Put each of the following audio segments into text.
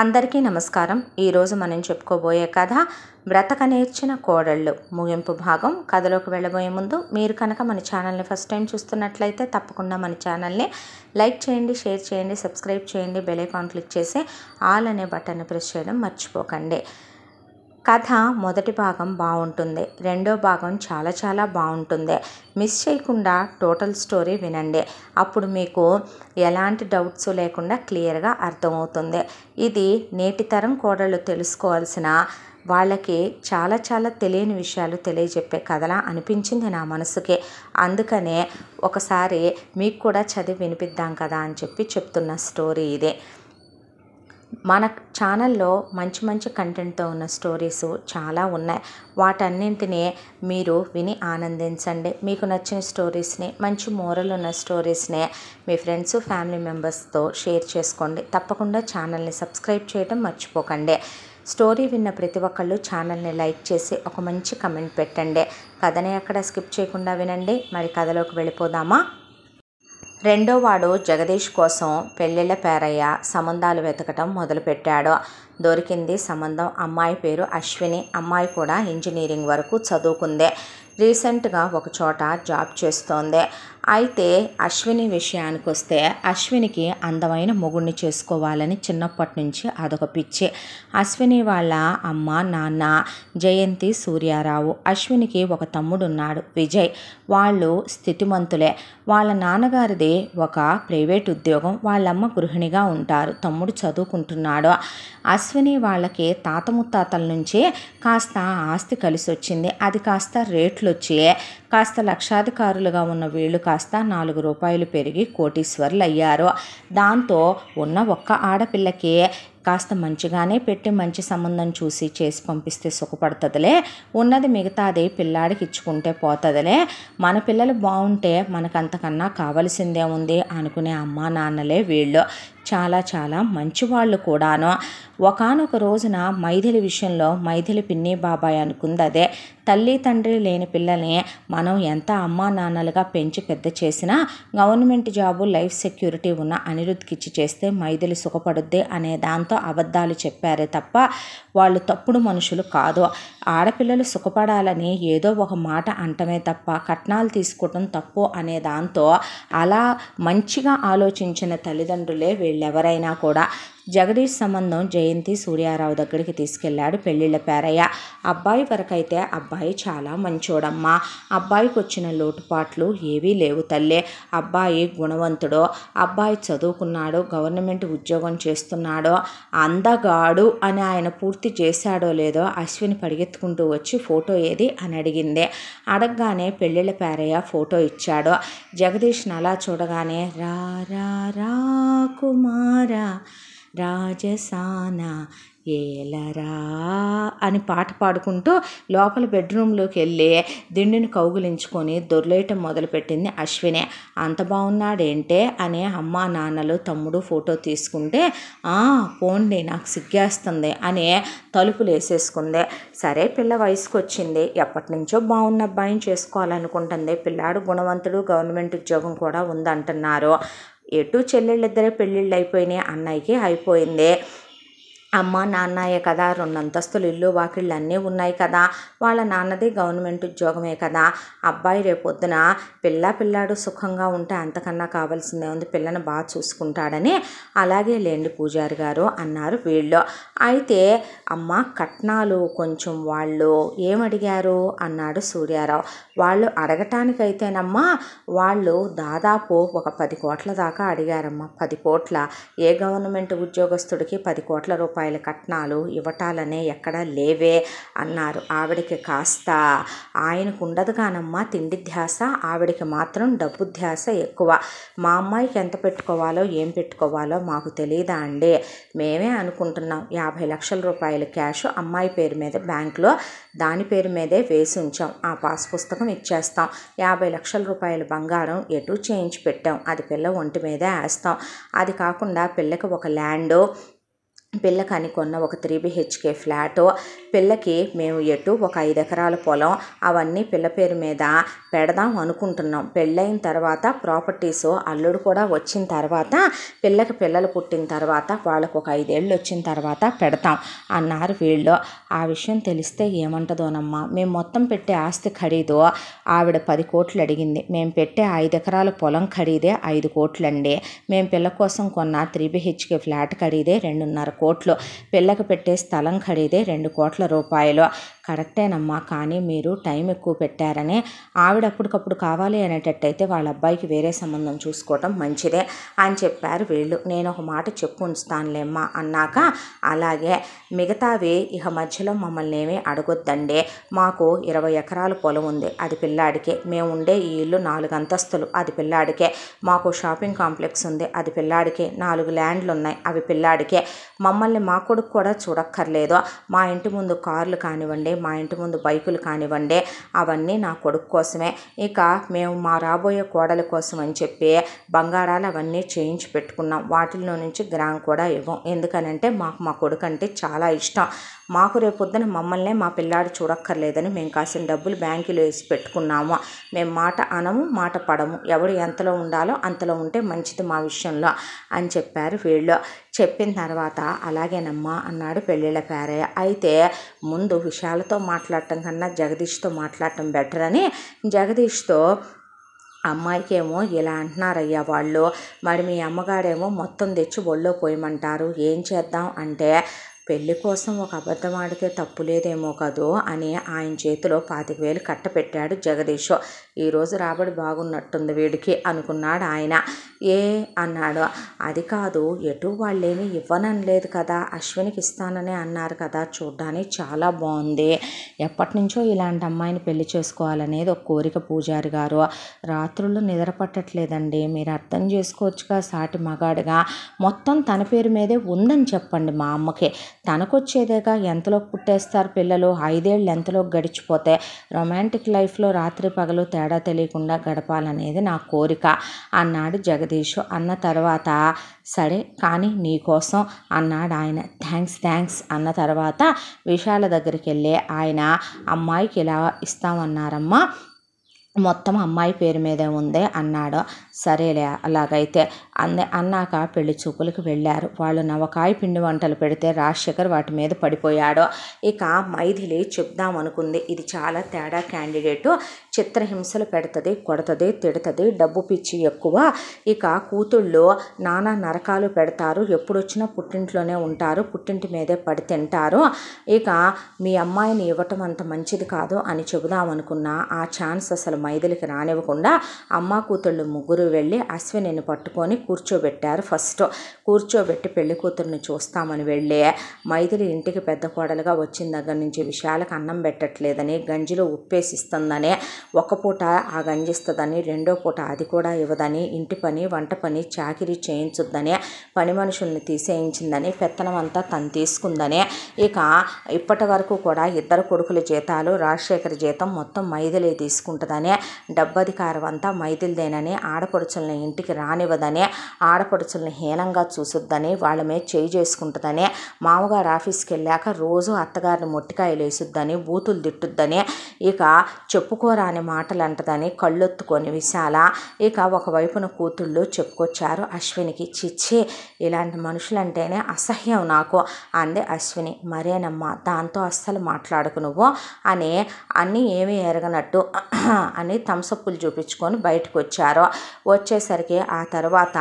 అందరికీ నమస్కారం ఈరోజు మనం చెప్పుకోబోయే కథ బ్రతక నేర్చిన కోడళ్ళు ముగింపు భాగం కథలోకి వెళ్ళబోయే ముందు మీరు కనుక మన ఛానల్ని ఫస్ట్ టైం చూస్తున్నట్లయితే తప్పకుండా మన ఛానల్ని లైక్ చేయండి షేర్ చేయండి సబ్స్క్రైబ్ చేయండి బెల్ ఐకాన్ క్లిక్ చేసి ఆల్ అనే బటన్ని ప్రెస్ చేయడం మర్చిపోకండి కథ మొదటి భాగం బాగుంటుంది రెండో భాగం చాలా చాలా బాగుంటుంది మిస్ చేయకుండా టోటల్ స్టోరీ వినండి అప్పుడు మీకు ఎలాంటి డౌట్స్ లేకుండా క్లియర్గా అర్థమవుతుంది ఇది నేటి తరం కోడళ్ళు తెలుసుకోవాల్సిన వాళ్ళకి చాలా చాలా తెలియని విషయాలు తెలియజెప్పే కథలా అనిపించింది నా మనసుకి అందుకనే ఒకసారి మీకు కూడా చదివి వినిపిద్దాం కదా అని చెప్పి చెప్తున్న స్టోరీ ఇదే మన ఛానల్లో మంచి మంచి కంటెంట్తో ఉన్న స్టోరీస్ చాలా ఉన్నాయి వాటన్నింటినీ మీరు విని ఆనందించండి మీకు నచ్చిన స్టోరీస్ని మంచి మోరల్ ఉన్న స్టోరీస్ని మీ ఫ్రెండ్స్ ఫ్యామిలీ మెంబర్స్తో షేర్ చేసుకోండి తప్పకుండా ఛానల్ని సబ్స్క్రైబ్ చేయడం మర్చిపోకండి స్టోరీ విన్న ప్రతి ఒక్కళ్ళు ఛానల్ని లైక్ చేసి ఒక మంచి కమెంట్ పెట్టండి కథని ఎక్కడ స్కిప్ చేయకుండా వినండి మరి కథలోకి వెళ్ళిపోదామా రెండోవాడు జగదీష్ కోసం పెళ్ళిళ్ళ పేరయ్య సంబంధాలు వెతకటం మొదలుపెట్టాడు దొరికింది సంబంధం అమ్మాయి పేరు అశ్విని అమ్మాయి కూడా ఇంజనీరింగ్ వరకు చదువుకుంది రీసెంట్గా ఒక చోట జాబ్ చేస్తోంది అయితే అశ్విని విషయానికి వస్తే అశ్వినికి అందమైన మొగుడిని చేసుకోవాలని చిన్నప్పటి నుంచి అదొక పిచ్చి అశ్విని వాళ్ళ అమ్మ నాన్న జయంతి సూర్యారావు అశ్వినికి ఒక తమ్ముడు ఉన్నాడు విజయ్ వాళ్ళు స్థితిమంతులే వాళ్ళ నాన్నగారిది ఒక ప్రైవేట్ ఉద్యోగం వాళ్ళమ్మ గృహిణిగా ఉంటారు తమ్ముడు చదువుకుంటున్నాడు అశ్విని వాళ్ళకి తాత ముత్తాతల నుంచి కాస్త ఆస్తి కలిసి వచ్చింది అది కాస్త రేట్లు వచ్చి కాస్త లక్షాధికారులుగా ఉన్న వీళ్ళు కాస్త నాలుగు రూపాయలు పెరిగి కోటీశ్వర్లు అయ్యారు దాంతో ఉన్న ఒక్క ఆడపిల్లకి కాస్త మంచిగానే పెట్టి మంచి సంబంధం చూసి చేసి పంపిస్తే సుఖపడుతుందిలే ఉన్నది మిగతాది పిల్లాడికి ఇచ్చుకుంటే పోతుందిలే మన పిల్లలు బాగుంటే మనకు అంతకన్నా కావలసిందే ఉంది అనుకునే అమ్మా నాన్నలే వీళ్ళు చాలా చాలా మంచివాళ్ళు కూడాను ఒకనొక రోజున మైథిలి విషయంలో మైథిలి పిన్ని బాబాయ్ అనుకుంది అదే తల్లి తండ్రి లేని పిల్లల్ని మనం ఎంత అమ్మా నాన్నలుగా పెంచి పెద్ద చేసినా గవర్నమెంట్ జాబు లైఫ్ సెక్యూరిటీ ఉన్న అనిరుద్ధికి ఇచ్చి చేస్తే మైథిలి సుఖపడుద్ది అనే దాంతో అబద్ధాలు చెప్పారే తప్ప వాళ్ళు తప్పుడు మనుషులు కాదు ఆడపిల్లలు సుఖపడాలని ఏదో ఒక మాట అంటమే తప్ప కట్నాలు తీసుకోవటం తప్పు అనే దాంతో అలా మంచిగా ఆలోచించిన తల్లిదండ్రులే వీళ్ళెవరైనా కూడా జగదీష్ సంబంధం జయంతి సూర్యారావు దగ్గరికి తీసుకెళ్లాడు పెళ్లిళ్ళ పేరయ్య అబ్బాయి వరకైతే అబ్బాయి చాలా మంచోడమ్మా అబ్బాయికి వచ్చిన లోటుపాట్లు ఏవీ లేవు తల్లే అబ్బాయి గుణవంతుడో అబ్బాయి చదువుకున్నాడో గవర్నమెంట్ ఉద్యోగం చేస్తున్నాడో అందగాడు అని ఆయన పూర్తి చేశాడో లేదో అశ్విని పరిగెత్తుకుంటూ వచ్చి ఫోటో ఏది అని అడిగింది అడగగానే పెళ్ళిళ్ళ పేరయ్య ఫోటో ఇచ్చాడు జగదీష్ అలా చూడగానే రా రా రా కుమారా రాజసాన ఏలరా అని పాట పాడుకుంటూ లోపల బెడ్రూమ్లోకి వెళ్ళి దిండుని కౌగులించుకొని దొర్లేయటం మొదలుపెట్టింది అశ్వినే అంత బాగున్నాడేంటే అనే అమ్మ నాన్నలు తమ్ముడు ఫోటో తీసుకుంటే పోండి నాకు సిగ్గేస్తుంది అని తలుపులు వేసేసుకుంది సరే పిల్ల వయసుకు వచ్చింది ఎప్పటి నుంచో బాగున్న అబ్బాయిని చేసుకోవాలనుకుంటుంది పిల్లాడు గుణవంతుడు గవర్నమెంట్ ఉద్యోగం కూడా ఉందంటున్నారు ఎటు చెల్లెళ్ళిద్దరే పెళ్ళిళ్ళు అయిపోయినాయి అన్నయ్యకి అయిపోయిందే అమ్మ నాన్నయే కదా రెండంతస్తులు ఇల్లు వాకిళ్ళు అన్నీ ఉన్నాయి కదా వాళ్ళ నాన్నది గవర్నమెంట్ ఉద్యోగమే కదా అబ్బాయి రేపొద్దున పిల్ల పిల్లాడు సుఖంగా ఉంటే అంతకన్నా కావాల్సిందే ఉంది పిల్లని బాగా చూసుకుంటాడని అలాగే లేండి పూజారి గారు అన్నారు వీళ్ళు అయితే అమ్మ కట్నాలు కొంచెం వాళ్ళు ఏమడిగారు అన్నాడు సూర్యారావు వాళ్ళు అడగటానికైతేనమ్మా వాళ్ళు దాదాపు ఒక పది కోట్ల దాకా అడిగారమ్మా పది కోట్ల ఏ గవర్నమెంట్ ఉద్యోగస్తుడికి పది కోట్ల రూపాయలు రూపాయల కట్నాలు ఇవ్వటాలనే ఎక్కడా లేవే అన్నారు ఆవిడకి కాస్త ఆయనకు ఉండదు కానమ్మా తిండి ధ్యాస ఆవిడకి మాత్రం డబ్బు ధ్యాస ఎక్కువ మా అమ్మాయికి ఎంత పెట్టుకోవాలో ఏం పెట్టుకోవాలో మాకు తెలియదా అండి మేమే అనుకుంటున్నాం యాభై లక్షల రూపాయల క్యాష్ అమ్మాయి పేరు మీద బ్యాంకులో దాని పేరు మీదే వేసి ఉంచాం ఆ పాస్ పుస్తకం ఇచ్చేస్తాం యాభై లక్షల రూపాయల బంగారం ఎటు చేయించి పెట్టాం అది పిల్ల ఒంటి మీదే వేస్తాం అది కాకుండా పిల్లకి ఒక ల్యాండ్ పిల్లకని కొన్న ఒక త్రీ బిహెచ్కే ఫ్లాటు పిల్లకి మేము ఎటు ఒక ఐదు ఎకరాల పొలం అవన్నీ పిల్ల పేరు మీద పెడదాం అనుకుంటున్నాం పెళ్ళైన తర్వాత ప్రాపర్టీస్ అల్లుడు కూడా వచ్చిన తర్వాత పిల్లకి పిల్లలు పుట్టిన తర్వాత వాళ్ళకు ఒక ఐదేళ్ళు వచ్చిన తర్వాత పెడతాం అన్నారు వీళ్ళు ఆ విషయం తెలిస్తే ఏమంటదోనమ్మా మేము మొత్తం పెట్టే ఆస్తి ఖరీదు ఆవిడ పది కోట్లు అడిగింది మేము పెట్టే ఐదు ఎకరాల పొలం ఖరీదే ఐదు కోట్లండి మేము పిల్ల కోసం కొన్న త్రీ బిహెచ్కే ఫ్లాట్ ఖరీదే రెండున్నర కోట్లు పిల్లకు పెట్టే స్థలం ఖరీదే రెండు కోట్ల రూపాయలు కరెక్టేనమ్మా కానీ మీరు టైం ఎక్కువ పెట్టారని ఆవిడ అప్పటికప్పుడు కావాలి అనేటట్టయితే వాళ్ళ అబ్బాయికి వేరే సంబంధం చూసుకోవటం మంచిదే అని చెప్పారు వీళ్ళు నేను ఒక మాట చెప్పు ఉంచుతానులేమ్మా అన్నాక అలాగే మిగతావి ఇక మధ్యలో మమ్మల్ని ఏమీ అడగొద్దండి మాకు ఇరవై ఎకరాల పొలం ఉంది అది పిల్లాడికే మేము ఉండే ఈ ఇల్లు నాలుగు అంతస్తులు అది పిల్లాడికే మాకు షాపింగ్ కాంప్లెక్స్ ఉంది అది పిల్లాడికే నాలుగు ల్యాండ్లు ఉన్నాయి అవి పిల్లాడికే మమ్మల్ని మా కొడుకు కూడా చూడక్కర్లేదు మా ఇంటి ముందు కార్లు కానివ్వండి మా ఇంటి ముందు బైకులు కానివ్వండి అవన్నీ నా కొడుకు కోసమే ఇక మేము మా రాబోయే కోడల కోసం అని చెప్పి బంగారాలు అవన్నీ చేయించి పెట్టుకున్నాం వాటిలో నుంచి గ్రాం కూడా ఇవ్వం ఎందుకనంటే మాకు మా కొడుకు అంటే చాలా ఇష్టం మాకు రేపొద్దున మమ్మల్నే మా పిల్లాడు చూడక్కర్లేదని మేము కాసిన డబ్బులు బ్యాంకులో వేసి పెట్టుకున్నాము మేము మాట అనము మాట పడము ఎవడు ఎంతలో ఉండాలో అంతలో ఉంటే మంచిది మా విషయంలో అని చెప్పారు వీళ్ళు చెప్పిన తర్వాత అలాగేనమ్మా అన్నాడు పెళ్ళిళ్ళ పేరయ్య అయితే ముందు విషయాలతో మాట్లాడటం కన్నా జగదీష్తో మాట్లాడటం బెటర్ అని జగదీష్తో అమ్మాయికేమో ఇలా అంటున్నారయ్యా వాళ్ళు మరి మీ అమ్మగారేమో మొత్తం తెచ్చి ఒళ్ళో పోయమంటారు ఏం చేద్దాం అంటే పెళ్లి కోసం ఒక అబద్ధం ఆడితే తప్పు లేదేమో కదో అని ఆయన చేతిలో పాతిక వేలు కట్టపెట్టాడు జగదీష్ ఈరోజు రాబడి బాగున్నట్టుంది వీడికి అనుకున్నాడు ఆయన ఏ అన్నాడు అది కాదు ఎటు వాళ్ళేమి ఇవ్వనలేదు కదా అశ్వినికి ఇస్తానని అన్నారు కదా చూడ్డానికి చాలా బాగుంది ఎప్పటి నుంచో ఇలాంటి అమ్మాయిని పెళ్లి చేసుకోవాలనేది ఒక కోరిక పూజారి గారు రాత్రులు నిద్ర పట్టట్లేదండి మీరు అర్థం చేసుకోవచ్చుగా సాటి మగాడుగా మొత్తం తన పేరు మీదే ఉందని చెప్పండి మా అమ్మకి తనకొచ్చేదేగా ఎంతలో పుట్టేస్తారు పిల్లలు ఐదేళ్ళు ఎంతలో గడిచిపోతే రొమాంటిక్ లైఫ్లో రాత్రి పగలు తేడా తెలియకుండా గడపాలనేది నా కోరిక అన్నాడు జగదీష్ అన్న తర్వాత సరే కానీ నీకోసం అన్నాడు ఆయన థ్యాంక్స్ థ్యాంక్స్ అన్న తర్వాత విశాల దగ్గరికి వెళ్ళి ఆయన అమ్మాయికి ఇలా ఇస్తామన్నారమ్మా మొత్తం అమ్మాయి పేరు మీదే ఉంది అన్నాడు సరేలే అలాగైతే అన్న అన్నాక పెళ్లి చూపులకు వెళ్ళారు వాళ్ళు నవకాయ పిండి వంటలు పెడితే రాజశేఖర్ వాటి మీద పడిపోయాడు ఇక మైథిలి చెప్దాం అనుకుంది ఇది చాలా తేడా క్యాండిడేటు చిత్రహింసలు పెడుతుంది కొడుతుంది తిడుతుంది డబ్బు పిచ్చి ఎక్కువ ఇక కూతుళ్ళు నానా నరకాలు పెడతారు ఎప్పుడొచ్చినా పుట్టింట్లోనే ఉంటారు పుట్టింటి మీదే పడి తింటారు ఇక మీ అమ్మాయిని ఇవ్వటం అంత మంచిది కాదు అని చెబుదామనుకున్న ఆ ఛాన్స్ అసలు మైథిలికి రానివ్వకుండా అమ్మ కూతుళ్ళు ముగ్గురు వెళ్ళి అశ్వినిని పట్టుకొని కూర్చోబెట్టారు ఫస్ట్ కూర్చోబెట్టి పెళ్లి కూతురిని చూస్తామని వెళ్ళే మైథిలి ఇంటికి పెద్ద కోడలుగా వచ్చిన దగ్గర నుంచి విషయాలకు అన్నం పెట్టట్లేదని గంజిలో ఉప్పేసిస్తుందని ఒక పూట ఆ గంజిస్తుందని రెండో పూట అది కూడా ఇవ్వదని ఇంటి పని వంట పని చాకిరీ చేయించుద్దని పని మనుషుల్ని తీసేయించిందని పెత్తనమంతా తను తీసుకుందని ఇక ఇప్పటి వరకు కూడా ఇద్దరు కొడుకుల జీతాలు రాజశేఖర జీతం మొత్తం మైథిలే తీసుకుంటుందని డబ్బధికారం అంతా మైథిల్దేనని ఆడపడు ఆడపడుచుల్ని ఇంటికి రానివ్వదని ఆడపడుచుల్ని హీనంగా చూసొద్దని వాళ్ళ మీద చేయి చేసుకుంటుందని మామగారు ఆఫీస్కి వెళ్ళాక రోజు అత్తగారిని మొట్టికాయలు వేసుద్దని బూతులు తిట్టుద్దని ఇక చెప్పుకోరాని మాటలు అంటదని కళ్ళొత్తుకొని విశాల ఇక ఒకవైపున కూతుళ్ళు చెప్పుకొచ్చారు అశ్వినికి చిచ్చి ఇలాంటి మనుషులంటేనే అసహ్యం నాకు అంది అశ్విని మరేనమ్మా దాంతో అస్సలు మాట్లాడుకు నువ్వు అని అన్నీ ఏమీ ఎరగనట్టు అని థమ్సప్పులు చూపించుకొని బయటకు వచ్చారు వచ్చేసరికి ఆ తర్వాత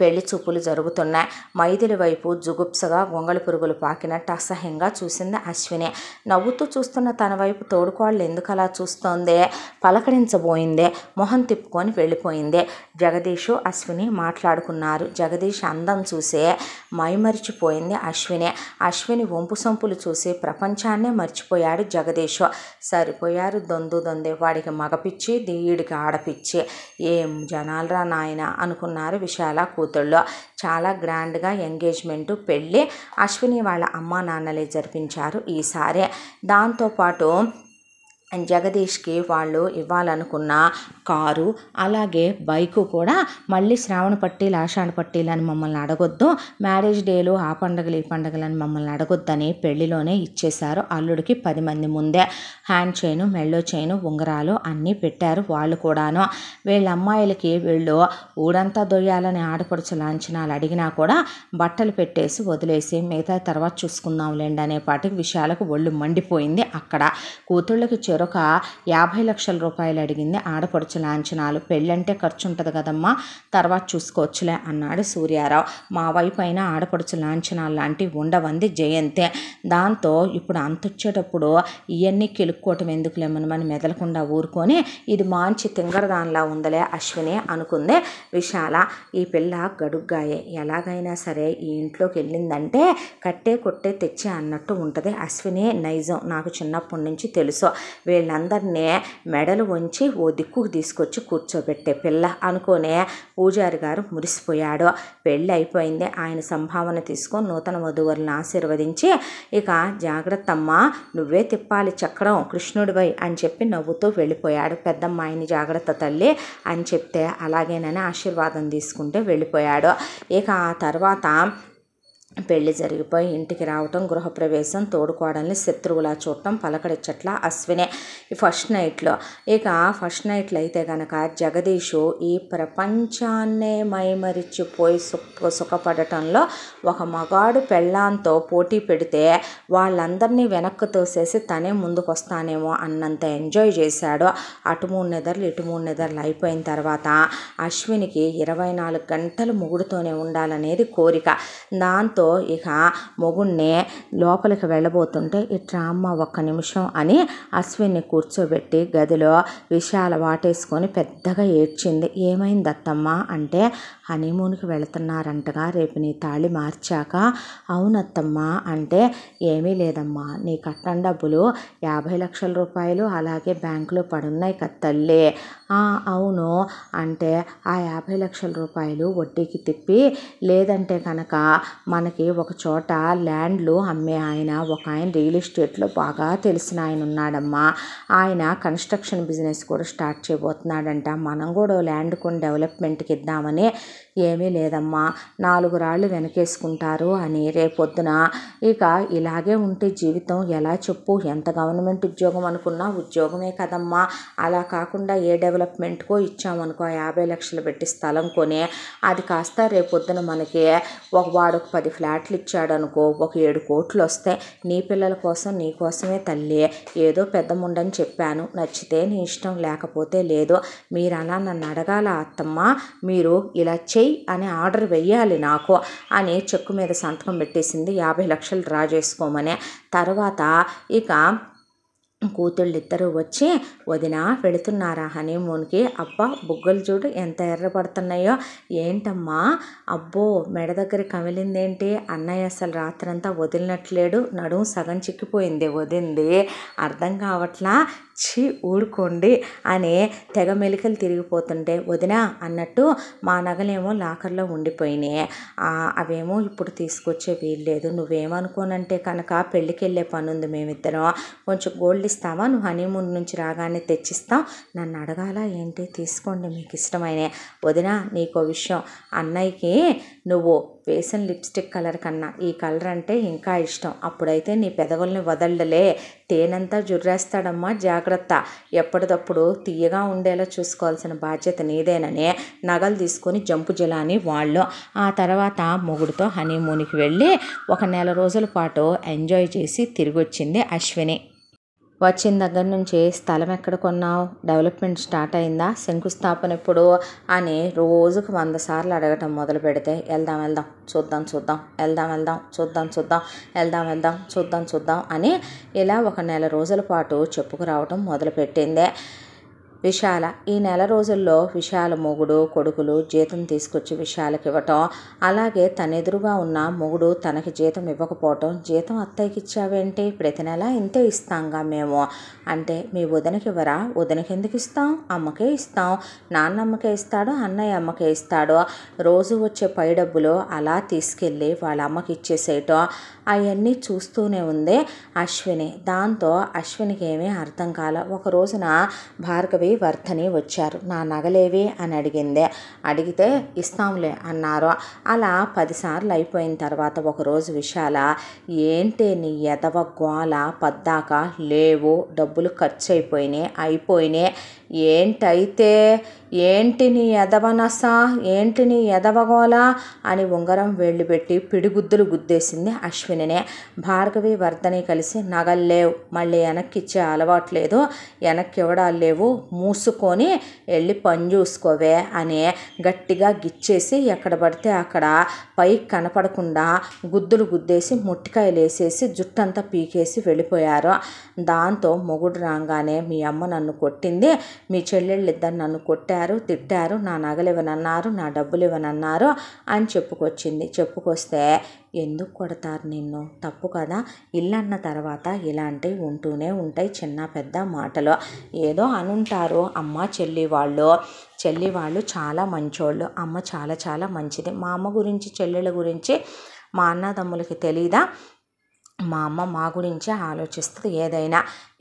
పెళ్లి చూపులు జరుగుతున్నాయి మైదిలి వైపు జుగుప్సగా గొంగళ పురుగులు పాకినట్టు అసహ్యంగా చూసింది అశ్విని నవ్వుతూ చూస్తున్న తన వైపు తోడుకోళ్ళు ఎందుకలా చూస్తోంది పలకరించబోయిందే మొహం తిప్పుకొని వెళ్ళిపోయింది జగదీష్ అశ్విని మాట్లాడుకున్నారు జగదీష్ అందం చూసే మైమరిచిపోయింది అశ్విని అశ్విని వంపు సొంపులు చూసి ప్రపంచాన్నే మర్చిపోయాడు జగదీష్ సరిపోయారు దొందు దొందే వాడికి మగపిచ్చి దీయుడికి ఆడపిచ్చి ఏం జనాలరా నాయన అనుకున్నారు విశాల కూతుళ్ళలో చాలా గ్రాండ్గా ఎంగేజ్మెంటు పెళ్ళి అశ్విని వాళ్ళ అమ్మా నాన్నలే జరిపించారు ఈసారి దాంతోపాటు అండ్ జగదీష్కి వాళ్ళు ఇవ్వాలనుకున్న కారు అలాగే బైకు కూడా మళ్ళీ శ్రావణ పట్టీలు ఆషాఢ పట్టీలు అని మమ్మల్ని అడగొద్దు మ్యారేజ్ డేలు ఆ పండగలు ఈ పండగలు అని మమ్మల్ని అడగొద్దని పెళ్లిలోనే ఇచ్చేశారు అల్లుడికి పది మంది ముందే హ్యాండ్ చైను మెళ్ళో చైను ఉంగరాలు అన్నీ పెట్టారు వాళ్ళు కూడాను వీళ్ళ అమ్మాయిలకి వీళ్ళు ఊడంతా దొయ్యాలని ఆడపడుచు లాంఛనాలు అడిగినా కూడా బట్టలు పెట్టేసి వదిలేసి మిగతా తర్వాత చూసుకుందాంలేండి అనే పాటికి విషయాలకు ఒళ్ళు మండిపోయింది అక్కడ కూతుళ్ళకి చెరు మరొక యాభై లక్షల రూపాయలు అడిగింది ఆడపడుచు లాంఛనాలు పెళ్ళంటే ఖర్చు ఉంటుంది కదమ్మా తర్వాత చూసుకోవచ్చులే అన్నాడు సూర్యారావు మా వైపు అయినా ఆడపడుచు లాంఛనాలు లాంటివి ఉండవంది జయంతే దాంతో ఇప్పుడు అంతొచ్చేటప్పుడు ఇవన్నీ కెలుక్కోవటం లేమని మనం మెదలకుండా ఊరుకొని ఇది మాంచి తింగరదానిలా ఉందలే అశ్విని అనుకుంది విశాల ఈ పిల్ల గడుగ్గాయే ఎలాగైనా సరే ఈ ఇంట్లోకి వెళ్ళిందంటే కట్టే కొట్టే తెచ్చే అన్నట్టు ఉంటుంది అశ్విని నైజం నాకు చిన్నప్పటి నుంచి తెలుసు వీళ్ళందరినీ మెడలు వంచి ఓ దిక్కుకు తీసుకొచ్చి కూర్చోబెట్టే పిల్ల అనుకునే పూజారి గారు మురిసిపోయాడు పెళ్ళి అయిపోయింది ఆయన సంభావన తీసుకొని నూతన వధువులను ఆశీర్వదించి ఇక జాగ్రత్త అమ్మా నువ్వే తిప్పాలి చక్రం కృష్ణుడిపై అని చెప్పి నవ్వుతూ వెళ్ళిపోయాడు పెద్దమ్మ ఆయన జాగ్రత్త తల్లి అని చెప్తే అలాగేనని ఆశీర్వాదం తీసుకుంటే వెళ్ళిపోయాడు ఇక ఆ తర్వాత పెళ్లి జరిగిపోయి ఇంటికి రావటం గృహప్రవేశం తోడుకోవడాన్ని శత్రువులా చూడటం పలకడిచ్చట్ల అశ్వినే ఈ ఫస్ట్ నైట్లో ఇక ఆ ఫస్ట్ నైట్లో అయితే కనుక జగదీషు ఈ ప్రపంచాన్నే మైమరిచిపోయి సుఖ సుఖపడటంలో ఒక మగాడు పెళ్ళాంతో పోటీ పెడితే వాళ్ళందరినీ వెనక్కు తోసేసి తనే ముందుకొస్తానేమో అన్నంత ఎంజాయ్ చేశాడు అటు మూడు నెదర్లు ఇటు మూడు నెదర్లు అయిపోయిన తర్వాత అశ్వినికి ఇరవై నాలుగు గంటలు ముగుడుతోనే ఉండాలనేది కోరిక దాంతో కోపంతో ఇక మొగుణ్ణి లోపలికి వెళ్ళబోతుంటే ఇట్రా అమ్మ ఒక్క నిమిషం అని అశ్విన్ని కూర్చోబెట్టి గదిలో విషయాలు వాటేసుకొని పెద్దగా ఏడ్చింది ఏమైంది అత్తమ్మ అంటే హనీమూన్కి వెళుతున్నారంటగా రేపు నీ తాళి మార్చాక అవునత్తమ్మ అంటే ఏమీ లేదమ్మా నీ కట్టం డబ్బులు యాభై లక్షల రూపాయలు అలాగే బ్యాంకులో పడున్నాయి కదా తల్లి అవును అంటే ఆ యాభై లక్షల రూపాయలు వడ్డీకి తిప్పి లేదంటే కనుక మనకి ఒక చోట ల్యాండ్లు అమ్మే ఆయన ఒక ఆయన రియల్ ఎస్టేట్లో బాగా తెలిసిన ఆయన ఉన్నాడమ్మా ఆయన కన్స్ట్రక్షన్ బిజినెస్ కూడా స్టార్ట్ చేయబోతున్నాడంట మనం కూడా ల్యాండ్ కొన్ని డెవలప్మెంట్కి ఇద్దామని ఏమీ లేదమ్మా నాలుగు రాళ్ళు వెనకేసుకుంటారు అని రేపొద్దున ఇక ఇలాగే ఉంటే జీవితం ఎలా చెప్పు ఎంత గవర్నమెంట్ ఉద్యోగం అనుకున్నా ఉద్యోగమే కదమ్మా అలా కాకుండా ఏ డెవలప్మెంట్కో ఇచ్చామనుకో యాభై లక్షలు పెట్టి స్థలం కొని అది కాస్త రేపొద్దున మనకి ఒక వాడు ఒక పది ఫ్లాట్లు ఇచ్చాడు అనుకో ఒక ఏడు కోట్లు వస్తే నీ పిల్లల కోసం నీ కోసమే తల్లి ఏదో పెద్ద ముండని చెప్పాను నచ్చితే నీ ఇష్టం లేకపోతే లేదు మీరు అలా నన్ను అడగాల అత్తమ్మ మీరు ఇలా చే చేయి అని ఆర్డర్ వెయ్యాలి నాకు అని చెక్కు మీద సంతకం పెట్టేసింది యాభై లక్షలు డ్రా చేసుకోమని తర్వాత ఇక కూతుళ్ళిద్దరు వచ్చి వదిన వెళుతున్నారా హనీమూన్కి అబ్బా బుగ్గలు చూడు ఎంత ఎర్రపడుతున్నాయో ఏంటమ్మా అబ్బో మెడ దగ్గర కమిలిందేంటి అన్నయ్య అసలు రాత్రంతా వదిలినట్లేడు నడుము సగం చిక్కిపోయింది వదింది అర్థం కావట్లా వచ్చి ఊడుకోండి అని తెగ మెలికలు తిరిగిపోతుంటే వదిన అన్నట్టు మా నగలేమో లాకర్లో ఉండిపోయినాయి అవేమో ఇప్పుడు తీసుకొచ్చే వీలు లేదు నువ్వేమనుకోనంటే కనుక పెళ్ళికి వెళ్ళే పని ఉంది మేమిద్దరం కొంచెం గోల్డ్ ఇస్తావా నువ్వు హనీమూన్ నుంచి రాగానే తెచ్చిస్తావు నన్ను అడగాల ఏంటి తీసుకోండి మీకు ఇష్టమైన వదిన నీకో విషయం అన్నయ్యకి నువ్వు వేసిన లిప్స్టిక్ కలర్ కన్నా ఈ కలర్ అంటే ఇంకా ఇష్టం అప్పుడైతే నీ పెదవుల్ని వదలలే తేనంతా జుర్రేస్తాడమ్మా జాగ్రత్త ఎప్పటికప్పుడు తీయగా ఉండేలా చూసుకోవాల్సిన బాధ్యత నీదేననే నగలు తీసుకొని జంపు జలాని వాళ్ళు ఆ తర్వాత మొగుడుతో హనీమూన్కి వెళ్ళి ఒక నెల రోజుల పాటు ఎంజాయ్ చేసి తిరిగొచ్చింది అశ్విని వచ్చిన దగ్గర నుంచి స్థలం ఎక్కడ కొన్నావు డెవలప్మెంట్ స్టార్ట్ అయిందా శంకుస్థాపన ఎప్పుడు అని రోజుకు వంద సార్లు అడగటం మొదలు పెడితే వెళ్దాం వెళ్దాం చూద్దాం చూద్దాం వెళ్దాం వెళ్దాం చూద్దాం చూద్దాం వెళ్దాం వెళ్దాం చూద్దాం చూద్దాం అని ఇలా ఒక నెల రోజుల పాటు చెప్పుకురావటం మొదలుపెట్టిందే విశాల ఈ నెల రోజుల్లో విశాల మొగుడు కొడుకులు జీతం తీసుకొచ్చి విశాలకి ఇవ్వటం అలాగే తన ఎదురుగా ఉన్న మొగుడు తనకి జీతం ఇవ్వకపోవటం జీతం అత్తయ్యకి ఇచ్చావేంటి ప్రతి నెల ఇంతే ఇస్తాంగా మేము అంటే మీ వదనకి ఇవ్వరా వదనకి ఎందుకు ఇస్తాం అమ్మకే ఇస్తాం నాన్నమ్మకే ఇస్తాడు అన్నయ్య అమ్మకే ఇస్తాడు రోజు వచ్చే పై డబ్బులు అలా తీసుకెళ్ళి వాళ్ళ అమ్మకి ఇచ్చేసేయటం అవన్నీ చూస్తూనే ఉంది అశ్విని దాంతో అశ్వినికి ఏమీ అర్థం కాల ఒక రోజున భార్గవి వర్ధని వచ్చారు నా నగలేవి అని అడిగిందే అడిగితే ఇస్తాంలే అన్నారు అలా పదిసార్లు అయిపోయిన తర్వాత ఒకరోజు విశాల ఏంటి నీ ఎదవ గోళ పద్దాక లేవు డబ్బులు ఖర్చు అయిపోయినాయి అయిపోయినాయి ఏంటైతే ఏంటి నీ ఎదవనస ఏంటి నీ ఎదవగోలా అని ఉంగరం వెళ్ళిపెట్టి పిడిగుద్దులు గుద్దేసింది అశ్వినినే భార్గవి వర్ధని కలిసి నగల్లేవు మళ్ళీ వెనక్కి ఇచ్చే లేదు వెనక్కి ఇవ్వడాలు లేవు మూసుకొని వెళ్ళి పని చూసుకోవే అని గట్టిగా గిచ్చేసి ఎక్కడ పడితే అక్కడ పైకి కనపడకుండా గుద్దులు గుద్దేసి ముట్టికాయలు వేసేసి జుట్టంతా పీకేసి వెళ్ళిపోయారు దాంతో మొగుడు రాగానే మీ అమ్మ నన్ను కొట్టింది మీ చెల్లెళ్ళు ఇద్దరు నన్ను కొట్టారు తిట్టారు నా నగలివ్వనన్నారు నా డబ్బులు ఇవ్వనన్నారు అని చెప్పుకొచ్చింది చెప్పుకొస్తే ఎందుకు కొడతారు నిన్ను తప్పు కదా ఇల్లన్న తర్వాత ఇలాంటివి ఉంటూనే ఉంటాయి చిన్న పెద్ద మాటలు ఏదో అనుంటారు అమ్మ చెల్లి వాళ్ళు చెల్లి వాళ్ళు చాలా మంచోళ్ళు అమ్మ చాలా చాలా మంచిది మా అమ్మ గురించి చెల్లెళ్ళ గురించి మా అన్నదమ్ములకి తెలీదా మా అమ్మ మా గురించే ఆలోచిస్తుంది ఏదైనా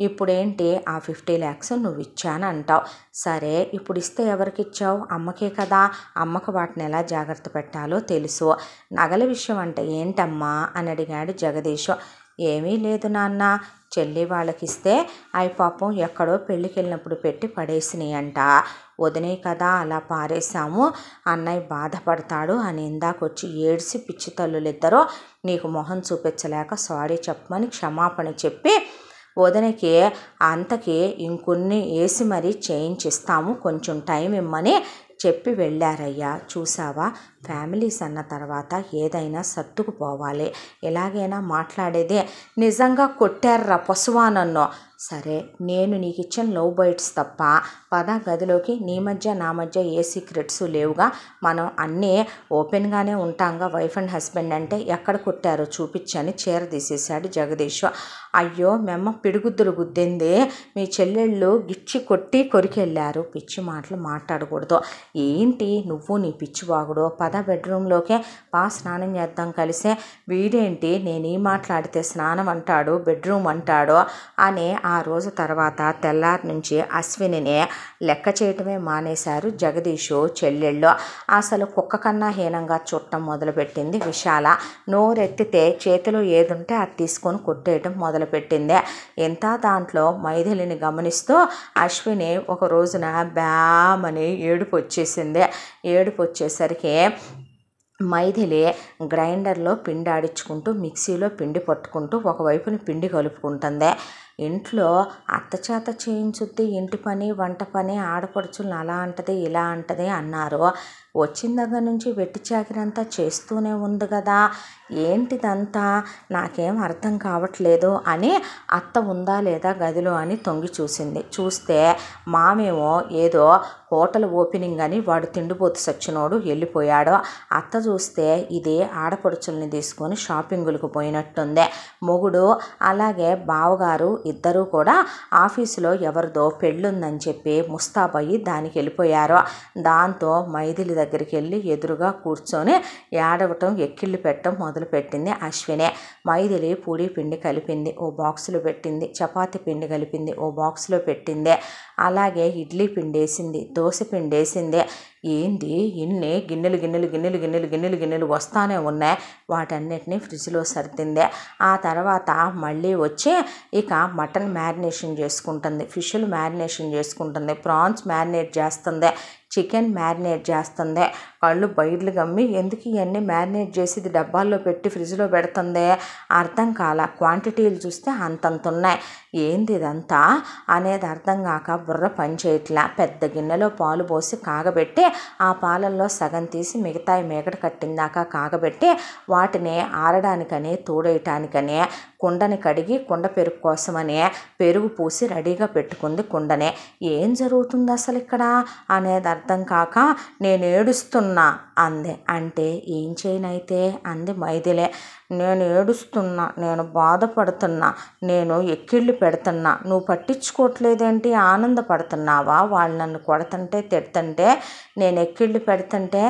ఇప్పుడేంటి ఆ ఫిఫ్టీ ల్యాక్స్ నువ్వు ఇచ్చానంటావు సరే ఇప్పుడు ఇస్తే ఎవరికి ఇచ్చావు అమ్మకే కదా అమ్మకు వాటిని ఎలా జాగ్రత్త పెట్టాలో తెలుసు నగల విషయం అంటే ఏంటమ్మా అని అడిగాడు జగదీష్ ఏమీ లేదు నాన్న చెల్లి వాళ్ళకిస్తే అవి పాపం ఎక్కడో పెళ్ళికి వెళ్ళినప్పుడు పెట్టి పడేసినాయంట వదినే కదా అలా పారేసాము అన్నయ్య బాధపడతాడు అని ఇందాకొచ్చి ఏడ్చి పిచ్చి ఇద్దరూ నీకు మొహం చూపించలేక సారీ చెప్పమని క్షమాపణ చెప్పి వదనకి అంతకి ఇంకొన్ని వేసి మరీ చేయించిస్తాము కొంచెం టైం ఇమ్మని చెప్పి వెళ్ళారయ్యా చూసావా ఫ్యామిలీస్ అన్న తర్వాత ఏదైనా సర్దుకుపోవాలి ఎలాగైనా మాట్లాడేదే నిజంగా కొట్టారా పసువా నన్ను సరే నేను నీకు ఇచ్చిన లవ్ బైట్స్ తప్ప పద గదిలోకి నీ మధ్య నా మధ్య ఏ సీక్రెట్స్ లేవుగా మనం అన్నీ ఓపెన్గానే ఉంటాంగా వైఫ్ అండ్ హస్బెండ్ అంటే ఎక్కడ కొట్టారో చూపించని చీర తీసేశాడు జగదీశ్వ అయ్యో మేమ్మ పిడుగుద్దులు గుద్దింది మీ చెల్లెళ్ళు గిచ్చి కొట్టి కొరికెళ్ళారు పిచ్చి మాటలు మాట్లాడకూడదు ఏంటి నువ్వు నీ పిచ్చి బాగుడు పద బెడ్రూమ్లోకే బా స్నానం చేద్దాం కలిసే వీడేంటి నేను మాట్లాడితే స్నానం అంటాడు బెడ్రూమ్ అంటాడు అనే ఆ రోజు తర్వాత తెల్లారి నుంచి అశ్వినిని లెక్క చేయటమే మానేశారు జగదీషు చెల్లెళ్ళు అసలు కుక్క కన్నా హీనంగా చుట్టం మొదలుపెట్టింది విశాల నోరెత్తితే చేతిలో ఏదుంటే అది తీసుకొని కొట్టేయటం మొదలుపెట్టింది ఎంత దాంట్లో మైథిలిని గమనిస్తూ అశ్విని ఒక రోజున బ్యామని ఏడుపు వచ్చేసింది ఏడుపు వచ్చేసరికి మైథిలి గ్రైండర్లో పిండి ఆడించుకుంటూ మిక్సీలో పిండి పట్టుకుంటూ ఒకవైపుని పిండి కలుపుకుంటుంది ఇంట్లో అత్తచేత చేయించుద్ది ఇంటి పని వంట పని ఆడపడుచులను అలా అంటది ఇలా అంటది అన్నారు వచ్చిన దగ్గర నుంచి వెట్టి చాకినంతా చేస్తూనే ఉంది కదా ఏంటిదంతా నాకేం అర్థం కావట్లేదు అని అత్త ఉందా లేదా గదిలో అని తొంగి చూసింది చూస్తే మామేమో ఏదో హోటల్ ఓపెనింగ్ అని వాడు తిండిపోతు సచ్చినోడు వెళ్ళిపోయాడు అత్త చూస్తే ఇది ఆడపడుచుల్ని తీసుకొని షాపింగులకు పోయినట్టుంది మొగుడు అలాగే బావగారు ఇద్దరూ కూడా ఆఫీసులో ఎవరిదో పెళ్ళుందని చెప్పి ముస్తాబయ్యి దానికి వెళ్ళిపోయారు దాంతో మైదిలి దగ్గరికి వెళ్ళి ఎదురుగా కూర్చొని ఏడవటం ఎక్కిళ్ళు పెట్టడం మొదలుపెట్టింది అశ్వినే మైదిలి పూడి పిండి కలిపింది ఓ బాక్స్లో పెట్టింది చపాతి పిండి కలిపింది ఓ బాక్స్లో పెట్టింది అలాగే ఇడ్లీ పిండేసింది దోశ పిండేసింది ఏంది ఇన్ని గిన్నెలు గిన్నెలు గిన్నెలు గిన్నెలు గిన్నెలు గిన్నెలు వస్తానే ఉన్నాయి వాటన్నిటిని ఫ్రిడ్జ్లో సర్దింది ఆ తర్వాత మళ్ళీ వచ్చి ఇక మటన్ మ్యారినేషన్ చేసుకుంటుంది ఫిష్లు మ్యారినేషన్ చేసుకుంటుంది ప్రాన్స్ మ్యారినేట్ చేస్తుంది చికెన్ మ్యారినేట్ చేస్తుంది వాళ్ళు బయర్లు కమ్మి ఎందుకు ఇవన్నీ మ్యారినేట్ చేసి ఇది డబ్బాల్లో పెట్టి ఫ్రిడ్జ్లో పెడుతుంది అర్థం కాల క్వాంటిటీలు చూస్తే అంతంత ఉన్నాయి ఏంది ఇదంతా అనేది అర్థం కాక బుర్ర పనిచేయట్లా పెద్ద గిన్నెలో పాలు పోసి కాగబెట్టి ఆ పాలల్లో సగం తీసి మిగతాయి మేకట కట్టిందాక కాగబెట్టి వాటిని ఆరడానికని తోడేయటానికని కుండని కడిగి కుండ పెరుగు కోసమని పెరుగు పూసి రెడీగా పెట్టుకుంది కుండనే ఏం జరుగుతుంది అసలు ఇక్కడ అనేది అర్థం కాక నేను ఏడుస్తున్నా చేస్తున్నా అంది అంటే ఏం చేయనైతే అంది మైథిలే నేను ఏడుస్తున్నా నేను బాధపడుతున్నా నేను ఎక్కిళ్ళు పెడుతున్నా నువ్వు పట్టించుకోవట్లేదేంటి ఆనందపడుతున్నావా వాళ్ళు నన్ను కొడతంటే తిడతంటే నేను ఎక్కిళ్ళు పెడుతుంటే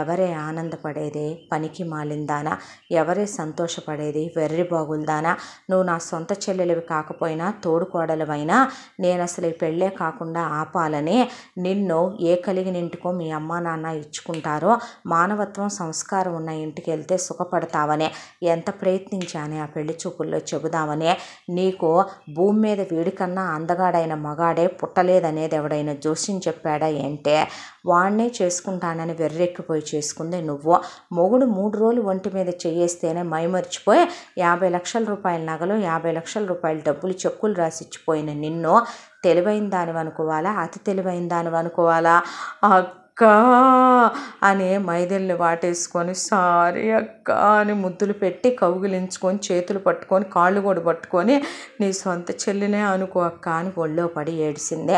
ఎవరే ఆనందపడేది పనికి మాలిందానా ఎవరే సంతోషపడేది వెర్రి బాగుందానా నువ్వు నా సొంత చెల్లెలివి కాకపోయినా తోడుకోడలవైనా నేను అసలు ఈ పెళ్ళే కాకుండా ఆపాలని నిన్ను ఏ కలిగిన ఇంటికో మీ అమ్మ నాన్న ఇచ్చుకుంటారో మానవత్వం సంస్కారం ఉన్న ఇంటికి వెళ్తే సుఖపడతావనే ఎంత ప్రయత్నించానే ఆ పెళ్లి చూపుల్లో చెబుదామనే నీకు భూమి మీద వీడికన్నా అందగాడైన మగాడే పుట్టలేదనేది ఎవడైనా జోస్యం చెప్పాడా ఏంటే వాణ్ణే చేసుకుంటానని వెర్రెక్కిపోయి చేసుకుంది నువ్వు మొగుడు మూడు రోజులు ఒంటి మీద చేయేస్తేనే మైమర్చిపోయి యాభై లక్షల రూపాయల నగలు యాభై లక్షల రూపాయల డబ్బులు చెక్కులు రాసిచ్చిపోయిన నిన్ను తెలివైన దానివనుకోవాలా అతి తెలివైన దానివనుకోవాలా అక్క అని మైదిల్ని వాటేసుకొని సారీ అక్క అని ముద్దులు పెట్టి కౌగిలించుకొని చేతులు పట్టుకొని కాళ్ళు కూడా పట్టుకొని నీ సొంత చెల్లినే అనుకో అక్క అని ఒళ్ళో పడి ఏడిసిందే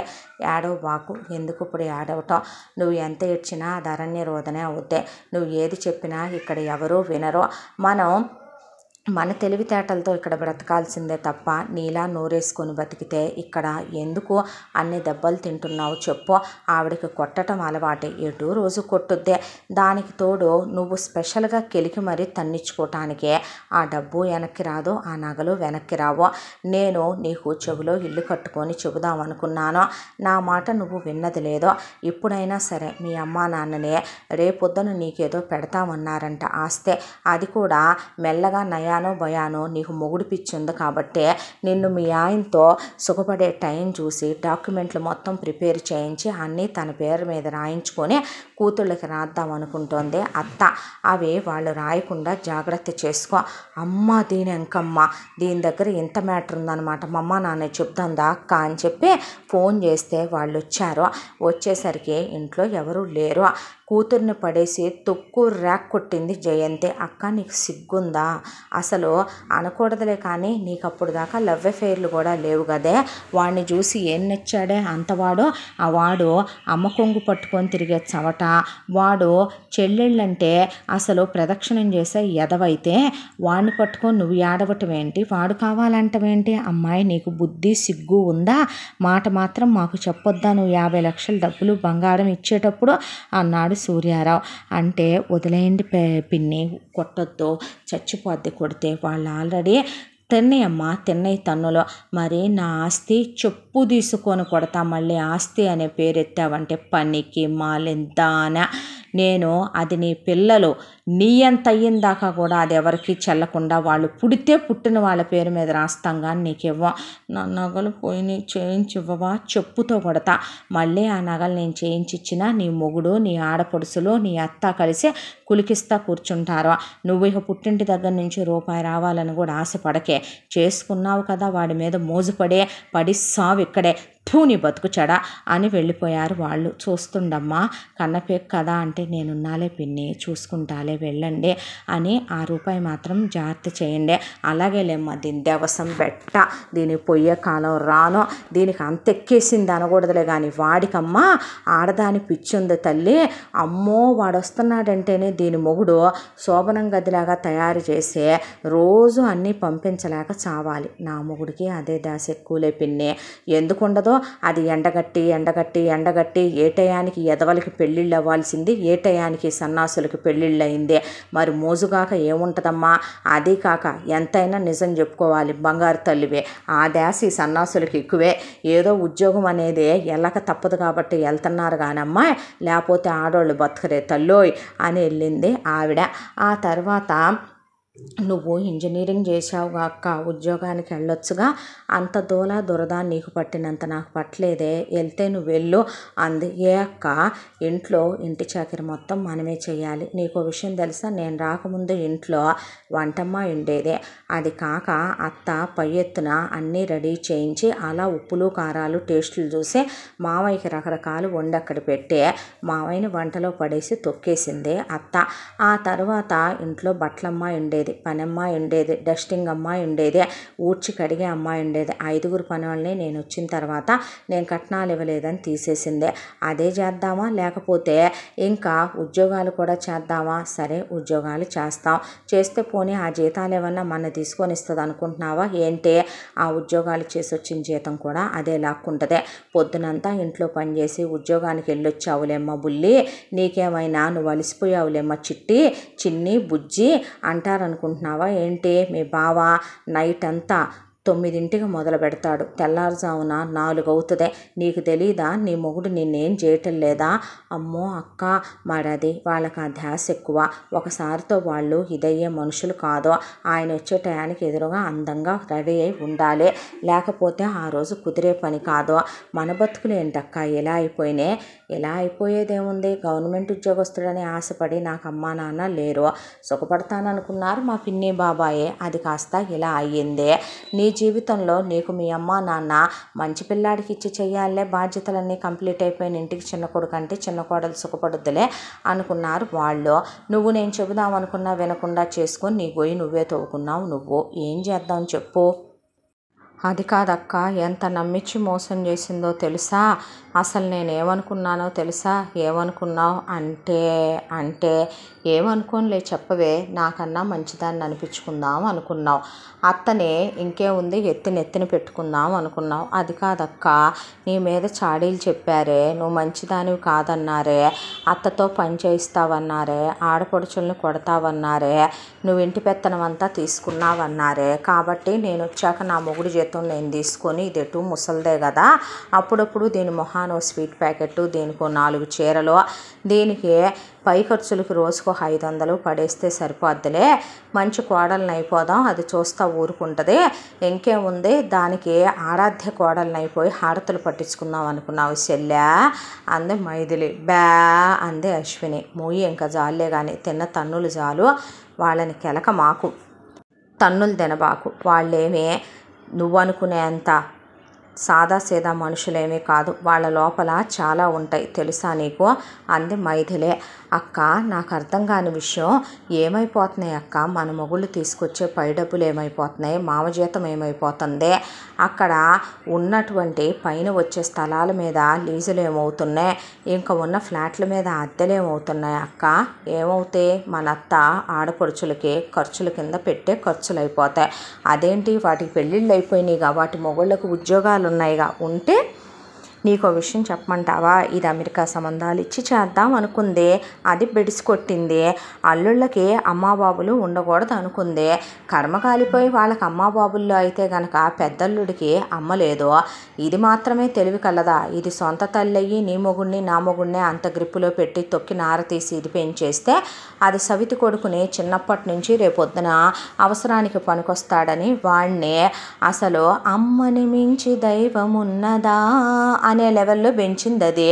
ఏడవ బాకు ఎందుకు ఇప్పుడు ఏడవటం నువ్వు ఎంత ఏడ్చినా అది అరణ్య రోదనే అవుద్దే నువ్వు ఏది చెప్పినా ఇక్కడ ఎవరూ వినరు మనం మన తెలివితేటలతో ఇక్కడ బ్రతకాల్సిందే తప్ప నీలా నోరేసుకొని బతికితే ఇక్కడ ఎందుకు అన్ని దెబ్బలు తింటున్నావు చెప్పు ఆవిడకి కొట్టడం అలవాటే ఎటు రోజు కొట్టుద్దే దానికి తోడు నువ్వు స్పెషల్గా కెలికి మరీ తన్నించుకోవటానికే ఆ డబ్బు వెనక్కి రాదు ఆ నగలు వెనక్కి రావు నేను నీకు చెవిలో ఇల్లు కట్టుకొని చెబుదాం అనుకున్నాను నా మాట నువ్వు విన్నది లేదో ఇప్పుడైనా సరే మీ అమ్మా నాన్ననే రేపొద్దున నీకేదో పెడతామన్నారంట ఆస్తే అది కూడా మెల్లగా నయా యానో భయానో నీకు మొగుడు పిచ్చి ఉంది కాబట్టే నిన్ను మీ ఆయనతో సుఖపడే టైం చూసి డాక్యుమెంట్లు మొత్తం ప్రిపేర్ చేయించి అన్నీ తన పేరు మీద రాయించుకొని కూతుళ్ళకి రాద్దాం అనుకుంటోంది అత్త అవి వాళ్ళు రాయకుండా జాగ్రత్త చేసుకో అమ్మ దీని ఎంకమ్మ దీని దగ్గర ఇంత మ్యాటర్ ఉందనమాట మమ్మ నాన్న చెప్తుందా అక్క అని చెప్పి ఫోన్ చేస్తే వాళ్ళు వచ్చారు వచ్చేసరికి ఇంట్లో ఎవరూ లేరు కూతుర్ని పడేసి తొక్కు ర్యాక్ కొట్టింది జయంతి అక్క నీకు సిగ్గుందా అసలు అనకూడదులే కానీ నీకు అప్పుడు దాకా లవ్ అఫైర్లు కూడా లేవు కదే వాడిని చూసి ఏం నచ్చాడే అంతవాడు ఆ వాడు అమ్మ కొంగు పట్టుకొని తిరిగే చవట వాడు చెల్లెళ్ళంటే అసలు ప్రదక్షిణం చేసే ఎదవైతే వాడిని పట్టుకొని నువ్వు ఏడవటం ఏంటి వాడు కావాలంటవేంటి అమ్మాయి నీకు బుద్ధి సిగ్గు ఉందా మాట మాత్రం మాకు చెప్పొద్దా నువ్వు యాభై లక్షల డబ్బులు బంగారం ఇచ్చేటప్పుడు అన్నాడు సూర్యారావు అంటే వదిలేయండి పిన్ని కొట్టద్దు చచ్చిపోద్ది కొడితే వాళ్ళు ఆల్రెడీ తిన్నయమ్మా తిన్నయి తన్నులో మరి నా ఆస్తి చెప్పు తీసుకొని కొడతా మళ్ళీ ఆస్తి అనే పేరు ఎత్తావంటే పనికి మాలిందాన నేను అది నీ పిల్లలు నీ ఎంత అయ్యిందాకా కూడా అది ఎవరికి చెల్లకుండా వాళ్ళు పుడితే పుట్టిన వాళ్ళ పేరు మీద రాస్తాం కానీ నీకు ఇవ్వ నా నగలు పోయి చేయించి ఇవ్వవా చెప్పుతో కొడతా మళ్ళీ ఆ నగలు నేను చేయించిచ్చినా నీ మొగుడు నీ ఆడపడుసులో నీ అత్త కలిసి కులికిస్తా కూర్చుంటారు నువ్వు ఇక పుట్టింటి దగ్గర నుంచి రూపాయి రావాలని కూడా ఆశపడకే చేసుకున్నావు కదా వాడి మీద మోజుపడే పడి సావు ఇక్కడే థూని బతుకు చెడ అని వెళ్ళిపోయారు వాళ్ళు చూస్తుండమ్మా కన్నపే కదా అంటే నేనున్నాలే పిన్ని చూసుకుంటాలే వెళ్ళండి అని ఆ రూపాయి మాత్రం జాగ్రత్త చేయండి అలాగేలేమ్మా దీని దేవసం బెట్ట దీని పొయ్యే కాలం రాను దీనికి అంత ఎక్కేసింది అనకూడదులే కానీ వాడికమ్మా ఆడదాని ఉంది తల్లి అమ్మో వాడు వస్తున్నాడంటేనే దీని మొగుడు శోభనం గదిలాగా తయారు చేసి రోజు అన్నీ పంపించలేక చావాలి నా మొగుడికి అదే దాస ఎక్కువలే ఎందుకు ఎందుకుండదో అది ఎండగట్టి ఎండగట్టి ఎండగట్టి ఏ టయానికి ఎదవలకి పెళ్ళిళ్ళు అవ్వాల్సింది ఏ టయానికి సన్నాసులకి పెళ్ళిళ్ళు అయింది చెప్పిందే మరి మోజుగాక ఏముంటుందమ్మా అదే కాక ఎంతైనా నిజం చెప్పుకోవాలి బంగారు తల్లివే ఆ దాసి సన్నాసులకు ఎక్కువే ఏదో ఉద్యోగం అనేది ఎలాగ తప్పదు కాబట్టి వెళ్తున్నారు కానమ్మా లేకపోతే ఆడవాళ్ళు బతకరే తల్లోయ్ అని వెళ్ళింది ఆవిడ ఆ తర్వాత నువ్వు ఇంజనీరింగ్ చేశావుగా కాక ఉద్యోగానికి వెళ్ళొచ్చుగా అంత దూల దురద నీకు పట్టినంత నాకు పట్టలేదే వెళ్తే నువ్వు వెళ్ళు అంది ఏ అక్క ఇంట్లో ఇంటి చాకరి మొత్తం మనమే చేయాలి నీకు విషయం తెలుసా నేను రాకముందు ఇంట్లో వంటమ్మ ఉండేదే అది కాక అత్త పై ఎత్తున అన్నీ రెడీ చేయించి అలా ఉప్పులు కారాలు టేస్టులు చూసి మావయ్యకి రకరకాలు వండక్కడ పెట్టి మావయ్యని వంటలో పడేసి తొక్కేసింది అత్త ఆ తర్వాత ఇంట్లో బట్లమ్మ ఉండేది ఉండేది పనమ్మాయి ఉండేది డస్టింగ్ అమ్మాయి ఉండేది ఊడ్చి కడిగే అమ్మాయి ఉండేది ఐదుగురు పనులని నేను వచ్చిన తర్వాత నేను కట్నాలు ఇవ్వలేదని తీసేసింది అదే చేద్దామా లేకపోతే ఇంకా ఉద్యోగాలు కూడా చేద్దామా సరే ఉద్యోగాలు చేస్తాం చేస్తే పోనీ ఆ జీతాలు ఏమన్నా మన తీసుకొని ఇస్తుంది అనుకుంటున్నావా ఏంటి ఆ ఉద్యోగాలు చేసి వచ్చిన జీతం కూడా అదే లాక్కుంటుంది పొద్దునంతా ఇంట్లో పనిచేసి ఉద్యోగానికి వెళ్ళొచ్చావులేమ్మ బుల్లి నీకేమైనా నువ్వు అలిసిపోయావులేమ్మ చిట్టి చిన్ని బుజ్జి అంటారనుకో అనుకుంటున్నావా ఏంటి మీ బావ నైట్ అంతా తొమ్మిదింటికి మొదలు పెడతాడు తెల్లారుజామున నాలుగు అవుతుంది నీకు తెలీదా నీ మొగుడు నిన్నేం చేయటం లేదా అమ్మో అక్క మాడది వాళ్ళకి ఆ ధ్యాస ఎక్కువ ఒకసారితో వాళ్ళు ఇదయ్యే మనుషులు కాదు ఆయన వచ్చే టయానికి ఎదురుగా అందంగా రెడీ అయి ఉండాలి లేకపోతే ఆ రోజు కుదిరే పని కాదు మన బతుకులు ఏంటక్క ఇలా అయిపోయినాయి ఇలా అయిపోయేదేముంది గవర్నమెంట్ ఉద్యోగస్తుడని ఆశపడి నాకు అమ్మా నాన్న లేరు సుఖపడతాననుకున్నారు మా పిన్ని బాబాయే అది కాస్త ఇలా అయ్యిందే నీ జీవితంలో నీకు మీ అమ్మ నాన్న మంచి పిల్లాడికి ఇచ్చి చేయాలే బాధ్యతలన్నీ కంప్లీట్ అయిపోయిన ఇంటికి చిన్న కొడుకు అంటే చిన్న కోడలు సుఖపడుద్దులే అనుకున్నారు వాళ్ళు నువ్వు నేను చెబుదామనుకున్నా వినకుండా చేసుకొని నీ పోయి నువ్వే తవ్వుకున్నావు నువ్వు ఏం చేద్దాం చెప్పు అది కాదక్కా ఎంత నమ్మించి మోసం చేసిందో తెలుసా అసలు నేను ఏమనుకున్నానో తెలుసా ఏమనుకున్నావు అంటే అంటే ఏమనుకోనిలే చెప్పవే నాకన్నా మంచిదాన్ని అనిపించుకుందాం అనుకున్నావు అత్తనే ఇంకే ఉంది ఎత్తిన పెట్టుకుందాం అనుకున్నావు అది కాదక్క నీ మీద చాడీలు చెప్పారే నువ్వు మంచిదానివి కాదన్నారే అత్తతో పని చేయిస్తావన్నారే ఆడపడుచుల్ని కొడతావన్నారే నువ్వు ఇంటి పెత్తనమంతా తీసుకున్నావన్నారే కాబట్టి నేను వచ్చాక నా మొగుడు జీతం క్రితం నేను తీసుకొని ఇది ఎటు ముసలిదే కదా అప్పుడప్పుడు దీని మొహానో స్వీట్ ప్యాకెట్ దీనికి నాలుగు చీరలు దీనికి పై ఖర్చులకి రోజుకు ఐదు వందలు పడేస్తే సరిపోద్దిలే మంచి కోడలను అయిపోదాం అది చూస్తా ఊరుకుంటుంది ఇంకేముంది దానికి ఆరాధ్య కోడలను అయిపోయి హారతులు పట్టించుకుందాం అనుకున్నావు చెల్లె అంది మైథిలి బ్యా అంది అశ్విని మూయి ఇంకా జాలే కానీ తిన్న తన్నులు జాలు వాళ్ళని కెలక మాకు తన్నులు తినబాకు వాళ్ళేమే నువ్వనుకునేంత సీదా మనుషులేమీ కాదు వాళ్ళ లోపల చాలా ఉంటాయి తెలుసా నీకు అంది మైథిలే అక్క నాకు అర్థం కాని విషయం ఏమైపోతున్నాయి అక్క మన మొగుళ్ళు తీసుకొచ్చే పై డబ్బులు ఏమైపోతున్నాయి మామ జీతం ఏమైపోతుంది అక్కడ ఉన్నటువంటి పైన వచ్చే స్థలాల మీద లీజులు ఏమవుతున్నాయి ఇంకా ఉన్న ఫ్లాట్ల మీద అద్దెలు ఏమవుతున్నాయి అక్క ఏమవుతాయి మన అత్త ఆడపడుచులకి ఖర్చుల కింద పెట్టే ఖర్చులు అయిపోతాయి అదేంటి వాటికి పెళ్ళిళ్ళు అయిపోయినాయిగా వాటి మొగుళ్ళకు ఉద్యోగాలు ఉన్నాయిగా ఉంటే నీకో విషయం చెప్పమంటావా ఇది అమెరికా సంబంధాలు ఇచ్చి చేద్దాం అనుకుంది అది బెడిసి కొట్టింది అల్లుళ్ళకి అమ్మాబాబులు ఉండకూడదు అనుకుంది కర్మ కాలిపోయి వాళ్ళకి అమ్మాబాబుల్లో అయితే గనక పెద్దల్లుడికి అమ్మ లేదు ఇది మాత్రమే తెలివి కలదా ఇది సొంత తల్లయ్యి నీ మొగుణ్ణి నా మొగుడిని అంత గ్రిప్పులో పెట్టి తొక్కి తీసి ఇది పెంచేస్తే అది సవితి కొడుకుని చిన్నప్పటి నుంచి రేపొద్దున అవసరానికి పనికొస్తాడని వాణ్ణి అసలు అమ్మని మించి దైవమున్నదా అని అనే లెవెల్లో పెంచింది అది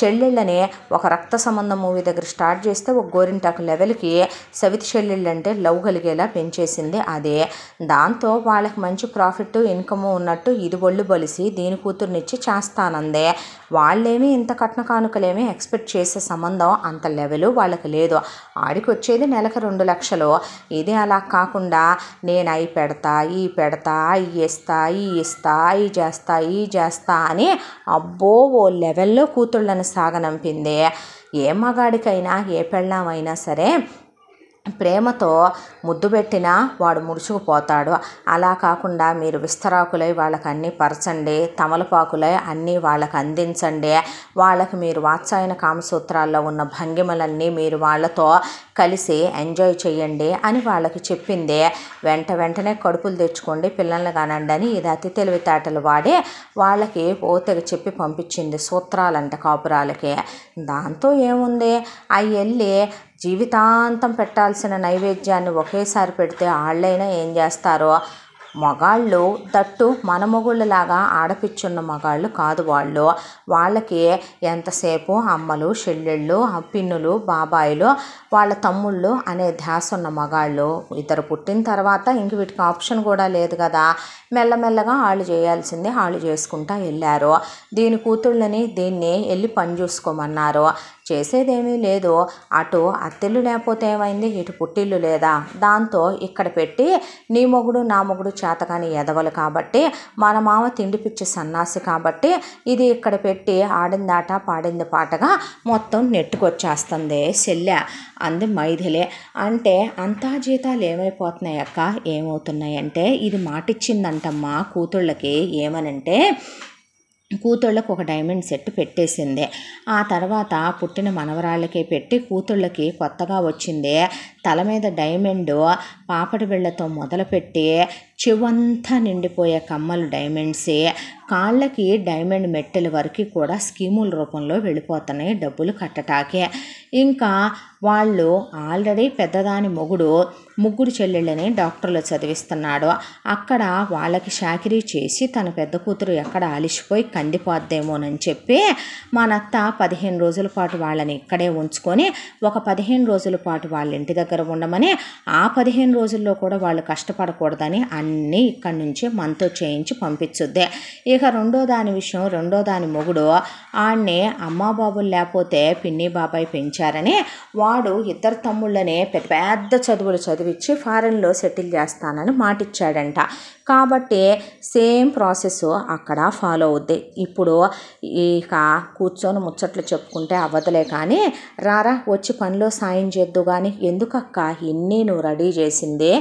చెల్లెళ్ళనే ఒక రక్త సంబంధం మూవీ దగ్గర స్టార్ట్ చేస్తే ఒక గోరింటాకు లెవెల్కి సవితి చెల్లెళ్ళు అంటే లవ్ కలిగేలా పెంచేసింది అదే దాంతో వాళ్ళకి మంచి ప్రాఫిట్ ఇన్కమ్ ఉన్నట్టు ఇది ఒళ్ళు బలిసి దీని కూతురునిచ్చి చేస్తానందే వాళ్ళేమీ ఇంత కట్న కానుకలేమీ ఎక్స్పెక్ట్ చేసే సంబంధం అంత లెవెలు వాళ్ళకి లేదు ఆడికి వచ్చేది నెలకు రెండు లక్షలు ఇది అలా కాకుండా నేను అవి పెడతా ఈ పెడతా అవి ఇస్తా ఈ ఇస్తా ఈ చేస్తా ఈ చేస్తా అని అబ్బో ఓ లెవెల్లో కూతుళ్ళని కొనసాగనంపిందే ఏ మగాడికైనా ఏ పెళ్ళామైనా సరే ప్రేమతో ముద్దు పెట్టినా వాడు ముడుచుకుపోతాడు అలా కాకుండా మీరు విస్తరాకులై వాళ్ళకి అన్నీ పరచండి తమలపాకులై అన్నీ వాళ్ళకి అందించండి వాళ్ళకి మీరు వాత్సాయన కామసూత్రాల్లో ఉన్న భంగిమలన్నీ మీరు వాళ్ళతో కలిసి ఎంజాయ్ చేయండి అని వాళ్ళకి చెప్పింది వెంట వెంటనే కడుపులు తెచ్చుకోండి పిల్లల్ని కానండి అని ఇది అతి తెలివితేటలు వాడి వాళ్ళకి పోతకి చెప్పి పంపించింది సూత్రాలంట కాపురాలకి దాంతో ఏముంది అవి వెళ్ళి జీవితాంతం పెట్టాల్సిన నైవేద్యాన్ని ఒకేసారి పెడితే ఆళ్ళైనా ఏం చేస్తారో మగాళ్ళు తట్టు మన మొగుళ్ళలాగా ఆడపిచ్చున్న మగాళ్ళు కాదు వాళ్ళు వాళ్ళకి ఎంతసేపు అమ్మలు చెల్లెళ్ళు పిన్నులు బాబాయిలు వాళ్ళ తమ్ముళ్ళు అనే ధ్యాస ఉన్న మగాళ్ళు ఇద్దరు పుట్టిన తర్వాత ఇంక వీటికి ఆప్షన్ కూడా లేదు కదా మెల్లమెల్లగా వాళ్ళు చేయాల్సింది వాళ్ళు చేసుకుంటా వెళ్ళారు దీని కూతుళ్ళని దీన్ని వెళ్ళి పని చూసుకోమన్నారు చేసేదేమీ లేదు అటు అత్తిల్లు లేకపోతే ఏమైంది ఇటు పుట్టిల్లు లేదా దాంతో ఇక్కడ పెట్టి నీ మొగుడు నా మొగుడు చేతకాని ఎదవలు కాబట్టి మన మామ తిండి పిచ్చి సన్నాసి కాబట్టి ఇది ఇక్కడ పెట్టి ఆడిందాట పాడింది పాటగా మొత్తం నెట్టుకొచ్చేస్తుంది చెల్లె అంది మైథిలే అంటే అంతా జీతాలు ఏమైపోతున్నాయి అక్క ఏమవుతున్నాయంటే ఇది మాటిచ్చిందంటమ్మా కూతుళ్ళకి ఏమనంటే కూతుళ్ళకు ఒక డైమండ్ సెట్ పెట్టేసింది ఆ తర్వాత పుట్టిన మనవరాళ్ళకే పెట్టి కూతుళ్ళకి కొత్తగా వచ్చింది తల మీద డైమండ్ పాపడి బిళ్ళతో మొదలుపెట్టి చెవంతా నిండిపోయే కమ్మలు డైమండ్సే కాళ్ళకి డైమండ్ మెట్టెల వరకు కూడా స్కీముల రూపంలో వెళ్ళిపోతున్నాయి డబ్బులు కట్టటాకే ఇంకా వాళ్ళు ఆల్రెడీ పెద్దదాని మొగుడు ముగ్గురు చెల్లెళ్ళని డాక్టర్లు చదివిస్తున్నాడు అక్కడ వాళ్ళకి షాకిరీ చేసి తన పెద్ద కూతురు ఎక్కడ అలిసిపోయి కందిపోద్దేమోనని చెప్పి మా నత్త పదిహేను రోజుల పాటు వాళ్ళని ఇక్కడే ఉంచుకొని ఒక పదిహేను రోజుల పాటు వాళ్ళ ఇంటి దగ్గర ఉండమని ఆ పదిహేను రోజుల్లో కూడా వాళ్ళు కష్టపడకూడదని అన్నీ ఇక్కడి నుంచి మనతో చేయించి పంపించుద్దే ఇక రెండో దాని విషయం రెండో దాని మొగుడు ఆడిని అమ్మా లేకపోతే పిన్ని బాబాయ్ పెంచారని వాడు ఇద్దరు తమ్ముళ్ళనే పెద్ద పెద్ద చదువులు చదివి చదివించి ఫారెన్లో సెటిల్ చేస్తానని మాటిచ్చాడంట కాబట్టి సేమ్ ప్రాసెస్ అక్కడ ఫాలో అవుద్ది ఇప్పుడు ఇక కూర్చొని ముచ్చట్లు చెప్పుకుంటే అవ్వదులే కానీ రారా వచ్చి పనిలో సాయం చేద్దు కానీ ఎందుకక్క ఇన్ని నువ్వు రెడీ చేసిందే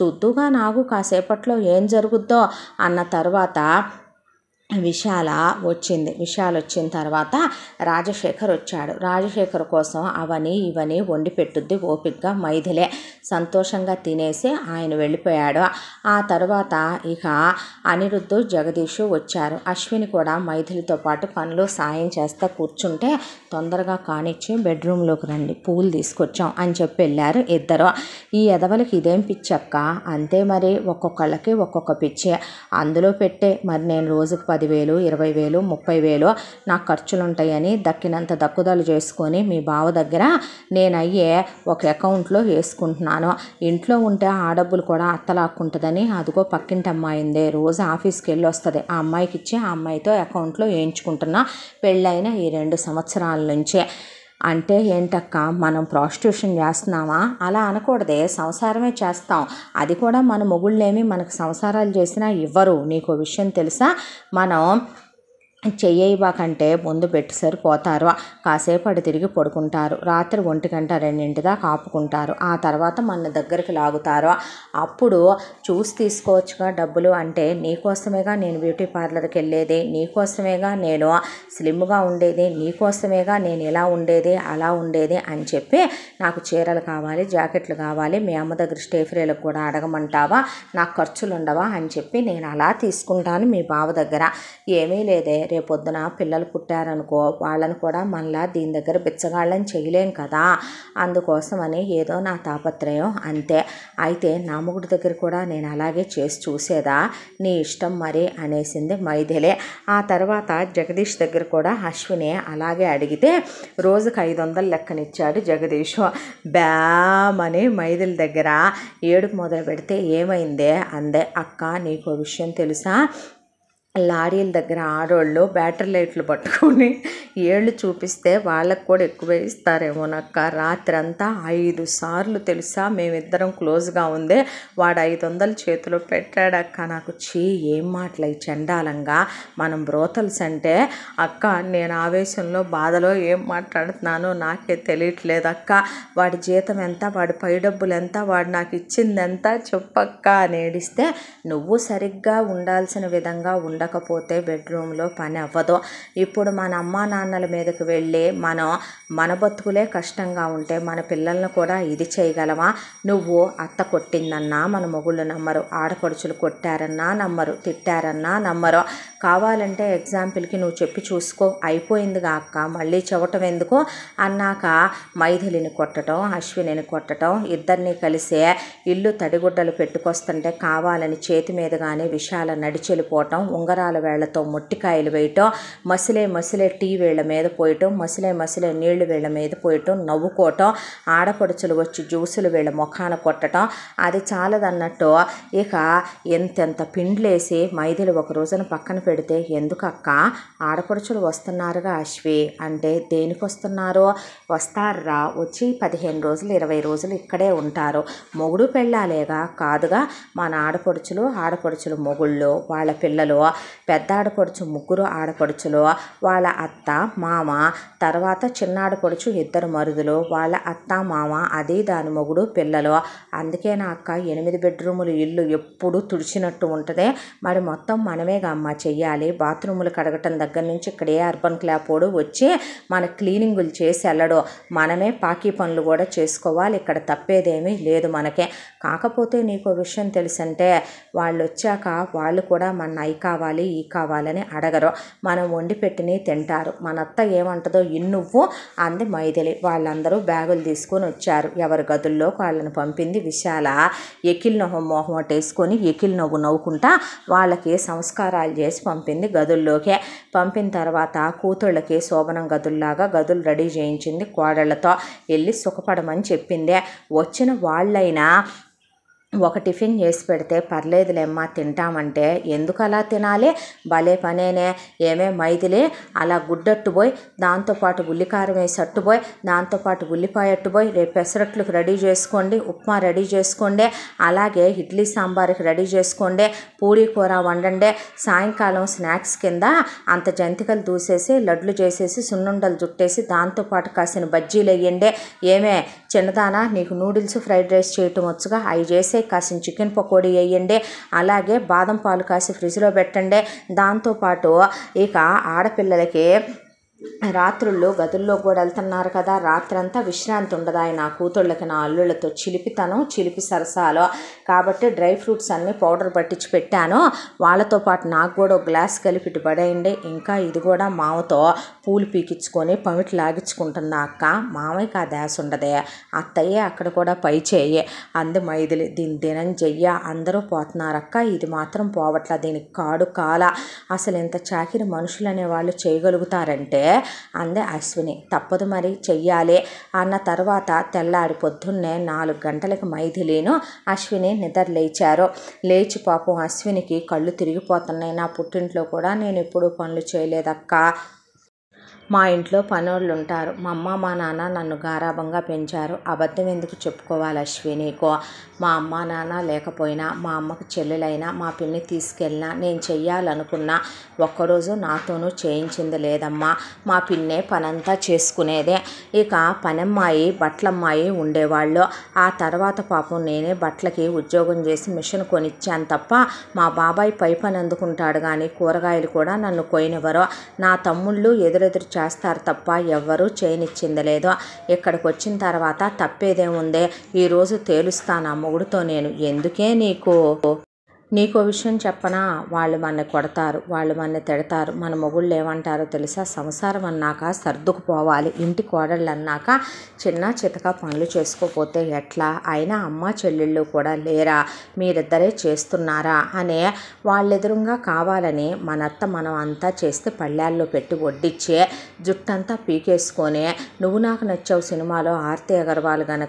చూద్దుగా నాకు కాసేపట్లో ఏం జరుగుద్దో అన్న తర్వాత విశాల వచ్చింది విశాల్ వచ్చిన తర్వాత రాజశేఖర్ వచ్చాడు రాజశేఖర్ కోసం అవని ఇవని వండి పెట్టుద్ది ఓపికగా మైథిలే సంతోషంగా తినేసి ఆయన వెళ్ళిపోయాడు ఆ తర్వాత ఇక అనిరుద్ధు జగదీష్ వచ్చారు అశ్విని కూడా మైథిలితో పాటు పనులు సాయం చేస్తా కూర్చుంటే తొందరగా కానిచ్చి బెడ్రూమ్లోకి రండి పూలు తీసుకొచ్చాం అని చెప్పి వెళ్ళారు ఇద్దరు ఈ ఎదవలకి ఇదేం పిచ్చక్క అంతే మరి ఒక్కొక్కళ్ళకి ఒక్కొక్క పిచ్చే అందులో పెట్టే మరి నేను రోజుకి పది పదివేలు ఇరవై వేలు ముప్పై వేలు నాకు ఖర్చులు ఉంటాయని దక్కినంత దక్కుదలు చేసుకొని మీ బావ దగ్గర నేను అయ్యే ఒక అకౌంట్లో వేసుకుంటున్నాను ఇంట్లో ఉంటే ఆ డబ్బులు కూడా అత్తలాక్కుంటుందని అదిగో పక్కింటి అమ్మాయిందే రోజు ఆఫీస్కి వెళ్ళి వస్తుంది ఆ అమ్మాయికి ఇచ్చి ఆ అమ్మాయితో అకౌంట్లో వేయించుకుంటున్నా పెళ్ళైన ఈ రెండు సంవత్సరాల నుంచే అంటే ఏంటక్క మనం ప్రాస్టిట్యూషన్ చేస్తున్నామా అలా అనకూడదే సంసారమే చేస్తాం అది కూడా మన మొగుళ్ళేమి మనకు సంసారాలు చేసినా ఇవ్వరు నీకు విషయం తెలుసా మనం కంటే ముందు పెట్టి సరిపోతారు అటు తిరిగి పడుకుంటారు రాత్రి ఒంటి గంట రెండింటి దాకా ఆపుకుంటారు ఆ తర్వాత మన దగ్గరికి లాగుతారు అప్పుడు చూసి తీసుకోవచ్చుగా డబ్బులు అంటే నీకోసమేగా నేను బ్యూటీ పార్లర్కి వెళ్ళేది నీకోసమేగా నేను స్లిమ్గా ఉండేది నీకోసమేగా నేను ఇలా ఉండేది అలా ఉండేది అని చెప్పి నాకు చీరలు కావాలి జాకెట్లు కావాలి మీ అమ్మ దగ్గర స్టేఫ్రీలకు కూడా అడగమంటావా నాకు ఖర్చులు ఉండవా అని చెప్పి నేను అలా తీసుకుంటాను మీ బావ దగ్గర ఏమీ లేదే రేపు పొద్దున పిల్లలు పుట్టారనుకో వాళ్ళని కూడా మళ్ళా దీని దగ్గర బిచ్చగాళ్ళని చేయలేం కదా అందుకోసమని ఏదో నా తాపత్రయం అంతే అయితే నా మొగుడి దగ్గర కూడా నేను అలాగే చేసి చూసేదా నీ ఇష్టం మరి అనేసింది మైథిలే ఆ తర్వాత జగదీష్ దగ్గర కూడా అశ్విని అలాగే అడిగితే రోజుకు ఐదు వందలు లెక్కనిచ్చాడు జగదీష్ బ్యామ్ అని మైథిలి దగ్గర ఏడుపు మొదలు పెడితే ఏమైందే అందే అక్క నీకు విషయం తెలుసా లారీల దగ్గర ఆడోళ్ళు బ్యాటరీ లైట్లు పట్టుకొని ఏళ్ళు చూపిస్తే వాళ్ళకు కూడా ఎక్కువ ఇస్తారేమోనక్క రాత్రంతా ఐదు సార్లు తెలుసా మేమిద్దరం క్లోజ్గా ఉందే వాడు ఐదు వందలు చేతిలో పెట్టాడక్క నాకు చీ ఏం మాటలే చండాలంగా మనం బ్రోతల్స్ అంటే అక్క నేను ఆవేశంలో బాధలో ఏం మాట్లాడుతున్నానో నాకే తెలియట్లేదు అక్క వాడి జీతం ఎంత వాడి పై డబ్బులు ఎంత వాడు నాకు ఇచ్చింది ఎంత చెప్పక్క అని నువ్వు సరిగ్గా ఉండాల్సిన విధంగా ఉండకపోతే బెడ్రూమ్లో పని అవ్వదు ఇప్పుడు మన అమ్మా నాన్నల మీదకి వెళ్ళి మనం మన బతుకులే కష్టంగా ఉంటే మన పిల్లలను కూడా ఇది చేయగలమా నువ్వు అత్త కొట్టిందన్నా మన మొగుళ్ళు నమ్మరు ఆడపడుచులు కొట్టారన్నా నమ్మరు తిట్టారన్నా నమ్మరు కావాలంటే ఎగ్జాంపుల్కి నువ్వు చెప్పి చూసుకో అయిపోయిందిగా అక్క మళ్ళీ చెవటం ఎందుకు అన్నాక మైథిలిని కొట్టడం అశ్వినిని కొట్టడం ఇద్దరిని కలిసే ఇల్లు తడిగుడ్డలు పెట్టుకొస్తుంటే కావాలని చేతి కానీ విశాల నడిచెళ్ళిపోవటం ఉంగరాల వేళ్లతో మొట్టికాయలు వేయటం మసిలే మసిలే టీ వేళ్ల మీద పోయటం మసిలే మసిలే నీళ్లు వేళ్ల మీద పోయటం నవ్వుకోవటం ఆడపడుచులు వచ్చి జ్యూసులు వీళ్ళ ముఖాన కొట్టడం అది చాలదన్నట్టు ఇక ఎంతెంత పిండ్లేసి మైథిలి ఒక రోజున పక్కన పెడితే ఎందుకు అక్క ఆడపడుచులు వస్తున్నారుగా అశ్వి అంటే దేనికి వస్తున్నారో వస్తారా వచ్చి పదిహేను రోజులు ఇరవై రోజులు ఇక్కడే ఉంటారు మొగుడు పెళ్ళాలేగా కాదుగా మన ఆడపడుచులు ఆడపడుచులు మొగుళ్ళు వాళ్ళ పిల్లలు పెద్ద ఆడపడుచు ముగ్గురు ఆడపడుచులు వాళ్ళ అత్త మామ తర్వాత చిన్నాడపడుచు ఇద్దరు మరుదులు వాళ్ళ అత్త మామ అది దాని మొగుడు పిల్లలు అందుకే నా అక్క ఎనిమిది బెడ్రూములు ఇల్లు ఎప్పుడు తుడిచినట్టు ఉంటుంది మరి మొత్తం మనమే గమ్మ చెయ్యాలి చెయ్యాలి బాత్రూములు కడగటం దగ్గర నుంచి ఇక్కడ ఏ అర్బన్ క్లాపోడు వచ్చి మన క్లీనింగులు చేసి వెళ్ళడు మనమే పాకీ పనులు కూడా చేసుకోవాలి ఇక్కడ తప్పేదేమీ లేదు మనకే కాకపోతే నీకు విషయం తెలుసంటే వాళ్ళు వచ్చాక వాళ్ళు కూడా మన అయి కావాలి ఈ కావాలని అడగరు మనం వండి పెట్టిని తింటారు మన అత్త ఏమంటదో ఇన్నువ్వు అంది మైదిలి వాళ్ళందరూ బ్యాగులు తీసుకొని వచ్చారు ఎవరి గదుల్లో వాళ్ళని పంపింది విశాల ఎకిల్ నవ్వు మోహం వేసుకొని ఎకిల్ నవ్వు నవ్వుకుంటా వాళ్ళకి సంస్కారాలు చేసి పంపింది గదుల్లోకే పంపిన తర్వాత కూతుళ్ళకి శోభనం గదుల్లాగా గదులు రెడీ చేయించింది కోడళ్లతో వెళ్ళి సుఖపడమని చెప్పింది వచ్చిన వాళ్ళైనా ఒక టిఫిన్ చేసి పెడితే పర్లేదులేమ్మా తింటామంటే ఎందుకు అలా తినాలి భలే పనేనే ఏమే మైదిలే అలా గుడ్డట్టు పోయి దాంతోపాటు ఉల్లికారం వేసి పోయి దాంతోపాటు ఉల్లిపాయ పోయి రేపు పెసరట్లకు రెడీ చేసుకోండి ఉప్మా రెడీ చేసుకోండి అలాగే ఇడ్లీ సాంబార్కి రెడీ చేసుకోండి పూడి కూర వండండి సాయంకాలం స్నాక్స్ కింద అంత జంతికలు దూసేసి లడ్లు చేసేసి సున్నుండలు జుట్టేసి దాంతోపాటు కాసిన బజ్జీలు వేయండి ఏమే చిన్నదానా నీకు నూడిల్స్ ఫ్రైడ్ రైస్ చేయటం వచ్చుగా అవి చేసే కాసిన చికెన్ పకోడీ వేయండి అలాగే బాదం పాలు కాసి ఫ్రిడ్జ్లో పెట్టండి దాంతోపాటు ఇక ఆడపిల్లలకి రాత్రుల్లో గదుల్లో కూడా వెళ్తున్నారు కదా రాత్రంతా విశ్రాంతి ఉండదు ఆయన కూతుళ్ళకి నా అల్లుళ్ళతో చిలిపితను చిలిపి సరసాలో కాబట్టి డ్రై ఫ్రూట్స్ అన్నీ పౌడర్ పట్టించి పెట్టాను వాళ్ళతో పాటు నాకు కూడా ఒక గ్లాస్ కలిపి పడేయండి ఇంకా ఇది కూడా మామతో పూలు పీకించుకొని పమిటి లాగించుకుంటుంది అక్క మామయ్యకి ఆ దాస ఉండదే అత్తయ్య అక్కడ కూడా పై చేయి అంది మైదిలి దీని దినం చెయ్య అందరూ పోతున్నారక్క ఇది మాత్రం పోవట్లా దీనికి కాడు కాల అసలు ఇంత చాకిరి మనుషులు అనేవాళ్ళు చేయగలుగుతారంటే అంది అశ్విని తప్పదు మరి చెయ్యాలి అన్న తర్వాత తెల్లారి పొద్దున్నే నాలుగు గంటలకు మైథిలీను అశ్విని నిద్ర లేచారు లేచి పాపం అశ్వినికి కళ్ళు తిరిగిపోతున్నాయి నా పుట్టింట్లో కూడా నేను ఎప్పుడు పనులు చేయలేదక్క మా ఇంట్లో పనోళ్ళు ఉంటారు మా అమ్మ మా నాన్న నన్ను గారాభంగా పెంచారు అబద్ధం ఎందుకు చెప్పుకోవాలి అశ్విని మా అమ్మ నాన్న లేకపోయినా మా అమ్మకు చెల్లెలైనా మా పిన్ని తీసుకెళ్ళినా నేను చెయ్యాలనుకున్నా ఒక్కరోజు నాతోనూ చేయించింది లేదమ్మా మా పిన్నే పనంతా చేసుకునేదే ఇక పనమ్మాయి బట్లమ్మాయి ఉండేవాళ్ళు ఆ తర్వాత పాపం నేనే బట్టలకి ఉద్యోగం చేసి మిషన్ కొనిచ్చాను తప్ప మా బాబాయ్ పై పని అందుకుంటాడు కానీ కూరగాయలు కూడా నన్ను కొయినెవరో నా తమ్ముళ్ళు ఎదురెదురు చేస్తారు తప్ప ఎవ్వరూ చేయనిచ్చింది లేదో ఇక్కడికి వచ్చిన తర్వాత తప్పేదేముందే ఈరోజు అమ్మ తమ్ముడితో నేను ఎందుకే నీకు నీకో విషయం చెప్పనా వాళ్ళు మన కొడతారు వాళ్ళు మన తిడతారు మన మొగుళ్ళు ఏమంటారో తెలుసా సంసారం అన్నాక సర్దుకుపోవాలి ఇంటి కోడళ్ళు అన్నాక చిన్న చితక పనులు చేసుకోపోతే ఎట్లా అయినా అమ్మ చెల్లెళ్ళు కూడా లేరా మీరిద్దరే చేస్తున్నారా అనే వాళ్ళెదురుగా కావాలని మన అత్త మనం అంతా చేస్తే పళ్ళాల్లో పెట్టి వడ్డిచ్చే జుట్టంతా పీకేసుకొని నువ్వు నాకు నచ్చావు సినిమాలో ఆర్తి అగర్వాల్ గనక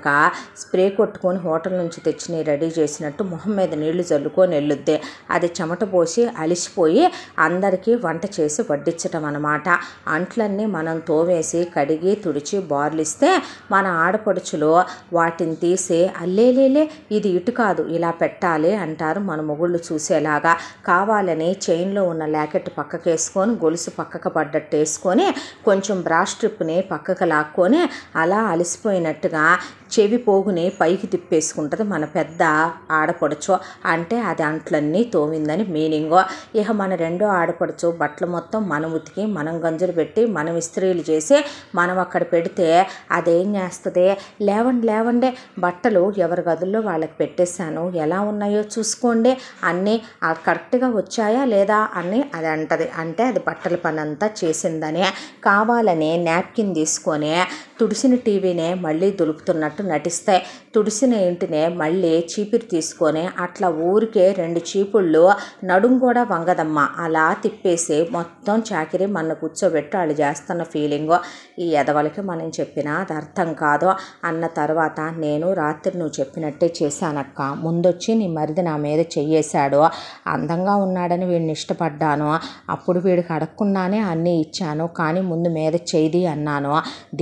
స్ప్రే కొట్టుకొని హోటల్ నుంచి తెచ్చి రెడీ చేసినట్టు మొహం మీద నీళ్లు చల్లుకొని వెళ్ళొద్దే అది చెమట పోసి అలిసిపోయి అందరికీ వంట చేసి వడ్డించటం అనమాట అంట్లన్నీ మనం తోవేసి కడిగి తుడిచి బార్లిస్తే మన ఆడపడుచులు వాటిని తీసి అల్లేలేలే ఇది ఇటు కాదు ఇలా పెట్టాలి అంటారు మన మొగుళ్ళు చూసేలాగా కావాలని చైన్లో ఉన్న ల్యాకెట్ పక్కకేసుకొని గొలుసు పక్కకు పడ్డట్టు వేసుకొని కొంచెం బ్రాష్ స్ట్రిప్ని పక్కకు లాక్కొని అలా అలసిపోయినట్టుగా చెవి పోగుని పైకి తిప్పేసుకుంటుంది మన పెద్ద ఆడపడుచు అంటే అది అంట్లన్నీ తోమిందని మీనింగ్ ఇక మన రెండో ఆడపడుచు బట్టలు మొత్తం మనం ఉతికి మనం గంజులు పెట్టి మనం ఇస్త్రీలు చేసి మనం అక్కడ పెడితే అదేం చేస్తుంది లేవండి లేవండి బట్టలు ఎవరి గదుల్లో వాళ్ళకి పెట్టేశాను ఎలా ఉన్నాయో చూసుకోండి అన్నీ కరెక్ట్గా వచ్చాయా లేదా అని అది అంటది అంటే అది బట్టల పని అంతా చేసిందని కావాలని నాప్కిన్ తీసుకొని తుడిసిన టీవీనే మళ్ళీ దులుపుతున్నట్టు నటిస్తాయి తుడిసిన ఇంటినే మళ్ళీ చీపిరి తీసుకొని అట్లా ఊరికే రెండు చీపుళ్ళు నడుం కూడా వంగదమ్మ అలా తిప్పేసి మొత్తం చాకిరి మన కూర్చోబెట్టి వాళ్ళు చేస్తున్న ఫీలింగ్ ఈ ఎదవలకి మనం చెప్పినా అది అర్థం కాదు అన్న తర్వాత నేను రాత్రి నువ్వు చెప్పినట్టే చేశానక్క ముందొచ్చి నీ మరిది నా మీద చెయ్యేశాడు అందంగా ఉన్నాడని వీడిని ఇష్టపడ్డాను అప్పుడు వీడికి అడగకుండానే అన్నీ ఇచ్చాను కానీ ముందు మీద చేయి అన్నాను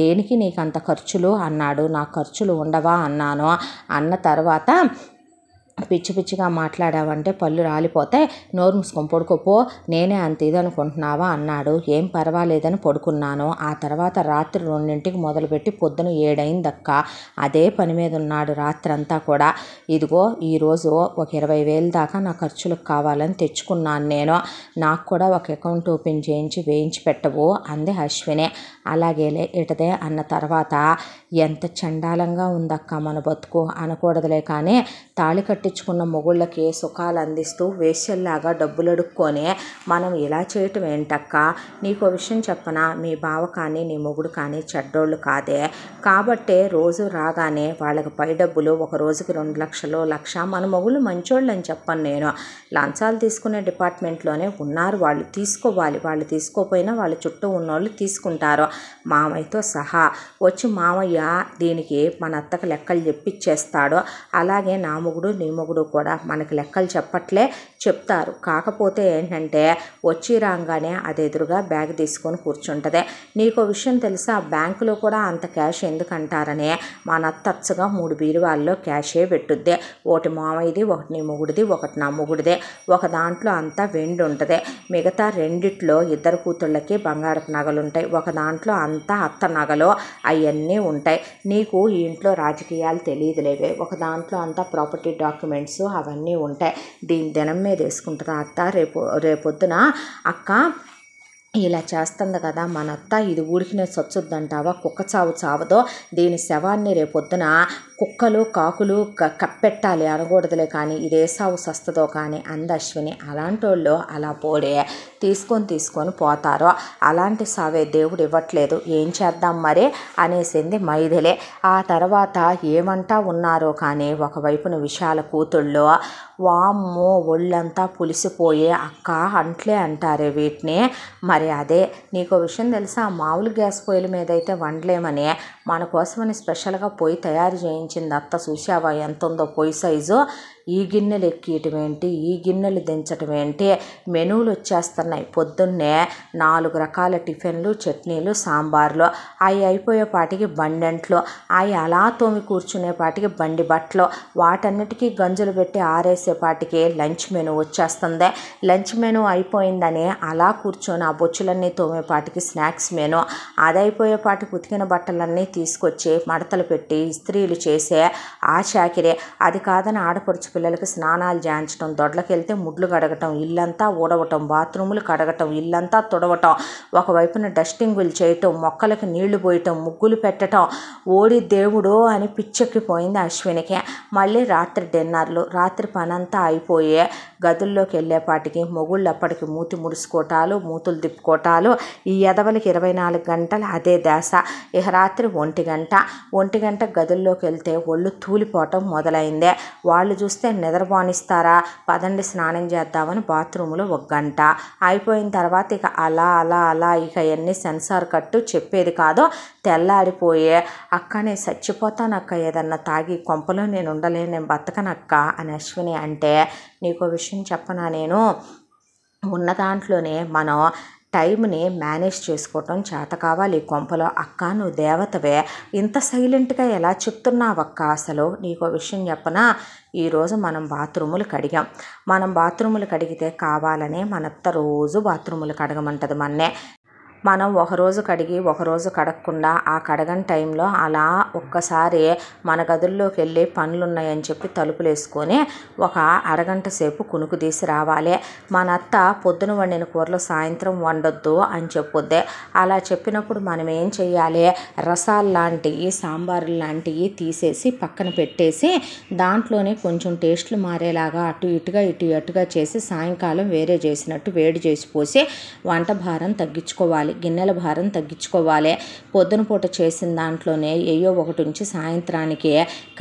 దేనికి నీ నీకంత ఖర్చులు అన్నాడు నా ఖర్చులు ఉండవా అన్నాను అన్న తర్వాత పిచ్చి పిచ్చిగా మాట్లాడావంటే పళ్ళు రాలిపోతే నోరు ముసుకొని పడుకోపో నేనే అంత ఇదనుకుంటున్నావా అన్నాడు ఏం పర్వాలేదని పడుకున్నాను ఆ తర్వాత రాత్రి రెండింటికి మొదలుపెట్టి పొద్దున ఏడైందక్క అదే పని మీద ఉన్నాడు రాత్రంతా కూడా ఇదిగో ఈరోజు ఒక ఇరవై వేలు దాకా నా ఖర్చులకు కావాలని తెచ్చుకున్నాను నేను నాకు కూడా ఒక అకౌంట్ ఓపెన్ చేయించి వేయించి పెట్టవు అంది అశ్విని అలాగేలే ఇటదే అన్న తర్వాత ఎంత చండాలంగా ఉందక్క మన బతుకు అనకూడదులే కానీ తాళి కట్టి పట్టించుకున్న మొగుళ్ళకి సుఖాలు అందిస్తూ వేశ్యల్లాగా అడుక్కొని మనం ఇలా చేయటం ఏంటక్క నీకు విషయం చెప్పనా మీ బావ కానీ నీ మొగుడు కానీ చెడ్డోళ్ళు కాదే కాబట్టే రోజు రాగానే వాళ్ళకి పై డబ్బులు ఒక రోజుకి రెండు లక్షలు లక్ష మన మొగుళ్ళు మంచోళ్ళు అని చెప్పాను నేను లంచాలు తీసుకునే డిపార్ట్మెంట్లోనే ఉన్నారు వాళ్ళు తీసుకోవాలి వాళ్ళు తీసుకోపోయినా వాళ్ళ చుట్టూ ఉన్నోళ్ళు తీసుకుంటారు మామయ్యతో సహా వచ్చి మామయ్య దీనికి మన అత్తకు లెక్కలు చెప్పిచ్చేస్తాడు అలాగే నా మొగుడు నీ భీముగుడు కూడా మనకి లెక్కలు చెప్పట్లే చెప్తారు కాకపోతే ఏంటంటే వచ్చి రాగానే అది ఎదురుగా బ్యాగ్ తీసుకొని కూర్చుంటుంది నీకు విషయం తెలుసా బ్యాంకులో కూడా అంత క్యాష్ ఎందుకంటారని మా నత్తచ్చగా మూడు బీరువాల్లో క్యాషే పెట్టుద్ది ఒకటి మామయ్యది ఒకటి నీ మొగుడిది ఒకటి నా మొగుడిదే ఒక దాంట్లో అంతా వెండి ఉంటుంది మిగతా రెండిట్లో ఇద్దరు కూతుళ్ళకి బంగారపు నగలు ఉంటాయి ఒక దాంట్లో అంతా అత్త నగలు అవన్నీ ఉంటాయి నీకు ఈ ఇంట్లో రాజకీయాలు లేవే ఒక దాంట్లో అంతా ప్రాపర్టీ డాక్యుమెంట్ డాక్యుమెంట్స్ అవన్నీ ఉంటాయి దీని దినం మీద వేసుకుంటారా అత్త రేపు రేపొద్దున అక్క ఇలా చేస్తుంది కదా మన అత్త ఇది ఊడికినే అంటావా కుక్క చావు చావదో దీని శవాన్ని రేపొద్దున కుక్కలు కాకులు కప్పెట్టాలి అనకూడదులే కానీ ఇదే సావు సస్తదో కానీ అందశ్విని అలాంటి వాళ్ళు అలా పోడే తీసుకొని తీసుకొని పోతారో అలాంటి సావే దేవుడు ఇవ్వట్లేదు ఏం చేద్దాం మరి అనేసింది మైథిలే ఆ తర్వాత ఏమంటా ఉన్నారో కానీ ఒకవైపున విశాల కూతుళ్ళు వామ్మో ఒళ్ళంతా పులిసిపోయే అక్క అంట్లే అంటారు వీటిని మరి అదే నీకు విషయం తెలుసా మామూలు గ్యాస్ పొయ్యిల మీద అయితే వండలేమని మన కోసమని స్పెషల్గా పొయ్యి తయారు చేయించింది అత్త చూసావా ఎంత ఉందో పొయ్యి సైజు ఈ గిన్నెలు ఎక్కియటం ఏంటి ఈ గిన్నెలు దించటం ఏంటి మెనూలు వచ్చేస్తున్నాయి పొద్దున్నే నాలుగు రకాల టిఫిన్లు చట్నీలు సాంబార్లు అవి అయిపోయేపాటికి బండెంట్లు అవి అలా తోమి కూర్చునేపాటికి బండి బట్టలు వాటన్నిటికీ గంజులు పెట్టి ఆరేసేపాటికి లంచ్ మెనూ వచ్చేస్తుంది లంచ్ మెనూ అయిపోయిందని అలా కూర్చొని ఆ బొచ్చులన్నీ తోమేపాటికి స్నాక్స్ మెనూ అయిపోయేపాటికి ఉతికిన బట్టలన్నీ తీసుకొచ్చి మడతలు పెట్టి ఇస్త్రీలు చేసే ఆ చాకిరే అది కాదని ఆడపడుచు పిల్లలకి స్నానాలు చేయించడం దొడ్లకి వెళ్తే ముడ్లు కడగటం ఇల్లంతా ఊడవటం బాత్రూములు కడగటం ఇల్లంతా తుడవటం ఒకవైపున డస్టింగులు చేయటం మొక్కలకు నీళ్లు పోయటం ముగ్గులు పెట్టడం ఓడి దేవుడు అని పిచ్చెక్కిపోయింది అశ్వినికి మళ్ళీ రాత్రి డిన్నర్లు రాత్రి పనంతా అయిపోయే గదుల్లోకి వెళ్ళేపాటికి మొగుళ్ళు అప్పటికి మూతి ముడుచుకోటాలు మూతులు తిప్పుకోటాలు ఈ ఎదవలకి ఇరవై నాలుగు గంటలు అదే దేశ ఇక రాత్రి ఒంటి గంట ఒంటి గంట గదుల్లోకి వెళ్తే ఒళ్ళు తూలిపోవటం మొదలైందే వాళ్ళు చూస్తే చూస్తే నిద్రపోనిస్తారా పదండి స్నానం చేద్దామని బాత్రూంలో ఒక గంట అయిపోయిన తర్వాత ఇక అలా అలా అలా ఇక ఎన్ని సెన్సార్ కట్టు చెప్పేది కాదో తెల్లాడిపోయే అక్కనే చచ్చిపోతానక్క ఏదన్నా తాగి కొంపలో నేను ఉండలేను నేను బతకనక్క అని అశ్విని అంటే నీకు విషయం చెప్పనా నేను ఉన్న దాంట్లోనే మనం టైంని మేనేజ్ చేసుకోవటం చేత కావాలి కొంపలో అక్క నువ్వు దేవతవే ఇంత సైలెంట్గా ఎలా చెప్తున్నావక్క అసలు నీకు విషయం చెప్పనా ఈరోజు మనం బాత్రూములు కడిగాం మనం బాత్రూములు కడిగితే కావాలనే మనంత రోజు బాత్రూములు కడగమంటది మన్నే మనం ఒకరోజు కడిగి ఒకరోజు కడగకుండా ఆ కడగని టైంలో అలా ఒక్కసారి మన గదుల్లోకి వెళ్ళి పనులున్నాయని చెప్పి తలుపులు వేసుకొని ఒక అరగంట సేపు కునుకు తీసి రావాలి మన అత్త పొద్దున వండిన కూరలు సాయంత్రం వండొద్దు అని చెప్పొద్దే అలా చెప్పినప్పుడు మనం ఏం చేయాలి రసాలు లాంటివి సాంబార్లు లాంటివి తీసేసి పక్కన పెట్టేసి దాంట్లోనే కొంచెం టేస్ట్లు మారేలాగా అటు ఇటుగా ఇటు అటుగా చేసి సాయంకాలం వేరే చేసినట్టు వేడి చేసి పోసి వంట భారం తగ్గించుకోవాలి తగ్గించుకోవాలి గిన్నెల భారం తగ్గించుకోవాలి పొద్దున పూట చేసిన దాంట్లోనే ఏయో ఒకటి ఉంచి సాయంత్రానికి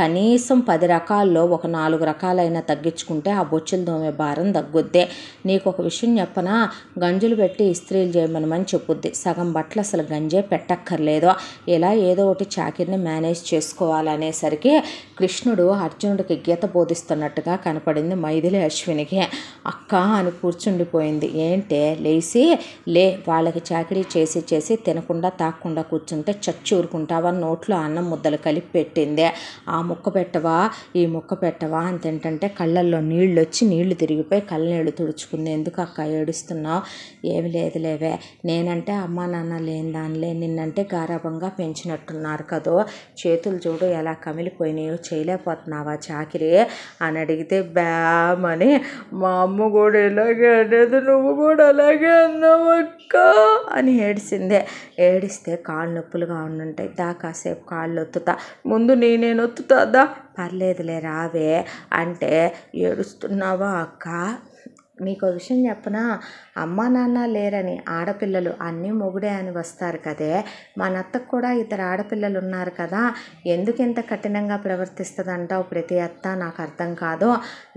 కనీసం పది రకాల్లో ఒక నాలుగు రకాలైన తగ్గించుకుంటే ఆ బొచ్చులు దోమే భారం తగ్గుద్ది నీకు ఒక విషయం చెప్పనా గంజులు పెట్టి ఇస్త్రీలు చేయమనమని చెప్పుద్ది సగం బట్టలు అసలు గంజే పెట్టక్కర్లేదు ఇలా ఏదో ఒకటి చాకిరిని మేనేజ్ చేసుకోవాలనేసరికి కృష్ణుడు అర్జునుడికి గీత బోధిస్తున్నట్టుగా కనపడింది మైథిలి అశ్వినికి అక్క అని కూర్చుండిపోయింది ఏంటే లేచి లే వాళ్ళకి చాకిరి ఇవన్నీ చేసి చేసి తినకుండా తాకుండా కూర్చుంటే చచ్చి ఊరుకుంటావా నోట్లో అన్నం ముద్దలు కలిపి పెట్టింది ఆ ముక్క పెట్టవా ఈ ముక్క పెట్టవా అని తింటంటే కళ్ళల్లో నీళ్ళు వచ్చి నీళ్లు తిరిగిపోయి కళ్ళనీళ్ళు తుడుచుకుంది ఎందుకు అక్క ఏడుస్తున్నావు ఏమి లేదులేవే నేనంటే అమ్మా నాన్న లేని దానిలే నిన్నంటే గారాభంగా పెంచినట్టున్నారు కదో చేతులు చూడు ఎలా కమిలిపోయినాయో చేయలేకపోతున్నావా చాకిరి అని అడిగితే బ్యామని అని మా అమ్మ కూడా ఇలాగే అనేది నువ్వు కూడా అలాగే అన్నావక్క అని అని ఏడిసిందే ఏడిస్తే కాళ్ళు నొప్పులుగా ఉండుంటాయి దా కాసేపు కాళ్ళు ఒత్తుతా ముందు నేనే నొత్తుతా దా పర్లేదులే రావే అంటే ఏడుస్తున్నావా అక్క మీకు విషయం చెప్పనా అమ్మా నాన్న లేరని ఆడపిల్లలు అన్నీ మొగుడే అని వస్తారు కదే మా అత్తకు కూడా ఇద్దరు ఆడపిల్లలు ఉన్నారు కదా ఎందుకు ఇంత కఠినంగా ప్రవర్తిస్తుందంటావు ప్రతి అత్త నాకు అర్థం కాదు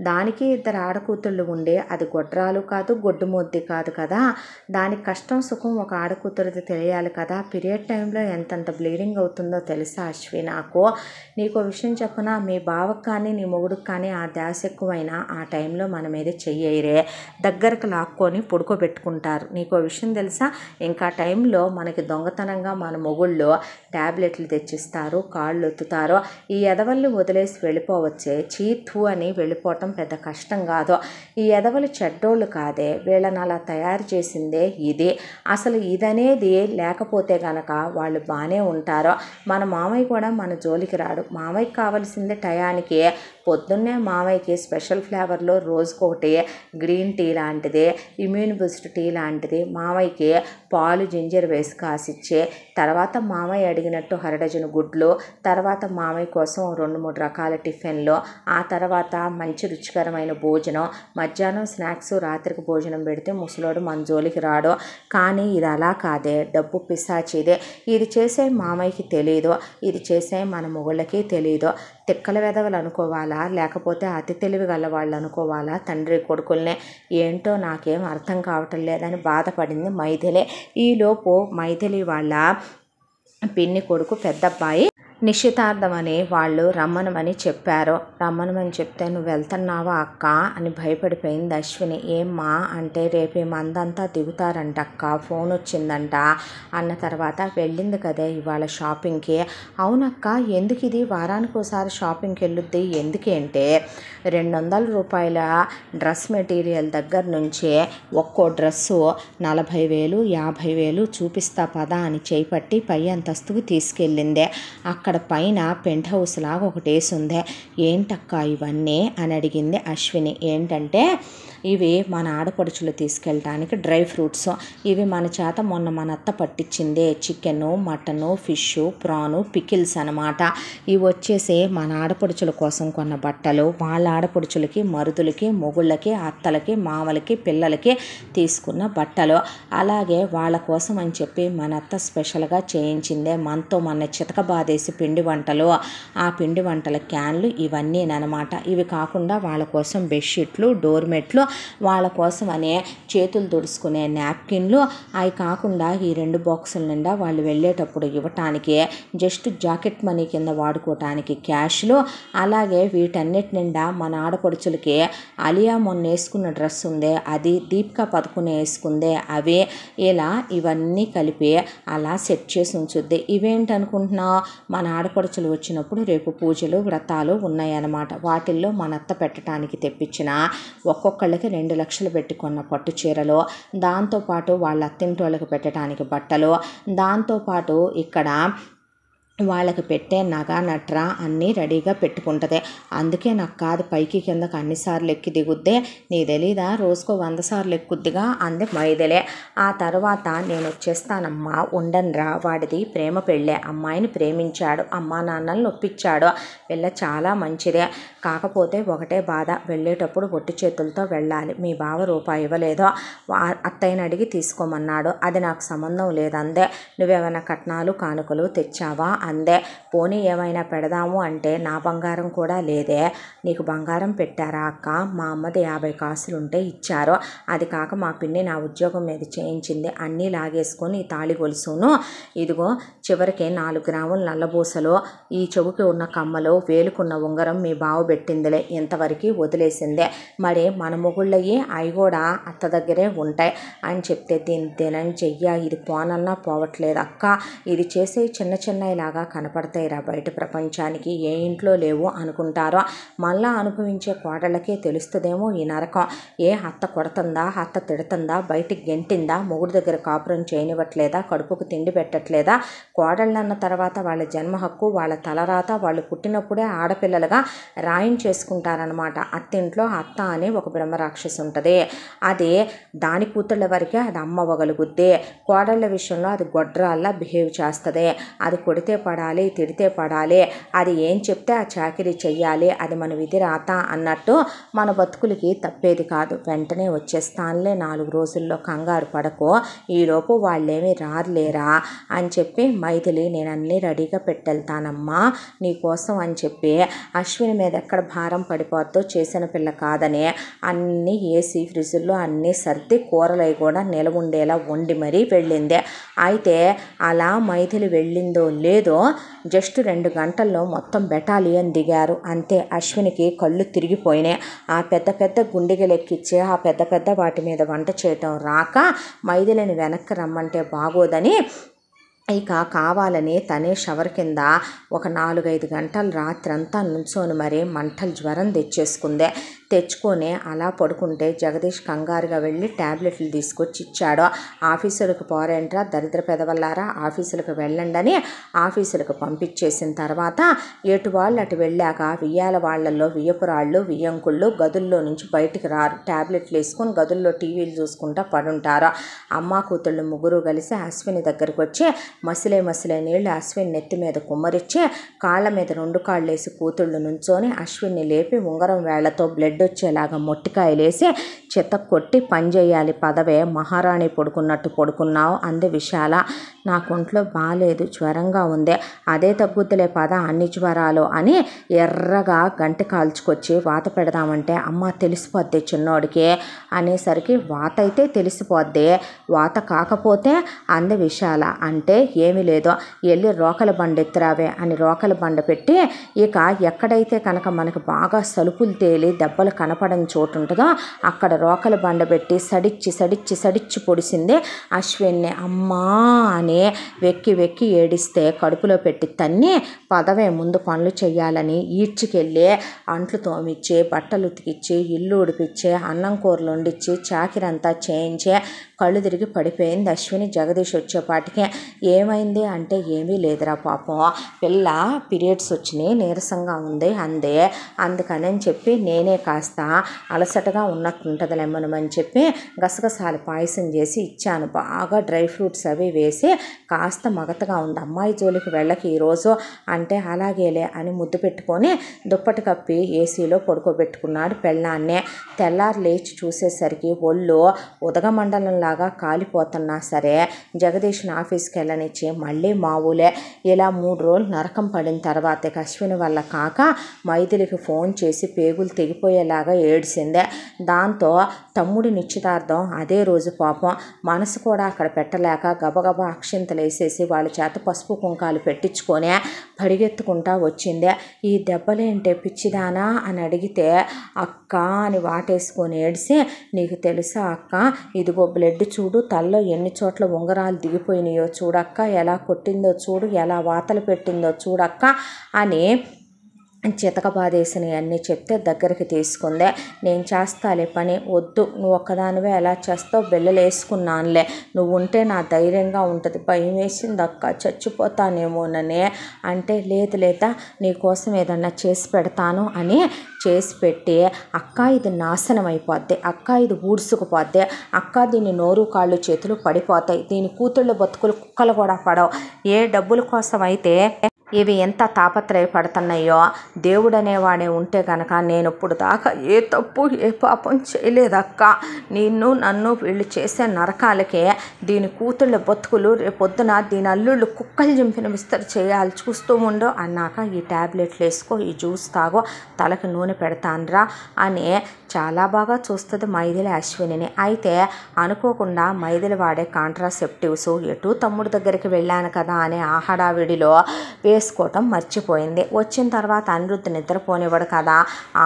దానికి ఇద్దరు ఆడకూతుళ్ళు ఉండే అది గొడ్రాలు కాదు గొడ్డు మొద్ది కాదు కదా దానికి కష్టం సుఖం ఒక ఆడకూతురిది తెలియాలి కదా పీరియడ్ టైంలో ఎంతంత బ్లీడింగ్ అవుతుందో తెలుసా అశ్వి నాకు నీకు విషయం చెప్పనా మీ బావకు కానీ నీ మొగుడుకు కానీ ఆ ధ్యాస ఎక్కువైనా ఆ టైంలో మన మీద చెయ్యరే దగ్గరకు లాక్కొని పొడుగు పడుకోబెట్టుకుంటారు నీకు విషయం తెలుసా ఇంకా టైంలో మనకి దొంగతనంగా మన మొగుళ్ళు ట్యాబ్లెట్లు తెచ్చిస్తారు కాళ్ళు ఒత్తుతారో ఈ ఎదవల్ని వదిలేసి వెళ్ళిపోవచ్చే చీతు అని వెళ్ళిపోవటం పెద్ద కష్టం కాదు ఈ ఎదవలు చెడ్డోళ్ళు కాదే వీళ్ళని అలా తయారు చేసిందే ఇది అసలు ఇదనేది లేకపోతే గనక వాళ్ళు బాగానే ఉంటారో మన మామయ్య కూడా మన జోలికి రాడు మామయ్యకి కావాల్సిందే టయానికి పొద్దున్నే మావయ్యకి స్పెషల్ ఫ్లేవర్లో రోజుకోటి గ్రీన్ టీ లాంటిది ఇమ్యూన్ బూస్ట్ టీ లాంటిది మావయ్యకి పాలు జింజర్ వేసి కాసిచ్చే తర్వాత మామయ్య అడిగినట్టు హరడజను గుడ్లు తర్వాత మామయ్య కోసం రెండు మూడు రకాల టిఫిన్లు ఆ తర్వాత మంచి రుచికరమైన భోజనం మధ్యాహ్నం స్నాక్స్ రాత్రికి భోజనం పెడితే ముసలోడు మన జోలికి రాడు కానీ ఇది అలా కాదే డబ్బు పిసాచిదే ఇది చేసే మామయ్యకి తెలియదు ఇది చేసే మన మొగుళ్ళకి తెలియదు తిక్కల వెదవలు అనుకోవాలా లేకపోతే అతి తెలివి గల వాళ్ళు అనుకోవాలా తండ్రి కొడుకుల్నే ఏంటో నాకేం అర్థం కావటం లేదని బాధపడింది మైథిలే ఈలోపు మైథిలి వాళ్ళ పిన్ని కొడుకు పెద్దబ్బాయి నిశ్చితార్థం అని వాళ్ళు రమ్మనమని చెప్పారు రమ్మనమని చెప్తే నువ్వు వెళ్తున్నావా అక్క అని భయపడిపోయింది అశ్విని ఏమ్మా అంటే రేపు మందంతా దిగుతారంట అక్క ఫోన్ వచ్చిందంట అన్న తర్వాత వెళ్ళింది కదే ఇవాళ షాపింగ్కి అవునక్క ఎందుకు ఇది వారానికి ఒకసారి షాపింగ్కి వెళ్ళొద్ది ఎందుకంటే రెండు వందల రూపాయల డ్రెస్ మెటీరియల్ దగ్గర నుంచి ఒక్కో డ్రెస్సు నలభై వేలు యాభై వేలు చూపిస్తా పదా అని చేపట్టి పై అంతస్తుకు తీసుకెళ్ళింది అక్కడ అక్కడ పైన పెంట్ హౌస్ లాగా ఒకటేసి ఉందే ఏంటక్కా ఇవన్నీ అని అడిగింది అశ్విని ఏంటంటే ఇవి మన ఆడపడుచులు తీసుకెళ్ళడానికి డ్రై ఫ్రూట్స్ ఇవి మన చేత మొన్న మన అత్త పట్టించిందే chicken mutton fish prawn pickles అనమాట ఇవి వచ్చేసి మన ఆడపడుచుల కోసం కొన్న బట్టలు వాళ్ళ ఆడపడుచులకి మరుదులకి మొగుళ్ళకి అత్తలకి మామలకి పిల్లలకి తీసుకున్న బట్టలు అలాగే వాళ్ళ కోసం అని చెప్పి మన అత్త స్పెషల్గా చేయించిందే మనతో మన చితక బాధేసి పిండి వంటలు ఆ పిండి వంటల క్యాన్లు ఇవన్నీ అనమాట ఇవి కాకుండా వాళ్ళ కోసం బెడ్షీట్లు డోర్మెట్లు వాళ్ళ కోసం అనే చేతులు తుడుచుకునే నాప్కిన్లు అవి కాకుండా ఈ రెండు బాక్సుల నిండా వాళ్ళు వెళ్ళేటప్పుడు ఇవ్వటానికి జస్ట్ జాకెట్ మనీ కింద వాడుకోవటానికి క్యాష్లు అలాగే వీటన్నిటి నిండా మన ఆడపడుచులకి అలియా మొన్న వేసుకున్న డ్రెస్ ఉందే అది దీపిక పదకొండు వేసుకుందే అవి ఇలా ఇవన్నీ కలిపి అలా సెట్ చేసి ఉంచుద్ది ఇవేంటనుకుంటున్నావు మన ఆడపడుచులు వచ్చినప్పుడు రేపు పూజలు వ్రతాలు ఉన్నాయన్నమాట వాటిల్లో మన అత్త పెట్టడానికి తెప్పించిన ఒక్కొక్కళ్ళకి వాళ్ళకి రెండు లక్షలు పెట్టుకున్న పట్టు చీరలు దాంతోపాటు వాళ్ళ అత్తింటోళ్ళకి పెట్టడానికి బట్టలు దాంతోపాటు ఇక్కడ వాళ్ళకి పెట్టే నగ నట్రా అన్నీ రెడీగా పెట్టుకుంటుంది అందుకే నాకు కాదు పైకి కిందకి అన్నిసార్లు ఎక్కి దిగుద్దే నీ తెలీదా రోజుకు వంద సార్లు ఎక్కుద్దిగా అంది మైదలే ఆ తర్వాత నేను వచ్చేస్తానమ్మా ఉండన్రా వాడిది ప్రేమ పెళ్ళే అమ్మాయిని ప్రేమించాడు అమ్మా నాన్నల్ని ఒప్పించాడు వెళ్ళ చాలా మంచిదే కాకపోతే ఒకటే బాధ వెళ్ళేటప్పుడు ఒట్టి చేతులతో వెళ్ళాలి మీ బావ రూపాయి ఇవ్వలేదో అత్తయ్యని అడిగి తీసుకోమన్నాడు అది నాకు సంబంధం లేదందే నువ్వేమైనా కట్నాలు కానుకలు తెచ్చావా అందే పోనీ ఏమైనా పెడదాము అంటే నా బంగారం కూడా లేదే నీకు బంగారం పెట్టారా అక్క మా అమ్మది యాభై కాసులు ఉంటే ఇచ్చారు అది కాక మా పిన్ని నా ఉద్యోగం మీద చేయించింది అన్నీ లాగేసుకొని ఈ తాళి గొలుసును ఇదిగో చివరికి నాలుగు గ్రాముల నల్లబూసలు ఈ చెవుకి ఉన్న కమ్మలు వేలుకున్న ఉంగరం మీ బావు పెట్టిందిలే ఇంతవరకు వదిలేసిందే మరి మన మొగుళ్ళయ్యి అవి కూడా అత్త దగ్గరే ఉంటాయి అని చెప్తే దీని తినని చెయ్య ఇది పోనన్నా పోవట్లేదు అక్క ఇది చేసే చిన్న చిన్న ఇలా బాగా కనపడతాయిరా బయట ప్రపంచానికి ఏ ఇంట్లో లేవు అనుకుంటారో మళ్ళా అనుభవించే కోడళ్ళకే తెలుస్తుందేమో ఈ నరకం ఏ అత్త కొడుతుందా అత్త తిడుతుందా బయటికి గెంటిందా మొగుడు దగ్గర కాపురం చేయనివ్వట్లేదా కడుపుకు తిండి పెట్టట్లేదా కోడళ్ళన్న తర్వాత వాళ్ళ జన్మ హక్కు వాళ్ళ తలరాత వాళ్ళు పుట్టినప్పుడే ఆడపిల్లలుగా రాయం చేసుకుంటారనమాట అత్తింట్లో అత్త అనే ఒక బ్రహ్మరాక్షసి ఉంటుంది అది దాని కూతుళ్ళ వరకే అది అమ్మవగలుగుద్ది కోడళ్ళ విషయంలో అది గొడ్రాల్లా బిహేవ్ చేస్తుంది అది కొడితే పడాలి తిడితే పడాలి అది ఏం చెప్తే ఆ చాకరీ చెయ్యాలి అది మన విధి రాత అన్నట్టు మన బతుకులకి తప్పేది కాదు వెంటనే వచ్చేస్తానులే నాలుగు రోజుల్లో కంగారు పడకో ఈలోపు వాళ్ళేమి రారులేరా అని చెప్పి మైథిలి నేను అన్నీ రెడీగా పెట్టెళ్తానమ్మా నీకోసం అని చెప్పి అశ్విని మీద ఎక్కడ భారం పడిపోద్దో చేసిన పిల్ల కాదని అన్నీ ఏసీ ఫ్రిడ్జ్లో అన్నీ సర్ది కూరలై కూడా నిలవుండేలా వండి మరీ వెళ్ళింది అయితే అలా మైథిలి వెళ్ళిందో లేదో రేసులో జస్ట్ రెండు గంటల్లో మొత్తం బెటాలియన్ దిగారు అంతే అశ్వినికి కళ్ళు తిరిగిపోయినాయి ఆ పెద్ద పెద్ద గుండెగలు ఎక్కిచ్చే ఆ పెద్ద పెద్ద వాటి మీద వంట చేయటం రాక మైథిలిని వెనక్కి రమ్మంటే బాగోదని ఇక కావాలని తనే షవర్ కింద ఒక నాలుగైదు గంటలు రాత్రంతా నుంచోని మరీ మంటలు జ్వరం తెచ్చేసుకుందే తెచ్చుకొని అలా పడుకుంటే జగదీష్ కంగారుగా వెళ్ళి ట్యాబ్లెట్లు తీసుకొచ్చి ఇచ్చాడు ఆఫీసులకు పోరేంట్రా దరిద్ర పెదవల్లారా ఆఫీసులకు వెళ్ళండి అని ఆఫీసులకు పంపించేసిన తర్వాత ఎటు వాళ్ళు అటు వెళ్ళాక వియ్యాల వాళ్ళల్లో వియ్యపురాళ్ళు వియ్యంకుళ్ళు గదుల్లో నుంచి బయటికి రారు ట్యాబ్లెట్లు వేసుకొని గదుల్లో టీవీలు చూసుకుంటా పడుంటారు అమ్మ కూతుళ్ళు ముగ్గురు కలిసి అశ్విని దగ్గరికి వచ్చి మసిలే మసిలే నీళ్లు అశ్విన్ నెత్తి మీద కుమ్మరిచ్చి కాళ్ళ మీద రెండు కాళ్ళేసి కూతుళ్ళు నుంచొని అశ్విన్ని లేపి ఉంగరం వేళ్లతో బ్లడ్ వచ్చేలాగా మొట్టికాయలేసి చెత్త కొట్టి పనిచేయాలి పదవే మహారాణి పడుకున్నట్టు పడుకున్నావు అంది విశాల నాకొంట్లో బాగాలేదు జ్వరంగా ఉంది అదే తగ్గుతులే పద అన్ని జ్వరాలు అని ఎర్రగా గంట కాల్చుకొచ్చి వాత పెడదామంటే అమ్మ తెలిసిపోద్ది చిన్నోడికి అనేసరికి వాత అయితే తెలిసిపోద్ది వాత కాకపోతే అంది విశాల అంటే ఏమీ లేదో వెళ్ళి రోకల బండ ఎత్తురావే అని రోకల బండ పెట్టి ఇక ఎక్కడైతే కనుక మనకు బాగా సలుపులు తేలి దెబ్బలు కనపడని చోటు ఉంటుందో అక్కడ రోకల బండ పెట్టి సడిచ్చి సడిచ్చి సడిచ్చి పొడిసింది అశ్విన్ని అమ్మా అని వెక్కి వెక్కి ఏడిస్తే కడుపులో పెట్టి తన్ని పదవే ముందు పనులు చేయాలని ఈడ్చికెళ్ళి అంట్లు తోమిచ్చి బట్టలు ఉతికిచ్చి ఇల్లు ఉడిపించి అన్నం కూరలు వండిచ్చి చాకిరంతా చేయించి కళ్ళు తిరిగి పడిపోయింది అశ్విని జగదీష్ వచ్చేపాటికే ఏమైంది అంటే ఏమీ లేదురా పాపం పిల్ల పీరియడ్స్ వచ్చినాయి నీరసంగా ఉంది అందే అందుకని చెప్పి నేనే కాస్త అలసటగా ఉన్నట్టుంటుంది లెమ్మను అని చెప్పి గసగసాలు పాయసం చేసి ఇచ్చాను బాగా డ్రై ఫ్రూట్స్ అవి వేసి కాస్త మగతగా ఉంది అమ్మాయి జోలికి వెళ్ళకి ఈరోజు అంటే అలాగేలే అని ముద్దు పెట్టుకొని దుప్పటి కప్పి ఏసీలో పడుకోబెట్టుకున్నాడు పెళ్ళాన్నే తెల్లారు లేచి చూసేసరికి ఒళ్ళు మండలం లాగా కాలిపోతున్నా సరే జగదీష్ని ఆఫీస్కి వెళ్ళనిచ్చి మళ్ళీ మావులే ఇలా మూడు రోజులు నరకం పడిన తర్వాత అశ్విని వల్ల కాక మైథిలికి ఫోన్ చేసి పేగులు తెగిపోయేలాగా ఏడ్చిందే దాంతో తమ్ముడి నిశ్చితార్థం అదే రోజు పాపం మనసు కూడా అక్కడ పెట్టలేక గబగబా అక్షింతలు వేసేసి వాళ్ళ చేత పసుపు కుంకాలు పెట్టించుకొని పరిగెత్తుకుంటా వచ్చిందే ఈ దెబ్బలేంటే పిచ్చిదానా అని అడిగితే అక్క అని వాటేసుకొని ఏడిసి నీకు తెలుసా అక్క ఇదిగో బ్లడ్ రెడ్డి చూడు తల్లో ఎన్ని చోట్ల ఉంగరాలు దిగిపోయినాయో చూడక్క ఎలా కొట్టిందో చూడు ఎలా వాతలు పెట్టిందో చూడక్క అని చితక బాధేసిన అన్నీ చెప్తే దగ్గరికి తీసుకుందే నేను చేస్తాలే పని వద్దు నువ్వు ఒక్కదానివే ఎలా చేస్తావు బిల్లలు వేసుకున్నానులే నువ్వు ఉంటే నా ధైర్యంగా ఉంటుంది భయం వేసింది అక్క చచ్చిపోతానేమోనని అంటే లేదు లేదా నీకోసం ఏదన్నా చేసి పెడతాను అని చేసి పెట్టి అక్క ఇది నాశనం అయిపోద్ది అక్క ఇది ఊడ్చుకుపోద్ది అక్క దీని నోరు కాళ్ళు చేతులు పడిపోతాయి దీని కూతుళ్ళు బతుకులు కుక్కలు కూడా పడవు ఏ డబ్బుల కోసం అయితే ఇవి ఎంత తాపత్రయపడుతున్నాయో దేవుడు అనేవాడే ఉంటే కనుక నేను ఇప్పుడు దాకా ఏ తప్పు ఏ పాపం చేయలేదక్క నిన్ను నన్ను వీళ్ళు చేసే నరకాలకే దీని కూతుళ్ళ బతుకులు రేపొద్దున దీని అల్లుళ్ళు కుక్కలు చింపిన విస్తరి చేయాలి చూస్తూ ఉండు అన్నాక ఈ ట్యాబ్లెట్లు వేసుకో ఈ జ్యూస్ తాగో తలకి నూనె పెడతాన్రా అని చాలా బాగా చూస్తుంది మైథిలి అశ్వినిని అయితే అనుకోకుండా మైథిలి వాడే కాంట్రాసెప్టివ్స్ ఎటు తమ్ముడు దగ్గరికి వెళ్ళాను కదా అనే ఆహడావిడిలో వేసుకోవటం మర్చిపోయింది వచ్చిన తర్వాత అనిరుద్ధ్ నిద్రపోనివ్వడు కదా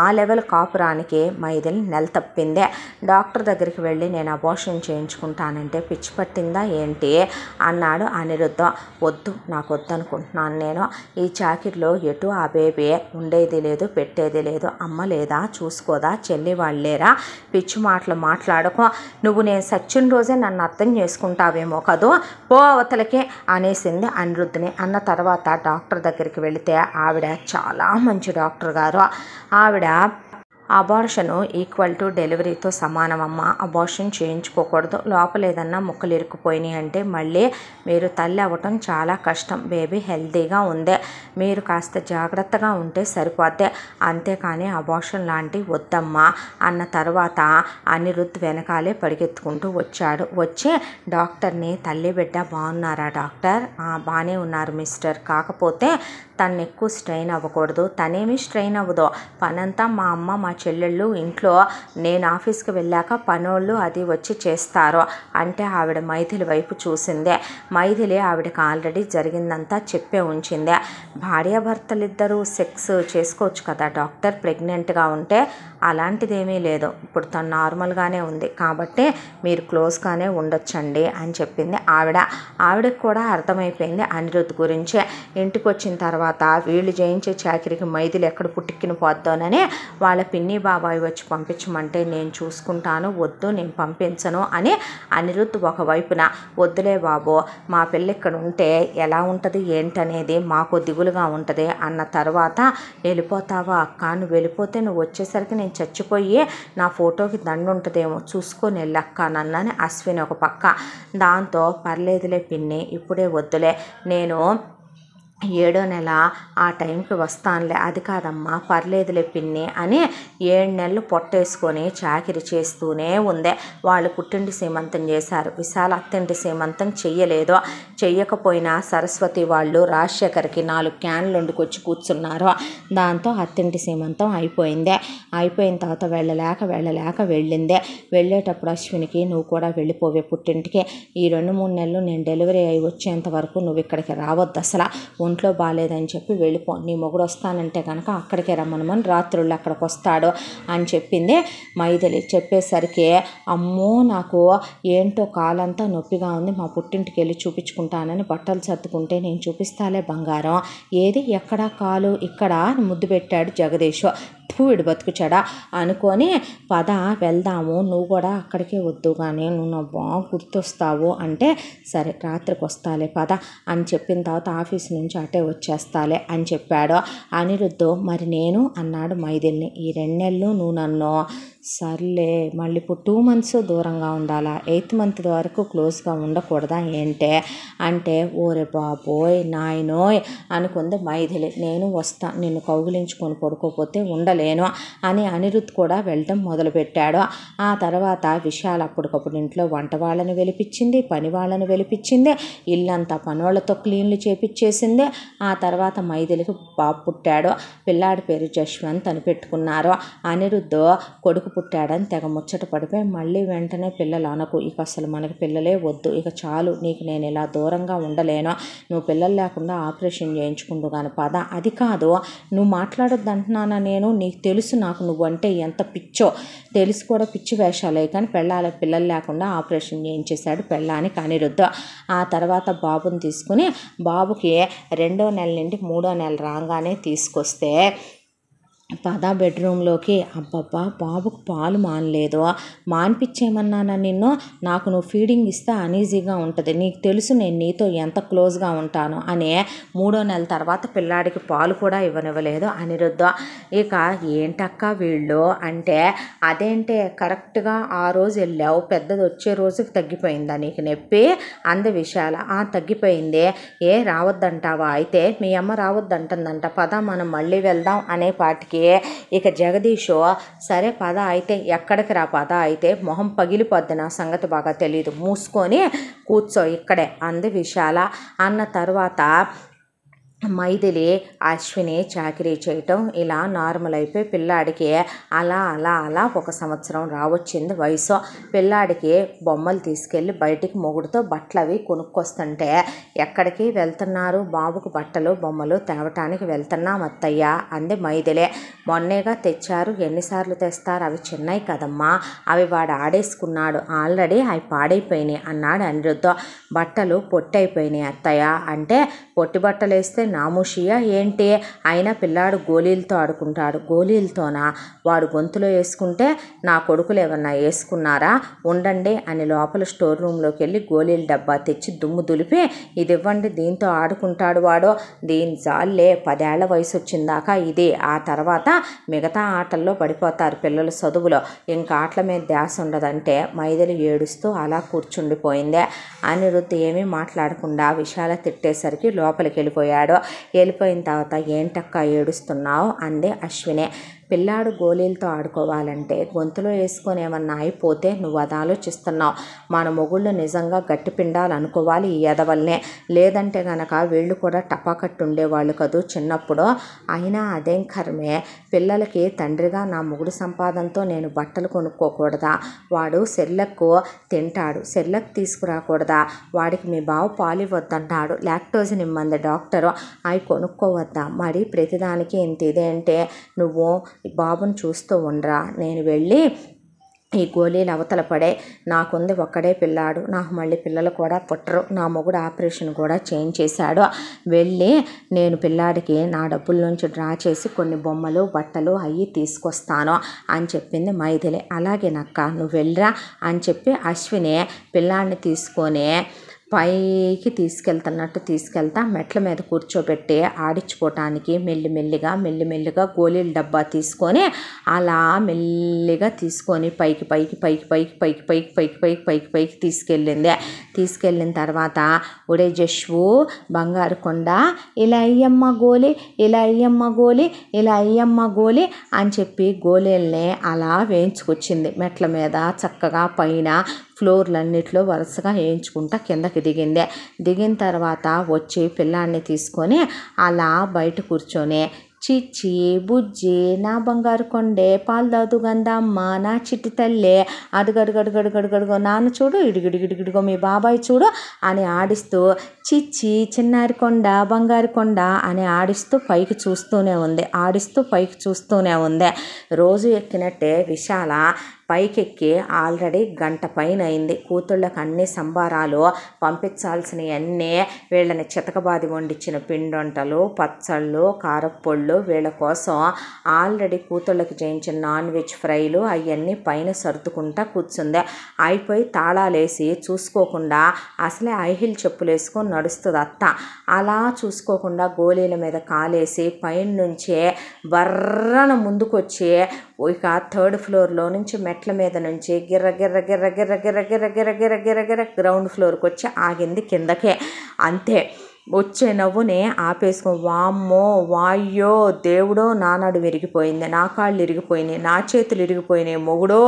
ఆ లెవెల్ కాపురానికి మైథిలి నెల తప్పింది డాక్టర్ దగ్గరికి వెళ్ళి నేను అబార్షన్ చేయించుకుంటానంటే పిచ్చి పట్టిందా ఏంటి అన్నాడు అనిరుద్ధ వద్దు నాకు వద్దు అనుకుంటున్నాను నేను ఈ జాకెట్లో ఎటు ఆ బేబీ ఉండేది లేదు పెట్టేది లేదు అమ్మ లేదా చూసుకోదా చెల్లి వాళ్ళు వాళ్ళేరా పిచ్చి మాటలు మాట్లాడకు నువ్వు నేను సచ్చిన రోజే నన్ను అర్థం చేసుకుంటావేమో కదో పో అవతలకే అనేసింది అనిరుద్ధిని అన్న తర్వాత డాక్టర్ దగ్గరికి వెళితే ఆవిడ చాలా మంచి డాక్టర్ గారు ఆవిడ అబార్షను ఈక్వల్ టు డెలివరీతో సమానమమ్మా అబార్షన్ చేయించుకోకూడదు లోపల ఏదన్నా ముక్కలు ఇరుకుపోయినాయి అంటే మళ్ళీ మీరు తల్లి అవ్వటం చాలా కష్టం బేబీ హెల్తీగా ఉందే మీరు కాస్త జాగ్రత్తగా ఉంటే సరిపోద్దే అంతేకాని అబార్షన్ లాంటి వద్దమ్మా అన్న తర్వాత అనిరుద్ధ్ వెనకాలే పరిగెత్తుకుంటూ వచ్చాడు వచ్చి డాక్టర్ని తల్లి బిడ్డ బాగున్నారా డాక్టర్ బాగానే ఉన్నారు మిస్టర్ కాకపోతే తను ఎక్కువ స్ట్రెయిన్ అవ్వకూడదు తనేమి స్ట్రెయిన్ అవ్వదు పనంతా మా అమ్మ మా చెల్లెళ్ళు ఇంట్లో నేను ఆఫీస్కి వెళ్ళాక పనోళ్ళు అది వచ్చి చేస్తారు అంటే ఆవిడ మైథిలి వైపు చూసిందే మైథిలి ఆవిడకి ఆల్రెడీ జరిగిందంతా చెప్పే ఉంచిందే భార్యాభర్తలిద్దరూ సెక్స్ చేసుకోవచ్చు కదా డాక్టర్ ప్రెగ్నెంట్గా ఉంటే అలాంటిదేమీ లేదు ఇప్పుడు తను నార్మల్గానే ఉంది కాబట్టి మీరు క్లోజ్గానే ఉండొచ్చండి అని చెప్పింది ఆవిడ ఆవిడకు కూడా అర్థమైపోయింది అనిరుద్ధ్ గురించే ఇంటికి వచ్చిన తర్వాత తర్వాత వీళ్ళు చేయించే చాకరీకి మైదులు ఎక్కడ పుట్టిక్కిన పోద్దోనని వాళ్ళ పిన్ని బాబాయ్ వచ్చి పంపించమంటే నేను చూసుకుంటాను వద్దు నేను పంపించను అని అనిరుద్ధ్ ఒకవైపున వద్దులే బాబు మా పిల్ల ఇక్కడ ఉంటే ఎలా ఉంటుంది ఏంటనేది మాకు దిగులుగా ఉంటుంది అన్న తర్వాత వెళ్ళిపోతావా అక్క నువ్వు వెళ్ళిపోతే నువ్వు వచ్చేసరికి నేను చచ్చిపోయి నా ఫోటోకి దండు ఉంటుందేమో చూసుకొని వెళ్ళక్క నన్నని అశ్విని ఒక పక్క దాంతో పర్లేదులే పిన్ని ఇప్పుడే వద్దులే నేను ఏడో నెల ఆ టైంకి వస్తానులే అది కాదమ్మా పర్లేదులే పిన్ని అని ఏడు నెలలు పొట్టేసుకొని చాకిరి చేస్తూనే ఉందే వాళ్ళు పుట్టింటి సీమంతం చేశారు విశాల అత్తింటి సీమంతం చెయ్యలేదు చెయ్యకపోయినా సరస్వతి వాళ్ళు రాజశేఖర్కి నాలుగు క్యాన్లు వండుకొచ్చి కూర్చున్నారు దాంతో అత్తింటి సీమంతం అయిపోయిందే అయిపోయిన తర్వాత వెళ్ళలేక వెళ్ళలేక వెళ్ళిందే వెళ్ళేటప్పుడు అశ్వినికి నువ్వు కూడా వెళ్ళిపోవే పుట్టింటికి ఈ రెండు మూడు నెలలు నేను డెలివరీ అయి వచ్చేంత వరకు నువ్వు ఇక్కడికి రావద్దు అసలు ఒంట్లో బాగాలేదని చెప్పి వెళ్ళిపో నీ మొగుడు వస్తానంటే కనుక అక్కడికే రమ్మనమని రాత్రుళ్ళు అక్కడికి వస్తాడు అని చెప్పింది మైథలి చెప్పేసరికి అమ్మో నాకు ఏంటో కాలంతా నొప్పిగా ఉంది మా పుట్టింటికి వెళ్ళి చూపించుకుంటానని బట్టలు సర్దుకుంటే నేను చూపిస్తాలే బంగారం ఏది ఎక్కడ కాలు ఇక్కడ ముద్దు పెట్టాడు జగదీష్ ఎప్పుడు వీడు బతుకుచాడా అనుకొని పద వెళ్దాము నువ్వు కూడా అక్కడికే వద్దు కానీ నువ్వు నా బాగా గుర్తొస్తావు అంటే సరే రాత్రికి వస్తాలే పద అని చెప్పిన తర్వాత ఆఫీస్ నుంచి అటే వచ్చేస్తాలే అని చెప్పాడు అనిరుద్ధు మరి నేను అన్నాడు మైదిల్ని ఈ రెండు నెలలు నువ్వు నన్ను సర్లే మళ్ళీ ఇప్పుడు టూ మంత్స్ దూరంగా ఉండాలా ఎయిత్ మంత్ వరకు క్లోజ్గా ఉండకూడదా ఏంటే అంటే ఓరే బాబోయ్ నాయనోయ్ అనుకుంది మైథిలి నేను వస్తా నిన్ను కౌగిలించుకొని పడుకోకపోతే ఉండలేను అని అనిరుద్ధ్ కూడా వెళ్ళడం మొదలుపెట్టాడు ఆ తర్వాత విషయాలు అప్పటికప్పుడు ఇంట్లో వంట వాళ్ళని వెలిపించింది పని వాళ్ళని వెలిపించింది ఇల్లంతా వాళ్ళతో క్లీన్లు చేపించేసింది ఆ తర్వాత మైథిలికి బాబు పుట్టాడు పిల్లాడి పేరు జశ్వంత్ అని పెట్టుకున్నారు అనిరుద్ధ్ కొడుకు పుట్టాడని తెగ ముచ్చట పడిపోయి మళ్ళీ వెంటనే పిల్లలు అనకు ఇక అసలు మనకి పిల్లలే వద్దు ఇక చాలు నీకు నేను ఇలా దూరంగా ఉండలేనో నువ్వు పిల్లలు లేకుండా ఆపరేషన్ చేయించుకుంటూ కానీ పద అది కాదు నువ్వు మాట్లాడొద్దు అంటున్నానా నేను నీకు తెలుసు నాకు నువ్వంటే ఎంత పిచ్చో తెలిసి కూడా పిచ్చి వేషాలే కానీ పెళ్ళాలి పిల్లలు లేకుండా ఆపరేషన్ చేయించేశాడు పెళ్ళాని కనిరుద్దు ఆ తర్వాత బాబుని తీసుకుని బాబుకి రెండో నెల నుండి మూడో నెల రాగానే తీసుకొస్తే పద బెడ్రూమ్లోకి అబ్బబ్బా బాబుకు పాలు మానలేదు మానిపించేమన్నానా నిన్ను నాకు నువ్వు ఫీడింగ్ ఇస్తే అనీజీగా ఉంటుంది నీకు తెలుసు నేను నీతో ఎంత క్లోజ్గా ఉంటాను అనే మూడో నెల తర్వాత పిల్లాడికి పాలు కూడా ఇవ్వనివ్వలేదు అనిరుద్ధ ఇక ఏంటక్క వీళ్ళు అంటే అదేంటే కరెక్ట్గా ఆ రోజు వెళ్ళావు పెద్దది వచ్చే రోజుకి తగ్గిపోయిందా నీకు నొప్పి అంద విషయాల తగ్గిపోయింది ఏ రావద్దంటావా అయితే మీ అమ్మ రావద్దంటుందంట పద మనం మళ్ళీ వెళ్దాం అనే పాటికి వచ్చేసరికి ఇక జగదీషు సరే పద అయితే ఎక్కడికి రా పద అయితే మొహం పగిలిపోద్ది నా సంగతి బాగా తెలియదు మూసుకొని కూర్చో ఇక్కడే అంది విశాల అన్న తర్వాత మైథిలి అశ్విని చాకరీ చేయటం ఇలా నార్మల్ అయిపోయి పిల్లాడికి అలా అలా అలా ఒక సంవత్సరం రావచ్చింది వయసు పిల్లాడికి బొమ్మలు తీసుకెళ్ళి బయటికి మొగుడుతో బట్టలు అవి కొనుక్కొస్తుంటే ఎక్కడికి వెళ్తున్నారు బాబుకు బట్టలు బొమ్మలు తేవటానికి వెళ్తున్నాం అత్తయ్య అంది మైదిలే మొన్నేగా తెచ్చారు ఎన్నిసార్లు తెస్తారు అవి చిన్నవి కదమ్మా అవి వాడు ఆడేసుకున్నాడు ఆల్రెడీ అవి పాడైపోయినాయి అన్నాడు అనిరుద్ధ బట్టలు పొట్టైపోయినాయి అత్తయ్య అంటే పొట్టి బట్టలు వేస్తే నామోషియా ఏంటి అయినా పిల్లాడు గోళీలతో ఆడుకుంటాడు గోళీలతోనా వాడు గొంతులో వేసుకుంటే నా కొడుకులు ఏమన్నా వేసుకున్నారా ఉండండి అని లోపల స్టోర్ రూమ్లోకి వెళ్ళి గోళీల డబ్బా తెచ్చి దుమ్ము దులిపి ఇది ఇవ్వండి దీంతో ఆడుకుంటాడు వాడు దీని జాలే పదేళ్ల వయసు వచ్చిందాక ఇది ఆ తర్వాత మిగతా ఆటల్లో పడిపోతారు పిల్లలు చదువులో ఇంకా ఆటల మీద ధ్యాస ఉండదంటే మైదలు ఏడుస్తూ అలా కూర్చుండిపోయిందే అనిరుద్ధి ఏమీ మాట్లాడకుండా విషయాలు తిట్టేసరికి లోపలికి వెళ్ళిపోయాడు వెళ్ళిపోయిన తర్వాత ఏంటక్క ఏడుస్తున్నావు అంది అశ్వినే పిల్లాడు గోళీలతో ఆడుకోవాలంటే గొంతులో వేసుకొని ఏమన్నా అయిపోతే నువ్వు అది ఆలోచిస్తున్నావు మన మొగుళ్ళు నిజంగా గట్టి పిండాలనుకోవాలి ఈ ఎదవల్నే లేదంటే గనక వీళ్ళు కూడా టపాకట్టు ఉండేవాళ్ళు కదూ చిన్నప్పుడు అయినా అదేం కర్మే పిల్లలకి తండ్రిగా నా మొగుడు సంపాదనతో నేను బట్టలు కొనుక్కోకూడదా వాడు సెర్లకు తింటాడు సెర్లకు తీసుకురాకూడదా వాడికి మీ బావు పాలు ఇవ్వద్దన్నాడు లాక్టోజ్ నిమ్మంది డాక్టరు అవి కొనుక్కోవద్దా మరి ప్రతిదానికి ఇంత ఇదేంటే నువ్వు బాబుని చూస్తూ ఉండరా నేను వెళ్ళి ఈ గోళీలు అవతల పడే నాకుంది ఒక్కడే పిల్లాడు నాకు మళ్ళీ పిల్లలు కూడా పుట్టరు నా మొగుడు ఆపరేషన్ కూడా చేయించేశాడు వెళ్ళి నేను పిల్లాడికి నా డబ్బుల నుంచి డ్రా చేసి కొన్ని బొమ్మలు బట్టలు అవి తీసుకొస్తాను అని చెప్పింది మైథిలి అలాగే నక్క నువ్వు వెళ్ళరా అని చెప్పి అశ్విని పిల్లాడిని తీసుకొని పైకి తీసుకెళ్తున్నట్టు తీసుకెళ్తా మెట్ల మీద కూర్చోబెట్టి ఆడించుకోవటానికి మెల్లిమెల్లిగా మెల్లిమెల్లిగా గోళీల డబ్బా తీసుకొని అలా మెల్లిగా తీసుకొని పైకి పైకి పైకి పైకి పైకి పైకి పైకి పైకి పైకి పైకి తీసుకెళ్ళింది తీసుకెళ్ళిన తర్వాత ఒడే జశ్వు బంగారు కొండ ఇలా అయ్యమ్మ గోలి ఇలా అయ్యమ్మ గోలి ఇలా అయ్యమ్మ గోలి అని చెప్పి గోళీల్ని అలా వేయించుకొచ్చింది మెట్ల మీద చక్కగా పైన ఫ్లోర్లన్నిట్లో వరుసగా వేయించుకుంటా కిందకి దిగింది దిగిన తర్వాత వచ్చి పిల్లాన్ని తీసుకొని అలా బయట కూర్చొని చిచ్చి బుజ్జి నా బంగారు కొండే పాలు దాదు గందమ్మ నా చిట్టి తల్లే అడుగడుగడుగడుగడుగడుగో నాన్న చూడు ఇడిగిడిగిడిగిడిగో మీ బాబాయ్ చూడు అని ఆడిస్తూ చిచ్చి చిన్నారి కొండ బంగారు కొండ అని ఆడిస్తూ పైకి చూస్తూనే ఉంది ఆడిస్తూ పైకి చూస్తూనే ఉంది రోజు ఎక్కినట్టే విశాల పైకెక్కి ఆల్రెడీ గంట పైన అయింది కూతుళ్ళకి అన్ని సంబారాలు పంపించాల్సినవన్నీ వీళ్ళని చితకబాది వండించిన పిండొంటలు పచ్చళ్ళు కారప్పళ్ళు వీళ్ళ కోసం ఆల్రెడీ కూతుళ్ళకి చేయించిన నాన్ వెజ్ ఫ్రైలు అవన్నీ పైన సర్దుకుంటా కూర్చుంది అయిపోయి తాళాలేసి చూసుకోకుండా అసలే ఐహిల్ చెప్పులు వేసుకొని నడుస్తుంది అత్త అలా చూసుకోకుండా గోళీల మీద కాలేసి పైన నుంచే బర్రన ముందుకొచ్చి ఇక థర్డ్ ఫ్లోర్లో నుంచి మెట్ల మీద నుంచి గిర్ర గిర్ర గిర్ర గిర్ర గిర్ర గిర్ర గిర్ర గిర్ర గిర్ర గిర్ర గ్రౌండ్ ఫ్లోర్కి వచ్చి ఆగింది కిందకే అంతే వచ్చే నవ్వుని ఆపేసుకో వామ్మో వాయ్యో దేవుడో నానాడు విరిగిపోయింది నా కాళ్ళు ఇరిగిపోయినాయి నా చేతులు ఇరిగిపోయినాయి మొగుడో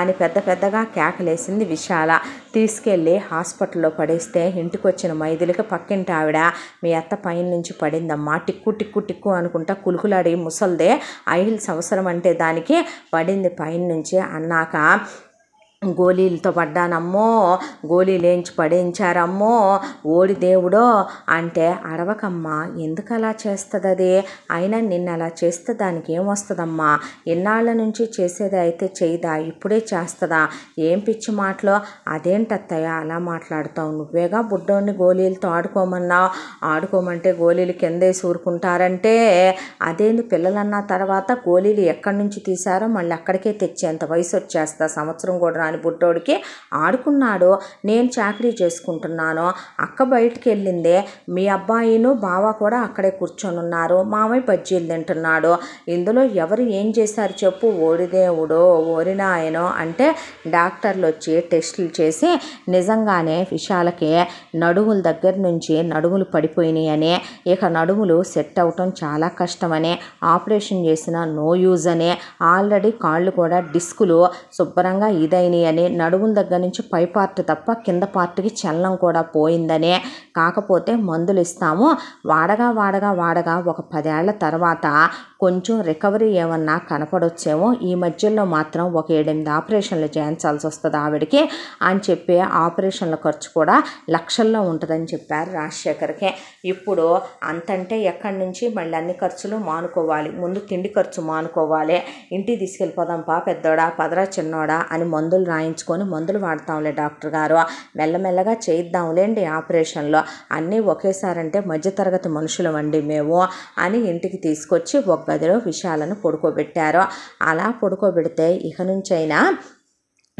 అని పెద్ద పెద్దగా కేకలేసింది విశాల తీసుకెళ్ళి హాస్పిటల్లో పడేస్తే ఇంటికి వచ్చిన మైదులకి పక్కింటి ఆవిడ మీ అత్త పైన నుంచి పడిందమ్మా టిక్కు టిక్కు టిక్కు అనుకుంటా కులుకులాడి ముసల్దే ఐహిల్స్ అవసరం అంటే దానికి పడింది పైన నుంచి అన్నాక గోళీలతో పడ్డానమ్మో గోళీలు వేయించి పడేయించారమ్మో ఓడి దేవుడో అంటే అడవకమ్మా ఎందుకు అలా చేస్తుంది అది అయినా నిన్ను అలా చేస్తే దానికి ఏమొస్తుందమ్మా ఎన్నాళ్ళ నుంచి చేసేది అయితే చేయదా ఇప్పుడే చేస్తుందా ఏం పిచ్చి మాటలో అదేంటత్తయ్య అలా మాట్లాడుతావు నువ్వేగా బుడ్డోని గోళీలతో ఆడుకోమన్నా ఆడుకోమంటే గోళీలు కిందే సూరుకుంటారంటే అదేంది పిల్లలన్న తర్వాత గోళీలు ఎక్కడి నుంచి తీశారో మళ్ళీ అక్కడికే తెచ్చేంత వయసు వచ్చేస్తా సంవత్సరం కూడా దాని బుడ్డోడికి ఆడుకున్నాడు నేను చాకరీ చేసుకుంటున్నాను అక్క బయటికి వెళ్ళిందే మీ అబ్బాయిను బావ కూడా అక్కడే కూర్చొని ఉన్నారు మామయ్య బజ్జీలు తింటున్నాడు ఇందులో ఎవరు ఏం చేశారు చెప్పు ఓడిదేవుడు ఓరినాయనో అంటే డాక్టర్లు వచ్చి టెస్టులు చేసి నిజంగానే విశాలకి నడుముల దగ్గర నుంచి నడుములు పడిపోయినాయని ఇక నడుములు సెట్ అవటం చాలా కష్టమని ఆపరేషన్ చేసిన నో యూజ్ అనే ఆల్రెడీ కాళ్ళు కూడా డిస్కులు శుభ్రంగా ఇదైన అని నడుముల దగ్గర నుంచి పై పార్ట్ తప్ప కింద పార్ట్కి చలనం కూడా పోయిందనే కాకపోతే మందులు ఇస్తాము వాడగా వాడగా వాడగా ఒక పదేళ్ల తర్వాత కొంచెం రికవరీ ఏమన్నా కనపడొచ్చేమో ఈ మధ్యలో మాత్రం ఒక ఏడెనిమిది ఆపరేషన్లు చేయించాల్సి వస్తుంది ఆవిడకి అని చెప్పి ఆపరేషన్ల ఖర్చు కూడా లక్షల్లో ఉంటుందని చెప్పారు రాజశేఖర్కి ఇప్పుడు అంతంటే ఎక్కడి నుంచి మళ్ళీ అన్ని ఖర్చులు మానుకోవాలి ముందు తిండి ఖర్చు మానుకోవాలి ఇంటికి తీసుకెళ్ళిపోదాం పా పెద్దోడా పదరా చిన్నోడా అని మందులు రాయించుకొని మందులు వాడతాంలే డాక్టర్ గారు మెల్లమెల్లగా చేయిద్దాంలేండి ఆపరేషన్లో అన్నీ ఒకేసారి అంటే మధ్యతరగతి అండి మేము అని ఇంటికి తీసుకొచ్చి ఒక గదిలో విషయాలను పడుకోబెట్టారు అలా పడుకోబెడితే ఇక నుంచైనా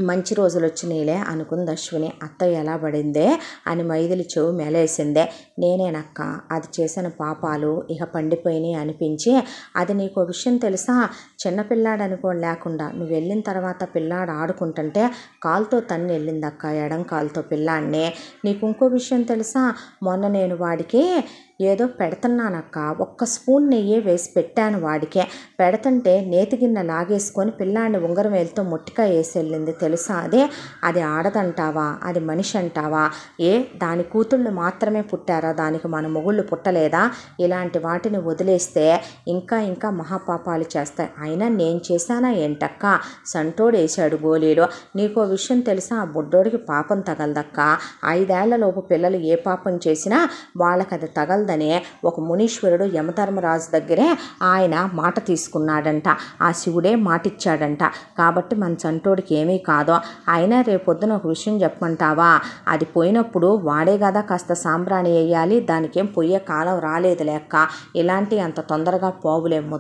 మంచి రోజులు వచ్చినాయిలే అనుకుంది అశ్విని అత్త ఎలా పడిందే అని మైదిలి చెవు మెలేసిందే నేనేనక్క అది చేసిన పాపాలు ఇక పండిపోయినాయి అనిపించి అది నీకు విషయం తెలుసా చిన్నపిల్లాడు అనుకోని లేకుండా నువ్వు వెళ్ళిన తర్వాత పిల్లాడు ఆడుకుంటుంటే కాలుతో తన్ని వెళ్ళిందక్క ఎడం కాలుతో పిల్లాడిని నీకు ఇంకో విషయం తెలుసా మొన్న నేను వాడికి ఏదో పెడుతున్నానక్క ఒక్క స్పూన్ నెయ్యి వేసి పెట్టాను వాడికే పెడతంటే నేతి గిన్నె లాగేసుకొని పిల్లాడిని ఉంగరం వేలుతో ముట్టిక వేసెళ్ళింది తెలుసా అదే అది ఆడదంటావా అది మనిషి అంటావా ఏ దాని కూతుళ్ళు మాత్రమే పుట్టారా దానికి మన మొగుళ్ళు పుట్టలేదా ఇలాంటి వాటిని వదిలేస్తే ఇంకా ఇంకా మహాపాపాలు చేస్తాయి అయినా నేను చేశానా ఏంటక్క సంటోడు వేశాడు గోళీలో నీకో విషయం తెలుసా ఆ బుడ్డోడికి పాపం తగలదక్క ఐదేళ్లలోపు పిల్లలు ఏ పాపం చేసినా వాళ్ళకి అది తగలదు వస్తుందని ఒక మునీశ్వరుడు యమధర్మరాజు దగ్గరే ఆయన మాట తీసుకున్నాడంట ఆ శివుడే మాటిచ్చాడంట కాబట్టి మన చంటోడికి ఏమీ కాదో అయినా రేపొద్దున ఒక విషయం చెప్పమంటావా అది పోయినప్పుడు వాడే కదా కాస్త సాంబ్రాణి వేయాలి దానికేం పోయే కాలం రాలేదు లెక్క ఇలాంటి అంత తొందరగా పోవులేము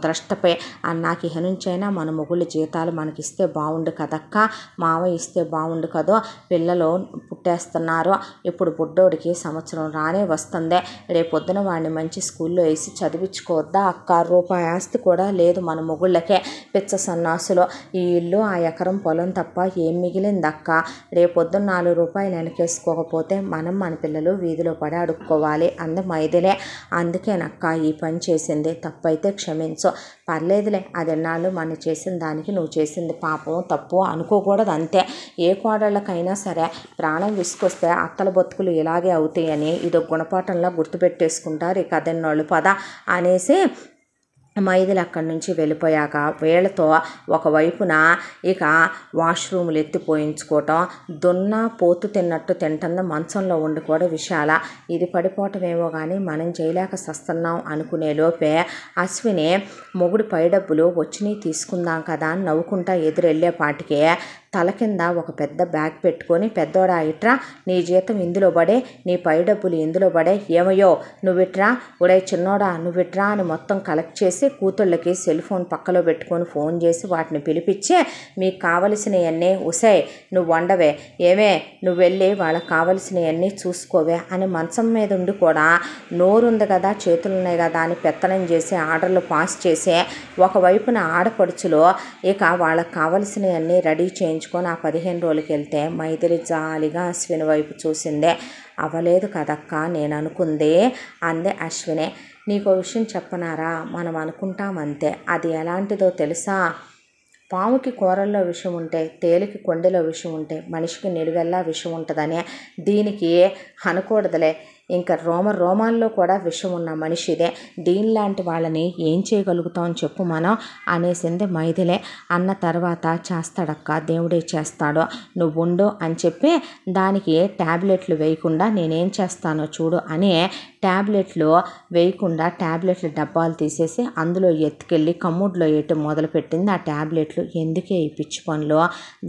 అని నాకు హనుంచైనా మన మొగుళ్ళ జీతాలు మనకిస్తే బాగుండు కదక్క మావ ఇస్తే బాగుండు కదో పిల్లలు పుట్టేస్తున్నారు ఇప్పుడు బుడ్డోడికి సంవత్సరం రానే వస్తుందే రేపొద్దున ఉన్నా వాడిని మంచి స్కూల్లో వేసి చదివించుకోవద్దా అక్క రూపాయి ఆస్తి కూడా లేదు మన మొగుళ్ళకే పిచ్చ సన్నాసులో ఈ ఇల్లు ఆ ఎకరం పొలం తప్ప ఏం మిగిలిందక్క రేపొద్దున నాలుగు రూపాయలు వెనకేసుకోకపోతే మనం మన పిల్లలు వీధిలో పడి అడుక్కోవాలి అంద మైదిలే అందుకేనక్క ఈ పని చేసింది తప్పైతే క్షమించు పర్లేదులే అది ఎన్నాళ్ళు మనం చేసిన దానికి నువ్వు చేసింది పాపం తప్పు అనుకోకూడదు అంతే ఏ కోడళ్ళకైనా సరే ప్రాణం విసుకొస్తే అత్తల బతుకులు ఇలాగే అవుతాయని ఇదో గుణపాఠంలో గుర్తుపెట్టేసుకుంటారు ఈ కథన్నోళ్ళు పద అనేసి మైథిలి అక్కడి నుంచి వెళ్ళిపోయాక వీళ్ళతో ఒకవైపున ఇక వాష్రూములు ఎత్తి పోయించుకోవటం దున్న పోతు తిన్నట్టు తింటుంది మంచంలో ఉండి కూడా విశాల ఇది పడిపోవటమేమో కానీ మనం చేయలేక సస్తున్నాం అనుకునే లోపే అశ్విని మొగుడు పై డబ్బులు వచ్చినాయి తీసుకుందాం కదా అని నవ్వుకుంటా ఎదురెళ్ళే పాటికే తల కింద ఒక పెద్ద బ్యాగ్ పెట్టుకొని పెద్దోడా ఇట్రా నీ జీతం ఇందులో పడే నీ పై డబ్బులు ఇందులో పడే ఏమయ్యో నువ్విట్రా ఉడై చిన్నోడా నువ్విట్రా అని మొత్తం కలెక్ట్ చేసి కూతుళ్ళకి సెల్ ఫోన్ పక్కలో పెట్టుకొని ఫోన్ చేసి వాటిని పిలిపించి మీకు కావలసినవన్నీ ఉసే నువ్వు వండవే ఏమే నువ్వు వెళ్ళి వాళ్ళకి కావలసినవన్నీ చూసుకోవే అని మంచం మీద ఉండి కూడా నోరుంది కదా చేతులు ఉన్నాయి కదా అని పెత్తనం చేసి ఆర్డర్లు పాస్ చేసి ఒకవైపున ఆడపడుచులో ఇక వాళ్ళకి కావలసినవన్నీ రెడీ చేయించి చేయించుకొని ఆ పదిహేను రోజులకి వెళ్తే మైథిలి జాలిగా అశ్విని వైపు చూసిందే అవ్వలేదు కదక్క నేను అనుకుందే అందే అశ్వినే నీకో విషయం చెప్పనారా మనం అనుకుంటామంతే అది ఎలాంటిదో తెలుసా పాముకి కూరల్లో విషం ఉంటే తేలికి కొండెలో విషం ఉంటే మనిషికి నిలువెల్లా విషం ఉంటుందనే దీనికి అనకూడదులే ఇంకా రోమ రోమాల్లో కూడా విషం ఉన్న మనిషిదే దీనిలాంటి లాంటి వాళ్ళని ఏం చేయగలుగుతాం చెప్పు మనం అనేసింది మైథిలే అన్న తర్వాత చేస్తాడక్క దేవుడే చేస్తాడు ఉండు అని చెప్పి దానికి ట్యాబ్లెట్లు వేయకుండా నేనేం చేస్తానో చూడు అని ట్యాబ్లెట్లు వేయకుండా ట్యాబ్లెట్ల డబ్బాలు తీసేసి అందులో ఎత్తుకెళ్ళి కమ్ముడ్లో వేయటం మొదలుపెట్టింది ఆ ట్యాబ్లెట్లు ఎందుకే ఈ పిచ్చి పనులు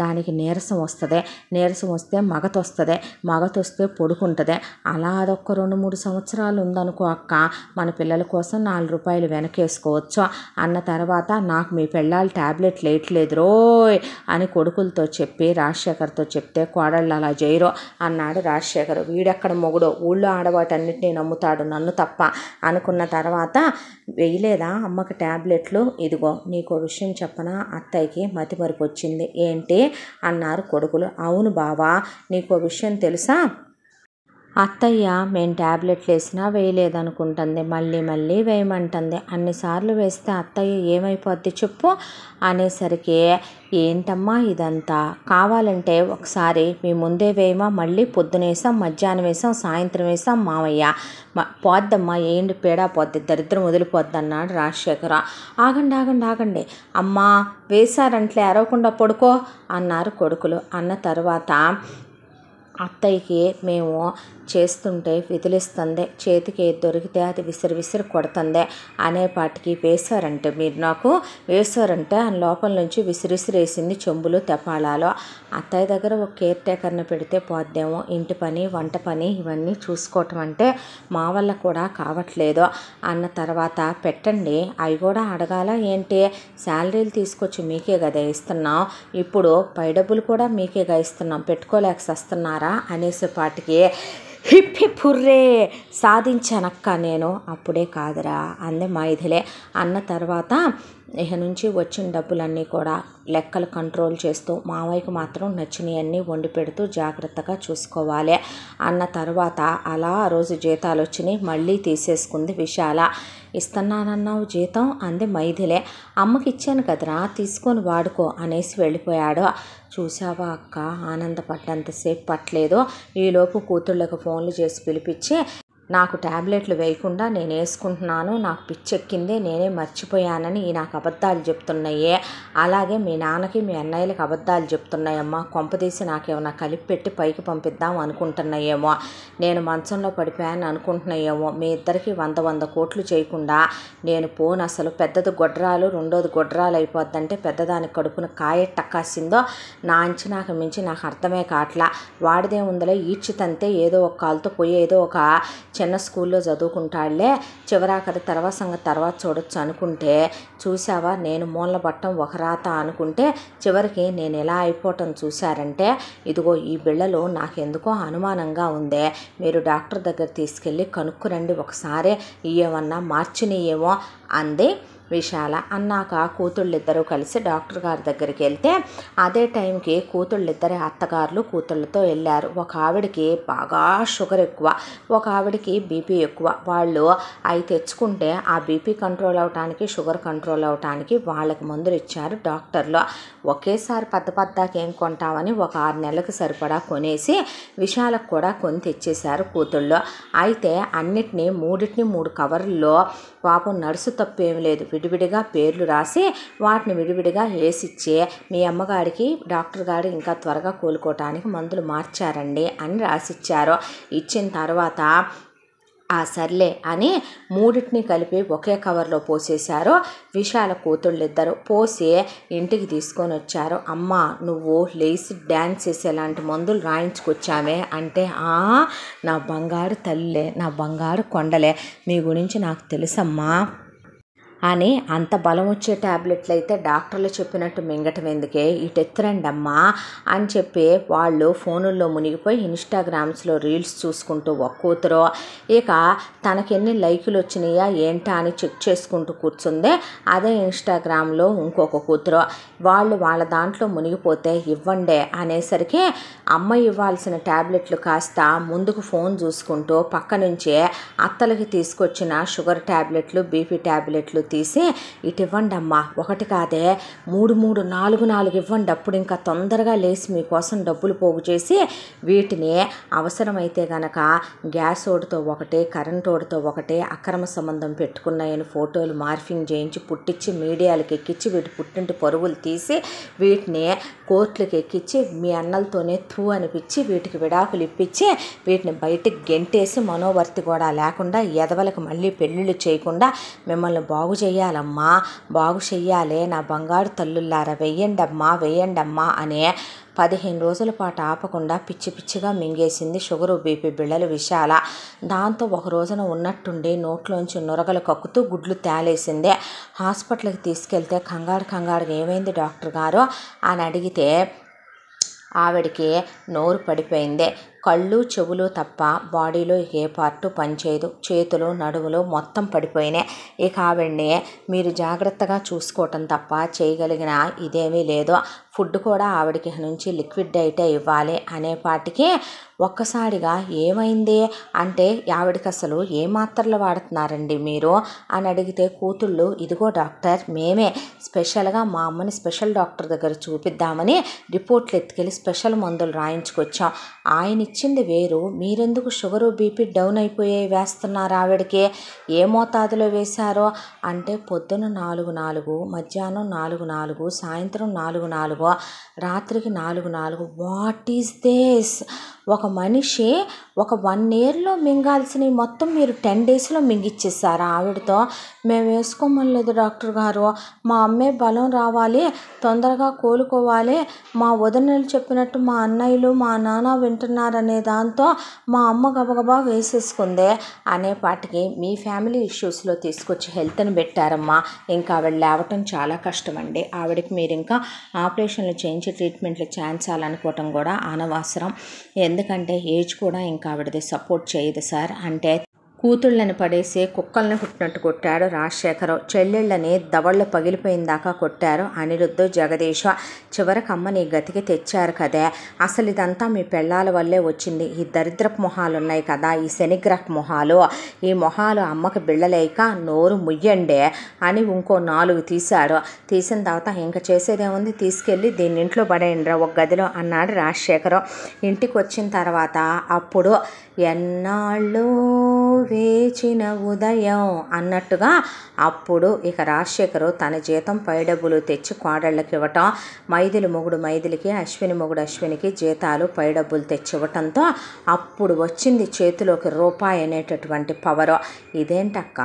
దానికి నీరసం వస్తుంది నీరసం వస్తే మగత వస్తుంది మగత వస్తే పొడుకుంటుంది అలా అదొక రెండు మూడు సంవత్సరాలు ఉందనుకో అక్క మన పిల్లల కోసం నాలుగు రూపాయలు వెనకేసుకోవచ్చు అన్న తర్వాత నాకు మీ పిల్లలు ట్యాబ్లెట్ వేయట్లేదు రోయ్ అని కొడుకులతో చెప్పి రాజశేఖర్తో చెప్తే కోడళ్ళు అలా చేయరు అన్నాడు రాజశేఖర్ వీడెక్కడ మొగుడో ఊళ్ళో ఆడవాటన్నిటినీ నమ్ముతాను పోతాడు నన్ను తప్ప అనుకున్న తర్వాత వేయలేదా అమ్మకి ట్యాబ్లెట్లు ఇదిగో నీకు విషయం చెప్పన అత్తయ్యకి మతిమరుపు వచ్చింది ఏంటి అన్నారు కొడుకులు అవును బావా నీకు విషయం తెలుసా అత్తయ్య మేము ట్యాబ్లెట్లు వేసినా వేయలేదనుకుంటుంది మళ్ళీ మళ్ళీ వేయమంటుంది అన్నిసార్లు వేస్తే అత్తయ్య ఏమైపోద్ది చెప్పు అనేసరికి ఏంటమ్మా ఇదంతా కావాలంటే ఒకసారి మీ ముందే వేయమా మళ్ళీ పొద్దున వేసాం మధ్యాహ్నం వేసాం సాయంత్రం వేసాం మామయ్య పోద్దమ్మా ఏంటి పేడా పోద్ది దరిద్రం వదిలిపోద్ది అన్నాడు రాజశేఖర ఆగండి ఆగండి ఆగండి అమ్మా వేశారంట్లే అరవకుండా పడుకో అన్నారు కొడుకులు అన్న తర్వాత అత్తయ్యకి మేము చేస్తుంటే విదిలిస్తుందే చేతికి దొరికితే అది విసిరి విసిరి కొడుతుంది అనేపాటికి వేశారంటే మీరు నాకు వేశారంటే ఆ లోపల నుంచి విసిరిసిరేసింది చెంబులు తెపాళాలు అత్తయ్య దగ్గర ఒక కేర్ టేకర్ని పెడితే పోద్దేమో ఇంటి పని వంట పని ఇవన్నీ చూసుకోవటం అంటే మా వల్ల కూడా కావట్లేదు అన్న తర్వాత పెట్టండి అవి కూడా అడగాల ఏంటి శాలరీలు తీసుకొచ్చి మీకే కదా ఇస్తున్నాం ఇప్పుడు పై డబ్బులు కూడా మీకే గా ఇస్తున్నాం పెట్టుకోలేక వస్తున్నారా అనేసేపాటికి హిప్ హిప్ హుర్రే సాధించానక్క నేను అప్పుడే కాదురా అంది మైథిలే అన్న తర్వాత ఇక నుంచి వచ్చిన డబ్బులన్నీ కూడా లెక్కలు కంట్రోల్ చేస్తూ మావయ్యకు మాత్రం నచ్చినవన్నీ వండి పెడుతూ జాగ్రత్తగా చూసుకోవాలి అన్న తర్వాత అలా రోజు జీతాలు వచ్చినాయి మళ్ళీ తీసేసుకుంది విశాల ఇస్తున్నానన్నావు జీతం అంది మైథిలే అమ్మకి ఇచ్చాను కదరా తీసుకొని వాడుకో అనేసి వెళ్ళిపోయాడు చూసావా అక్క ఆనందపడ్డంతసేపు పట్టలేదు ఈలోపు కూతుళ్ళకు ఫోన్లు చేసి పిలిపించి నాకు ట్యాబ్లెట్లు వేయకుండా నేను వేసుకుంటున్నాను నాకు పిచ్చెక్కిందే నేనే మర్చిపోయానని ఈ నాకు అబద్ధాలు చెప్తున్నాయే అలాగే మీ నాన్నకి మీ అన్నయ్యలకు అబద్ధాలు చెప్తున్నాయమ్మా కొంపదీసి నాకేమైనా కలిపి పెట్టి పైకి పంపిద్దాం అనుకుంటున్నాయేమో నేను మంచంలో పడిపోయాను అనుకుంటున్నాయేమో మీ ఇద్దరికి వంద వంద కోట్లు చేయకుండా నేను పోను అసలు పెద్దది గొడ్రాలు రెండోది గొడ్రాలు అయిపోద్దంటే పెద్దదానికి కడుపున కాయెట్ట నా నా నాకు మించి నాకు అర్థమే కావట్లా వాడిదే ఉందలే ఈడ్చితంతే ఏదో ఒక కాలుతో పోయి ఏదో ఒక చిన్న స్కూల్లో చదువుకుంటాళ్లే చివరాఖరి తర్వాత సంగతి తర్వాత చూడొచ్చు అనుకుంటే చూసావా నేను మూల పట్టం ఒక రాత అనుకుంటే చివరికి నేను ఎలా అయిపోవటం చూశారంటే ఇదిగో ఈ బిళ్ళలో నాకెందుకో అనుమానంగా ఉందే మీరు డాక్టర్ దగ్గర తీసుకెళ్ళి కనుక్కురండి ఒకసారి ఏమన్నా మార్చినయేమో అంది విశాల అన్నాక కూతుళ్ళిద్దరూ కలిసి డాక్టర్ గారి దగ్గరికి వెళ్తే అదే టైంకి కూతుళ్ళిద్దరి అత్తగారులు కూతుళ్ళతో వెళ్ళారు ఒక ఆవిడకి బాగా షుగర్ ఎక్కువ ఒక ఆవిడకి బీపీ ఎక్కువ వాళ్ళు అవి తెచ్చుకుంటే ఆ బీపీ కంట్రోల్ అవటానికి షుగర్ కంట్రోల్ అవటానికి వాళ్ళకి మందులు ఇచ్చారు డాక్టర్లు ఒకేసారి పెద్ద ఏం కొంటామని ఒక ఆరు నెలలకు సరిపడా కొనేసి విశాలకు కూడా కొని తెచ్చేశారు కూతుళ్ళు అయితే అన్నిటినీ మూడింటిని మూడు కవర్లో పాపం నడుసు తప్పేం లేదు విడివిడిగా పేర్లు రాసి వాటిని విడివిడిగా వేసిచ్చి మీ అమ్మగారికి డాక్టర్ గారు ఇంకా త్వరగా కోలుకోవటానికి మందులు మార్చారండి అని రాసిచ్చారు ఇచ్చిన తర్వాత ఆ సర్లే అని మూడింటిని కలిపి ఒకే కవర్లో పోసేశారు విశాల కూతుళ్ళిద్దరు పోసి ఇంటికి తీసుకొని వచ్చారు అమ్మ నువ్వు లేసి డ్యాన్స్ చేసేలాంటి మందులు రాయించుకొచ్చామే అంటే ఆ నా బంగారు తల్లే నా బంగారు కొండలే మీ గురించి నాకు తెలుసమ్మా అని అంత బలం వచ్చే ట్యాబ్లెట్లు అయితే డాక్టర్లు చెప్పినట్టు మింగటం ఎందుకే అమ్మా అని చెప్పి వాళ్ళు ఫోనుల్లో మునిగిపోయి ఇన్స్టాగ్రామ్స్లో రీల్స్ చూసుకుంటూ ఒక్కూతురో ఇక తనకెన్ని లైకులు వచ్చినాయా ఏంటా అని చెక్ చేసుకుంటూ కూర్చుందే అదే ఇన్స్టాగ్రామ్లో ఇంకొక కూతురు వాళ్ళు వాళ్ళ దాంట్లో మునిగిపోతే ఇవ్వండే అనేసరికి అమ్మ ఇవ్వాల్సిన ట్యాబ్లెట్లు కాస్త ముందుకు ఫోన్ చూసుకుంటూ పక్క నుంచే అత్తలకి తీసుకొచ్చిన షుగర్ ట్యాబ్లెట్లు బీపీ ట్యాబ్లెట్లు తీసి ఇటు ఇవ్వండి అమ్మ ఒకటి కాదే మూడు మూడు నాలుగు నాలుగు ఇవ్వండి అప్పుడు ఇంకా తొందరగా లేచి మీకోసం డబ్బులు పోగు చేసి వీటిని అవసరమైతే గనక గ్యాస్ ఓడితో ఒకటే కరెంట్ ఓడితో ఒకటే అక్రమ సంబంధం పెట్టుకున్నాయని ఫోటోలు మార్ఫింగ్ చేయించి పుట్టించి మీడియాలకు ఎక్కించి వీటి పుట్టింటి పరుగులు తీసి వీటిని కోర్టులకు ఎక్కించి మీ అన్నలతోనే తూ అనిపించి వీటికి విడాకులు ఇప్పించి వీటిని బయటకు గెంటేసి మనోవర్తి కూడా లేకుండా ఎదవలకు మళ్ళీ పెళ్ళిళ్ళు చేయకుండా మిమ్మల్ని బాగు చేయాలమ్మా బాగు చెయ్యాలే నా బంగారు తల్లుల్లారా వెయ్యండమ్మా వెయ్యండమ్మా అనే పదిహేను రోజుల పాటు ఆపకుండా పిచ్చి పిచ్చిగా మింగేసింది షుగరు బీపీ బిళ్ళలు విశాల దాంతో ఒక రోజున ఉన్నట్టుండి నోట్లోంచి నొరగలు కక్కుతూ గుడ్లు తేలేసిందే హాస్పిటల్కి తీసుకెళ్తే కంగారు కంగారు ఏమైంది డాక్టర్ గారు అని అడిగితే ఆవిడికి నోరు పడిపోయింది కళ్ళు చెవులు తప్ప బాడీలో ఏ పార్టు పనిచేయదు చేతులు నడువులు మొత్తం పడిపోయినాయి ఇక ఆవిడ్ని మీరు జాగ్రత్తగా చూసుకోవటం తప్ప చేయగలిగిన ఇదేమీ లేదు ఫుడ్ కూడా ఆవిడకి నుంచి లిక్విడ్ డైటే ఇవ్వాలి అనేపాటికి ఒక్కసారిగా ఏమైంది అంటే ఆవిడకి అసలు ఏ మాత్రలు వాడుతున్నారండి మీరు అని అడిగితే కూతుళ్ళు ఇదిగో డాక్టర్ మేమే స్పెషల్గా మా అమ్మని స్పెషల్ డాక్టర్ దగ్గర చూపిద్దామని రిపోర్ట్లు ఎత్తుకెళ్ళి స్పెషల్ మందులు రాయించుకొచ్చాం ఆయన ఇచ్చింది వేరు మీరెందుకు షుగరు బీపీ డౌన్ అయిపోయే వేస్తున్నారు ఆవిడకి ఏ మోతాదులో వేశారో అంటే పొద్దున నాలుగు నాలుగు మధ్యాహ్నం నాలుగు నాలుగు సాయంత్రం నాలుగు నాలుగు రాత్రికి నాలుగు నాలుగు వాట్ ఈస్ దేస్ ఒక मनुष्य ఒక వన్ ఇయర్లో మింగాల్సినవి మొత్తం మీరు టెన్ డేస్లో మింగిచ్చేసారా ఆవిడతో మేము లేదు డాక్టర్ గారు మా అమ్మే బలం రావాలి తొందరగా కోలుకోవాలి మా వదినలు చెప్పినట్టు మా అన్నయ్యలు మా నాన్న వింటున్నారనే దాంతో మా అమ్మ గబగబా వేసేసుకుంది అనేపాటికి మీ ఫ్యామిలీ ఇష్యూస్లో తీసుకొచ్చి హెల్త్ని పెట్టారమ్మా ఇంకా ఆవిడ లేవటం చాలా కష్టమండి ఆవిడకి మీరు ఇంకా ఆపరేషన్లు చేయించి ట్రీట్మెంట్లు చేయించాలనుకోవటం కూడా అనవసరం ఎందుకంటే ఏజ్ కూడా ఇంకా எனக்கு அவடது சப்போர்ட் செய்யுது சார் అంటే కూతుళ్ళని పడేసే కుక్కలను కుట్టినట్టు కొట్టాడు రాజశేఖరరావు చెల్లెళ్ళని దవళ్ళు పగిలిపోయిందాకా కొట్టారు అనిరుద్ధు జగదీశ చివరకు అమ్మ నీ గతికి తెచ్చారు కదే అసలు ఇదంతా మీ పెళ్ళాల వల్లే వచ్చింది ఈ దరిద్రపు మొహాలు ఉన్నాయి కదా ఈ శనిగ్రహ మొహాలు ఈ మొహాలు అమ్మకు బిళ్ళలేక నోరు ముయ్యండే అని ఇంకో నాలుగు తీశాడు తీసిన తర్వాత ఇంక చేసేదేముంది తీసుకెళ్ళి దీని ఇంట్లో పడేయండి ఒక గదిలో అన్నాడు రాజశేఖరరావు ఇంటికి వచ్చిన తర్వాత అప్పుడు ఎన్నాళ్ళు వేచిన ఉదయం అన్నట్టుగా అప్పుడు ఇక రాజశేఖరు తన జీతం పై డబ్బులు తెచ్చి కోడళ్ళకి ఇవ్వటం మైదిలి మొగుడు మైదిలికి అశ్విని మొగుడు అశ్వినికి జీతాలు పై డబ్బులు తెచ్చి ఇవ్వటంతో అప్పుడు వచ్చింది చేతిలోకి రూపాయి అనేటటువంటి పవర్ ఇదేంటక్క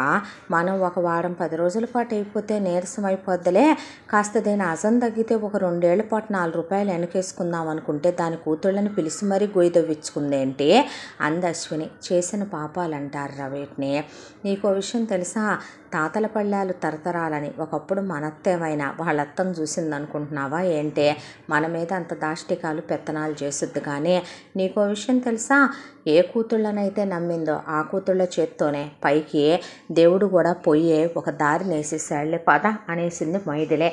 మనం ఒక వారం పది రోజుల పాటు అయిపోతే నీరసం అయిపోద్దిలే కాస్త దీని అజం తగ్గితే ఒక రెండేళ్ల పాటు నాలుగు రూపాయలు వెనకేసుకుందాం అనుకుంటే దాని కూతుళ్ళని పిలిచి మరీ గొయ్యి దవ్వించుకుందేంటి అంత అంది అశ్విని చేసిన పాపాలంటారా వీటిని నీకో విషయం తెలుసా తాతల పళ్ళాలు తరతరాలని ఒకప్పుడు మనత్తేమైనా వాళ్ళత్తం చూసిందనుకుంటున్నావా ఏంటే మన మీద అంత దాష్టికాలు పెత్తనాలు చేస్తుంది కానీ నీకో విషయం తెలుసా ఏ కూతుళ్ళనైతే నమ్మిందో ఆ కూతుళ్ళ చేత్తోనే పైకి దేవుడు కూడా పోయే ఒక దారిని వేసేసాళ్ళే పద అనేసింది మైదిలే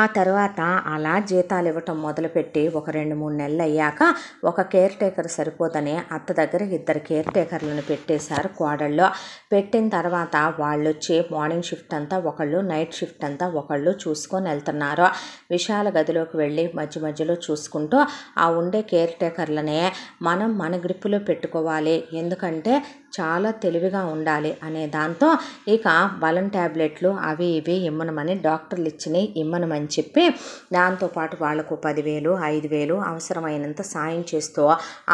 ఆ తర్వాత అలా జీతాలు ఇవ్వటం మొదలుపెట్టి ఒక రెండు మూడు నెలలు అయ్యాక ఒక కేర్ టేకర్ సరిపోదని అత్త దగ్గర ఇద్దరు కేర్ టేకర్లను పెట్టేశారు కోడల్లో పెట్టిన తర్వాత వాళ్ళు వచ్చి మార్నింగ్ షిఫ్ట్ అంతా ఒకళ్ళు నైట్ షిఫ్ట్ అంతా ఒకళ్ళు చూసుకొని వెళ్తున్నారు విశాల గదిలోకి వెళ్ళి మధ్య మధ్యలో చూసుకుంటూ ఆ ఉండే కేర్ టేకర్లనే మనం మన గ్రిప్పులో పెట్టుకోవాలి ఎందుకంటే చాలా తెలివిగా ఉండాలి అనే దాంతో ఇక బలం ట్యాబ్లెట్లు అవి ఇవి ఇమ్మనమని డాక్టర్లు ఇచ్చినాయి ఇమ్మనమని చెప్పి దాంతోపాటు వాళ్లకు పదివేలు ఐదు వేలు అవసరమైనంత సాయం చేస్తూ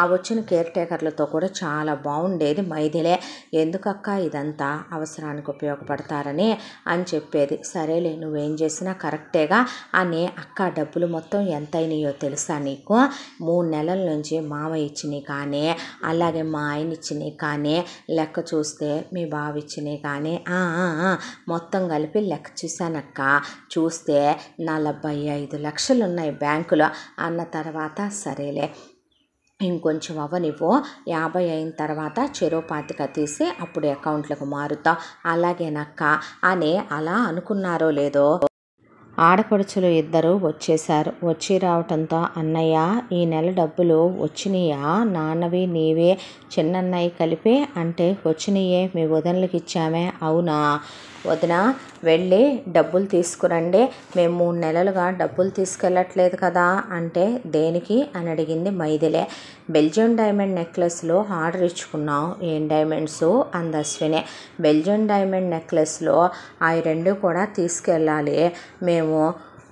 ఆ వచ్చిన కేర్ టేకర్లతో కూడా చాలా బాగుండేది మైథిలే ఎందుకక్క ఇదంతా అవసరానికి ఉపయోగపడతారని అని చెప్పేది సరేలే నువ్వేం చేసినా కరెక్టేగా అని అక్క డబ్బులు మొత్తం ఎంత అయినాయో తెలుసా నీకు మూడు నెలల నుంచి మామ ఇచ్చినాయి కానీ అలాగే మా ఆయన ఇచ్చినాయి కానీ లెక్క చూస్తే మీ బావ ఇచ్చినాయి కానీ మొత్తం కలిపి లెక్క చూశానక్క చూస్తే నలభై ఐదు లక్షలు ఉన్నాయి బ్యాంకులో అన్న తర్వాత సరేలే ఇంకొంచెం అవ్వనివ్వు యాభై అయిన తర్వాత చెరో పాతిక తీసి అప్పుడు అకౌంట్లకు మారుతాం అలాగేనక్క అని అలా అనుకున్నారో లేదో ఆడపడుచులు ఇద్దరు వచ్చేశారు వచ్చి రావటంతో అన్నయ్య ఈ నెల డబ్బులు వచ్చినయా నాన్నవి నీవే చిన్నయ్య కలిపే అంటే వచ్చినయే మీ వదనలకు ఇచ్చామే అవునా వదిన వెళ్ళి డబ్బులు తీసుకురండి మేము మూడు నెలలుగా డబ్బులు తీసుకెళ్ళట్లేదు కదా అంటే దేనికి అని అడిగింది మైథిలే బెల్జియం డైమండ్ నెక్లెస్లో ఆర్డర్ ఇచ్చుకున్నాం ఏం డైమండ్స్ అశ్విని బెల్జియం డైమండ్ నెక్లెస్లో ఆ రెండు కూడా తీసుకెళ్ళాలి మేము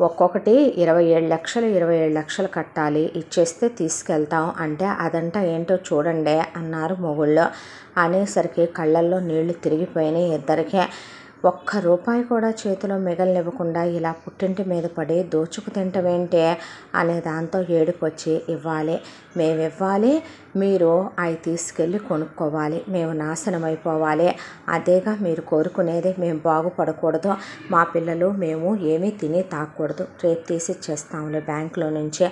ఒక్కొక్కటి ఇరవై ఏడు లక్షలు ఇరవై ఏడు లక్షలు కట్టాలి ఇచ్చేస్తే తీసుకెళ్తాం అంటే అదంట ఏంటో చూడండి అన్నారు మొగుళ్ళు అనేసరికి కళ్ళల్లో నీళ్లు తిరిగిపోయినాయి ఇద్దరికే ఒక్క రూపాయి కూడా చేతిలో మిగలనివ్వకుండా ఇలా పుట్టింటి మీద పడి దోచుకు తింటమేంటే అనే దాంతో వచ్చి ఇవ్వాలి మేము ఇవ్వాలి మీరు అవి తీసుకెళ్ళి కొనుక్కోవాలి మేము నాశనం అయిపోవాలి అదేగా మీరు కోరుకునేది మేము బాగుపడకూడదు మా పిల్లలు మేము ఏమీ తిని తాకూడదు రేపు తీసి ఇచ్చేస్తాంలే బ్యాంకులో నుంచి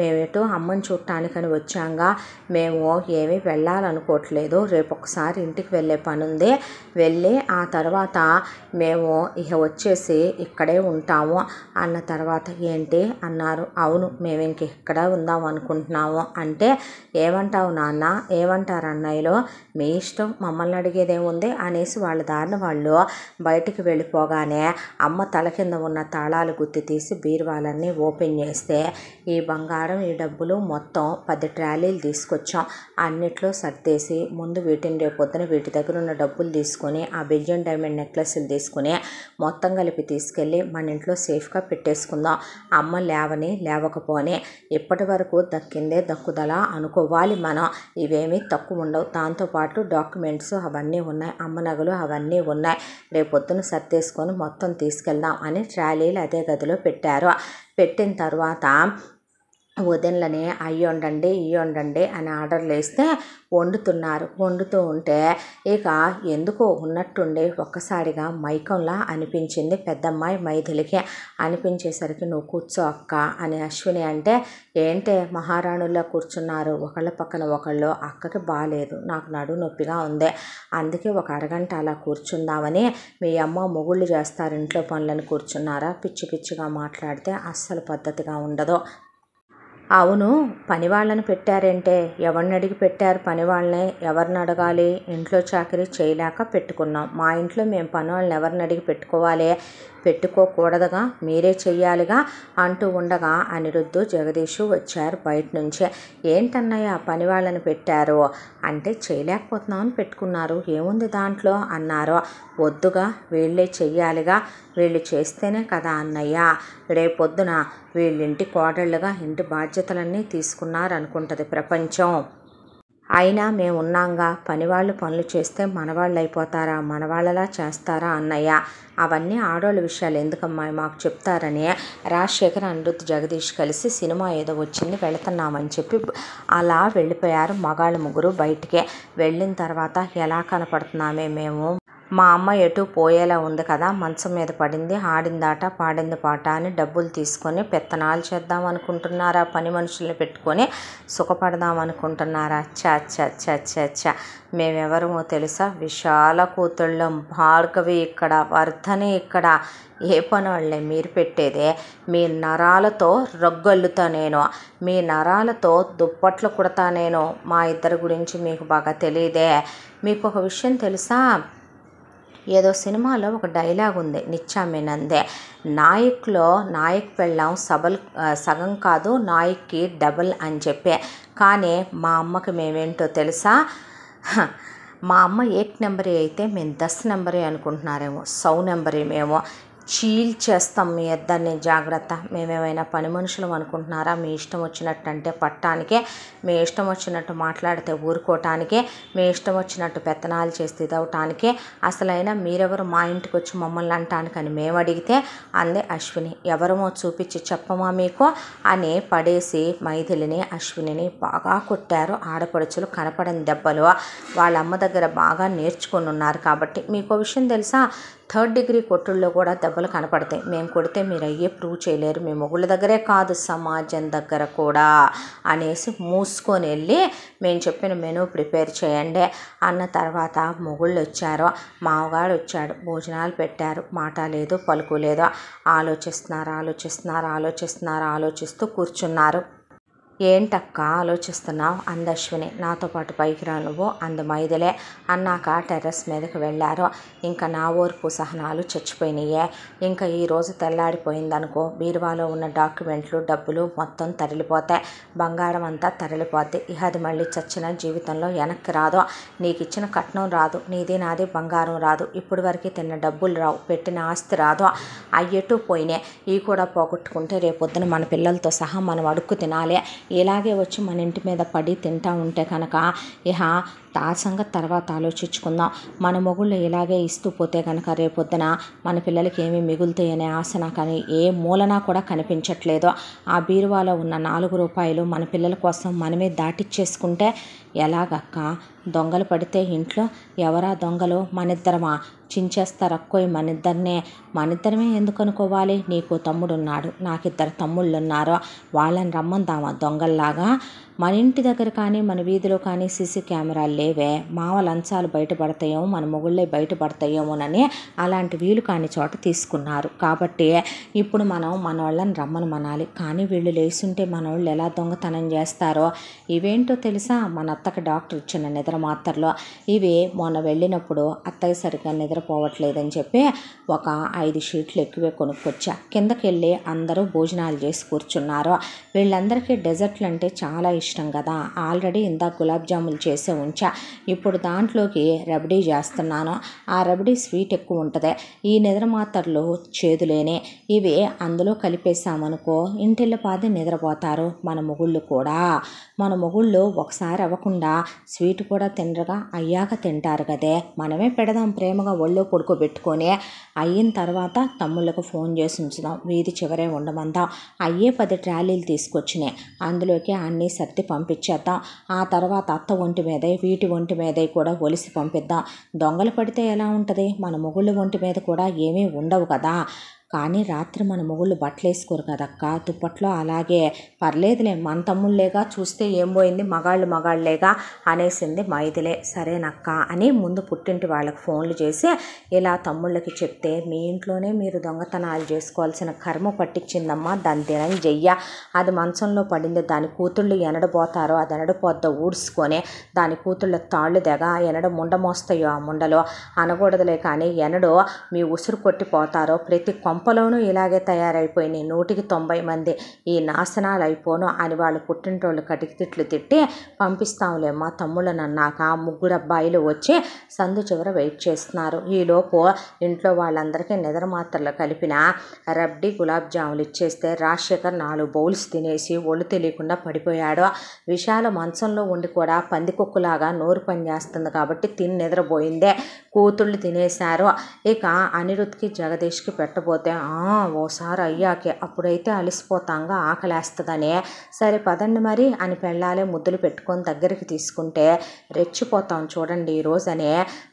మేమేటు అమ్మని చూడటానికని వచ్చాంగా మేము ఏమీ వెళ్ళాలనుకోవట్లేదు రేపు ఒకసారి ఇంటికి వెళ్ళే పనుంది వెళ్ళి ఆ తర్వాత మేము ఇక వచ్చేసి ఇక్కడే ఉంటాము అన్న తర్వాత ఏంటి అన్నారు అవును మేము ఇంక ఇక్కడే ఉందాం అనుకుంటున్నాం అనుకుంటున్నావు అంటే ఏమంటావు నాన్న ఏమంటారు అన్నయ్యలో మీ ఇష్టం మమ్మల్ని ఉంది అనేసి వాళ్ళ దారిన వాళ్ళు బయటికి వెళ్ళిపోగానే అమ్మ తల కింద ఉన్న తాళాలు గుత్తి తీసి బీరువాలన్నీ ఓపెన్ చేస్తే ఈ బంగారం ఈ డబ్బులు మొత్తం పది ట్రాలీలు తీసుకొచ్చాం అన్నిట్లో సర్దేసి ముందు వీటిని రేపొద్దున వీటి దగ్గర ఉన్న డబ్బులు తీసుకొని ఆ బెల్జియం డైమండ్ నెక్లెస్లు తీసుకుని మొత్తం కలిపి తీసుకెళ్ళి మన ఇంట్లో సేఫ్గా పెట్టేసుకుందాం అమ్మ లేవని లేవకపోని ఇప్పటి వరకు దక్కింది వచ్చిందే దక్కుదల అనుకోవాలి మనం ఇవేమీ తక్కువ ఉండవు దాంతోపాటు డాక్యుమెంట్స్ అవన్నీ ఉన్నాయి అమ్మ నగలు అవన్నీ ఉన్నాయి రేపొద్దున సర్దేసుకొని మొత్తం తీసుకెళ్దాం అని ట్రాలీలు అదే గదిలో పెట్టారు పెట్టిన తర్వాత వదినలని అయ్యి వండండి ఇవి వండండి అని ఆర్డర్లు వేస్తే వండుతున్నారు వండుతూ ఉంటే ఇక ఎందుకో ఉన్నట్టుండే ఒక్కసారిగా మైకంలా అనిపించింది పెద్దమ్మాయి మైథిలికి అనిపించేసరికి నువ్వు కూర్చో అక్క అని అశ్విని అంటే ఏంటే మహారాణుల్లో కూర్చున్నారు ఒకళ్ళ పక్కన ఒకళ్ళు అక్కకి బాగాలేదు నాకు నడు నొప్పిగా ఉంది అందుకే ఒక అరగంట అలా కూర్చుందామని మీ అమ్మ మొగుళ్ళు చేస్తారు ఇంట్లో పనులను కూర్చున్నారా పిచ్చి పిచ్చిగా మాట్లాడితే అస్సలు పద్ధతిగా ఉండదు అవును పని వాళ్ళని ఎవరిని అడిగి పెట్టారు పని ఎవరిని అడగాలి ఇంట్లో చాకరీ చేయలేక పెట్టుకున్నాం మా ఇంట్లో మేము పని వాళ్ళని ఎవరిని అడిగి పెట్టుకోవాలి పెట్టుకోకూడదుగా మీరే చెయ్యాలిగా అంటూ ఉండగా అనిరుద్ధు జగదీషు వచ్చారు బయట నుంచే ఏంటన్నయ్య పని వాళ్ళని పెట్టారు అంటే చేయలేకపోతున్నామని పెట్టుకున్నారు ఏముంది దాంట్లో అన్నారు వద్దుగా వీళ్ళే చెయ్యాలిగా వీళ్ళు చేస్తేనే కదా అన్నయ్య రేపొద్దున వీళ్ళింటి కోడళ్ళుగా ఇంటి బాధ్యతలన్నీ తీసుకున్నారనుకుంటుంది ప్రపంచం అయినా మేము ఉన్నాంగా పనివాళ్ళు పనులు చేస్తే మనవాళ్ళు అయిపోతారా మనవాళ్ళలా చేస్తారా అన్నయ్య అవన్నీ ఆడోళ్ళ విషయాలు ఎందుకమ్మా మాకు చెప్తారని రాజశేఖర్ అనిరుద్ధ్ జగదీష్ కలిసి సినిమా ఏదో వచ్చింది వెళుతున్నామని చెప్పి అలా వెళ్ళిపోయారు మగాళ్ళు ముగ్గురు బయటికి వెళ్ళిన తర్వాత ఎలా కనపడుతున్నామే మేము మా అమ్మ ఎటూ పోయేలా ఉంది కదా మంచం మీద పడింది ఆడిందాట పాడింది పాట అని డబ్బులు తీసుకొని పెత్తనాలు చేద్దాం అనుకుంటున్నారా పని మనుషుల్ని పెట్టుకొని సుఖపడదాం అనుకుంటున్నారా చా చా చా చా చా మేమెవరమో తెలుసా విశాల కూతుళ్ళం భార్గవి ఇక్కడ వర్ధని ఇక్కడ ఏ పని వాళ్ళే మీరు పెట్టేదే మీ నరాలతో రగ్గల్లుతా నేను మీ నరాలతో దుప్పట్లు కుడతా నేను మా ఇద్దరి గురించి మీకు బాగా తెలియదే మీకు ఒక విషయం తెలుసా ఏదో సినిమాలో ఒక డైలాగ్ ఉంది నందే నాయక్లో నాయక్ పెళ్ళాం సబల్ సగం కాదు నాయక్కి డబల్ అని చెప్పే కానీ మా అమ్మకి మేమేంటో తెలుసా మా అమ్మ ఏక్ నెంబరీ అయితే మేము దస్ నెంబరీ అనుకుంటున్నారేమో సౌ నెంబరీ మేము చీల్ చేస్తాం మీ ఇద్దరిని జాగ్రత్త మేమేమైనా పని మనుషులు అనుకుంటున్నారా మీ ఇష్టం వచ్చినట్టు అంటే పట్టానికే మీ ఇష్టం వచ్చినట్టు మాట్లాడితే ఊరుకోవటానికే మీ ఇష్టం వచ్చినట్టు పెత్తనాలు చేస్తే ఇదవటానికే అసలైనా మీరెవరు మా ఇంటికి వచ్చి మమ్మల్ని అంటానికని మేము అడిగితే అందే అశ్విని ఎవరమో చూపించి చెప్పమా మీకు అని పడేసి మైథిలిని అశ్వినిని బాగా కొట్టారు ఆడపడుచులు కనపడని దెబ్బలు వాళ్ళ అమ్మ దగ్గర బాగా నేర్చుకుని ఉన్నారు కాబట్టి మీకు విషయం తెలుసా థర్డ్ డిగ్రీ కొట్టుల్లో కూడా దెబ్బలు కనపడతాయి మేము కొడితే మీరు అయ్యే ప్రూవ్ చేయలేరు మేము మొగుళ్ళ దగ్గరే కాదు సమాజం దగ్గర కూడా అనేసి మూసుకొని వెళ్ళి మేము చెప్పిన మెనూ ప్రిపేర్ చేయండి అన్న తర్వాత మొగుళ్ళు వచ్చారు మామగాడు వచ్చాడు భోజనాలు పెట్టారు మాట లేదు పలుకు లేదు ఆలోచిస్తున్నారు ఆలోచిస్తున్నారు ఆలోచిస్తున్నారు ఆలోచిస్తూ కూర్చున్నారు ఏంటక్క ఆలోచిస్తున్నావు అంద అశ్విని నాతో పాటు పైకి రా నువ్వు అంద మైదలే అన్నాక టెర్రస్ మీదకి వెళ్ళారు ఇంకా నా ఓర్పు సహనాలు చచ్చిపోయినాయే ఇంకా ఈరోజు తెల్లాడిపోయిందనుకో బీరువాలో ఉన్న డాక్యుమెంట్లు డబ్బులు మొత్తం తరలిపోతాయి బంగారం అంతా తరలిపోద్ది ఇక అది మళ్ళీ చచ్చిన జీవితంలో వెనక్కి రాదు నీకు ఇచ్చిన కట్నం రాదు నీది నాది బంగారం రాదు ఇప్పటి వరకు తిన్న డబ్బులు రావు పెట్టిన ఆస్తి రాదు అయ్యేటూ పోయినాయి ఈ కూడా పోగొట్టుకుంటే రేపొద్దున మన పిల్లలతో సహా మనం అడుక్కు తినాలి ఇలాగే వచ్చి మన ఇంటి మీద పడి తింటా ఉంటే కనుక ఇహ ఆ సంగతి తర్వాత ఆలోచించుకుందాం మన మొగుళ్ళు ఇలాగే ఇస్తూ పోతే కనుక రేపొద్దున మన పిల్లలకి ఏమి మిగులుతాయనే ఆశ కానీ ఏ మూలనా కూడా కనిపించట్లేదు ఆ బీరువాలో ఉన్న నాలుగు రూపాయలు మన పిల్లల కోసం మనమే దాటిచ్చేసుకుంటే ఎలాగక్కా దొంగలు పడితే ఇంట్లో ఎవరా దొంగలు మనిద్దరమా చించేస్తారక్కోయ్ మనిద్దరినే మనిద్దరమే ఎందుకు అనుకోవాలి నీకు తమ్ముడున్నాడు నాకిద్దరు తమ్ముళ్ళున్నారు వాళ్ళని రమ్మందామా దొంగల్లాగా మన ఇంటి దగ్గర కానీ మన వీధిలో కానీ సీసీ కెమెరాలు లేవే మావ లంచాలు బయటపడతాయేమో మన మొగుళ్ళే బయటపడతాయేమోనని అలాంటి వీలు కాని చోట తీసుకున్నారు కాబట్టి ఇప్పుడు మనం మన వాళ్ళని రమ్మని మనాలి కానీ వీళ్ళు లేచుంటే మన వాళ్ళు ఎలా దొంగతనం చేస్తారో ఇవేంటో తెలుసా మన అత్తకి డాక్టర్ ఇచ్చిన నిద్ర మాత్రలో ఇవి మొన్న వెళ్ళినప్పుడు అత్తకి సరిగ్గా నిద్రపోవట్లేదని చెప్పి ఒక ఐదు షీట్లు ఎక్కువే కొనుక్కొచ్చా కిందకెళ్ళి అందరూ భోజనాలు చేసి కూర్చున్నారు వీళ్ళందరికీ డెజర్ట్లు అంటే చాలా ఇష్టం కదా ఆల్రెడీ ఇందాక గులాబ్ జాములు చేసి ఉంచా ఇప్పుడు దాంట్లోకి రబడీ చేస్తున్నాను ఆ రబడీ స్వీట్ ఎక్కువ ఉంటుంది ఈ నిద్ర మాత్రలు చేదులేనే ఇవి అందులో కలిపేసామనుకో ఇంటిల్లిపాది నిద్రపోతారు మన మొగుళ్ళు కూడా మన మొగుళ్ళు ఒకసారి అవ్వకుండా స్వీట్ కూడా తినరుగా అయ్యాక తింటారు కదే మనమే పెడదాం ప్రేమగా ఒళ్ళో పెట్టుకొని అయిన తర్వాత తమ్ముళ్ళకు ఫోన్ చేసి ఉంచుదాం వీధి చివరే ఉండమందాం అయ్యే పది ట్రాలీలు తీసుకొచ్చినాయి అందులోకి అన్నీ సర్ది పంపించేద్దాం ఆ తర్వాత అత్త ఒంటి మీదే వీటి ఒంటి మీదే కూడా ఒలిసి పంపిద్దాం దొంగలు పడితే ఎలా ఉంటుంది మన మొగుళ్ళు ఒంటి మీద కూడా ఏమీ ఉండవు కదా కానీ రాత్రి మన మొగుళ్ళు బట్టలు వేసుకోరు కదక్క దుప్పట్లో అలాగే పర్లేదులే మన తమ్ముళ్ళేగా చూస్తే ఏం పోయింది మగాళ్ళు మగాళ్ళేగా అనేసింది మైదిలే సరేనక్క అని ముందు పుట్టింటి వాళ్ళకి ఫోన్లు చేసి ఇలా తమ్ముళ్ళకి చెప్తే మీ ఇంట్లోనే మీరు దొంగతనాలు చేసుకోవాల్సిన కర్మ పట్టించిందమ్మా దాని దినం జయ్య అది మంచంలో పడింది దాని కూతుళ్ళు ఎనడబోతారో అది ఎనడపోద్ద ఊడ్చుకొని దాని కూతుళ్ళ తాళ్ళు దెగ ఎనడ ముండమోస్తాయో ఆ ముండలో అనకూడదులే కానీ ఎనడో మీ ఉసురు కొట్టిపోతారో ప్రతి కొంప కొంపలోనూ ఇలాగే తయారైపోయినాయి నూటికి తొంభై మంది ఈ నాశనాలు అయిపోను అని వాళ్ళు పుట్టినరోళ్ళు కటికి తిట్లు తిట్టి పంపిస్తాంలే మా తమ్ముళ్ళను అన్నాక ఆ ముగ్గురు అబ్బాయిలు వచ్చి సందు చివర వెయిట్ చేస్తున్నారు ఈలోపు ఇంట్లో వాళ్ళందరికీ నిద్ర మాత్రలు కలిపిన రబ్డి గులాబ్ జాములు ఇచ్చేస్తే రాజశేఖర్ నాలుగు బౌల్స్ తినేసి ఒళ్ళు తెలియకుండా పడిపోయాడు విశాల మంచంలో ఉండి కూడా పందికొక్కులాగా నోరు పనిచేస్తుంది కాబట్టి తిని నిద్రపోయిందే కూతుళ్ళు తినేశారు ఇక అనిరుద్ధ్కి జగదీష్కి పెట్టబోతు లేకపోతే ఓసారి అయ్యాకే అప్పుడైతే అలసిపోతాంగా ఆకలేస్తుందనే సరే పదండి మరి అని పెళ్ళాలే ముద్దులు పెట్టుకొని దగ్గరికి తీసుకుంటే రెచ్చిపోతాం చూడండి ఈరోజు అనే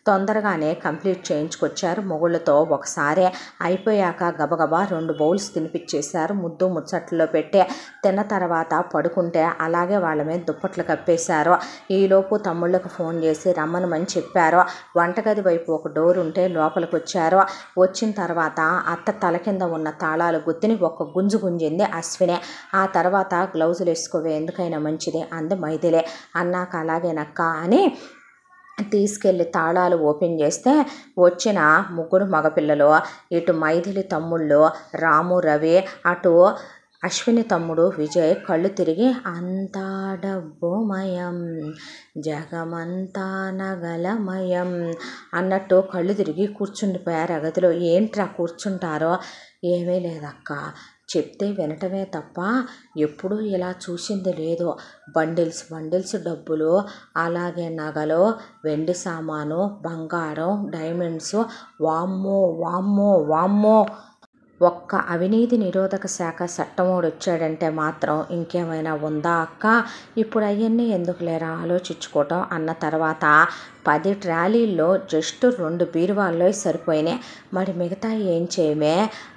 తొందరగానే కంప్లీట్ చేయించుకొచ్చారు మొగుళ్ళతో ఒకసారి అయిపోయాక గబగబా రెండు బౌల్స్ తినిపించేశారు ముద్దు ముచ్చట్లో పెట్టే తిన్న తర్వాత పడుకుంటే అలాగే వాళ్ళ మీద దుప్పట్లు కప్పేశారు ఈలోపు తమ్ముళ్ళకు ఫోన్ చేసి రమ్మనమని చెప్పారు వంటగది వైపు ఒక డోర్ ఉంటే లోపలికి వచ్చారు వచ్చిన తర్వాత అత్త తల కింద ఉన్న తాళాలు గుత్తిని ఒక గుంజు గుంజింది అశ్వినే ఆ తర్వాత గ్లౌజులు వేసుకోవే ఎందుకైనా మంచిది అంది మైథిలే అన్నాక అలాగేనక్క అని తీసుకెళ్లి తాళాలు ఓపెన్ చేస్తే వచ్చిన ముగ్గురు మగపిల్లలు ఇటు మైథిలి తమ్ముళ్ళు రాము రవి అటు అశ్విని తమ్ముడు విజయ్ కళ్ళు తిరిగి అంతా డబ్బుమయం జగమంతా నగలమయం అన్నట్టు కళ్ళు తిరిగి కూర్చుండిపోయారు ఆ ఏంట్రా కూర్చుంటారో ఏమీ లేదక్క చెప్తే వినటమే తప్ప ఎప్పుడూ ఇలా చూసింది లేదు బండిల్స్ బండిల్స్ డబ్బులు అలాగే నగలు వెండి సామాను బంగారం డైమండ్స్ వామ్మో వామ్మో వామ్మో ఒక్క అవినీతి నిరోధక శాఖ చట్టమోడు వచ్చాడంటే మాత్రం ఇంకేమైనా ఉందా అక్క ఇప్పుడు అవన్నీ ఎందుకు లేరా ఆలోచించుకోవటం అన్న తర్వాత పది ట్రాలీల్లో జస్ట్ రెండు బీరువాల్లో సరిపోయినాయి మరి మిగతా ఏం చేయమే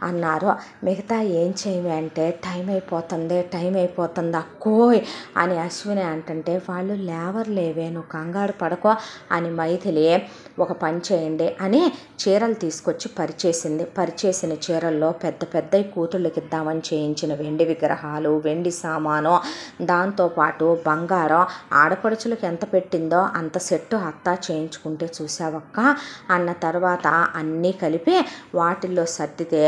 అన్నారు మిగతా ఏం చేయమే అంటే టైం అయిపోతుంది టైం అయిపోతుంది అక్కోయ్ అని అశ్విని అంటుంటే వాళ్ళు లేవే నువ్వు కంగారు పడకో అని మైథిలి ఒక పని చేయండి అని చీరలు తీసుకొచ్చి పరిచేసింది పరిచేసిన చీరల్లో పెద్ద పెద్ద కూతుళ్ళకి ఇద్దామని చేయించిన వెండి విగ్రహాలు వెండి సామాను దాంతోపాటు బంగారం ఆడపడుచులకు ఎంత పెట్టిందో అంత సెట్టు అత్త చేయించుకుంటే చూసావక్క అన్న తర్వాత అన్నీ కలిపి వాటిల్లో సర్దితే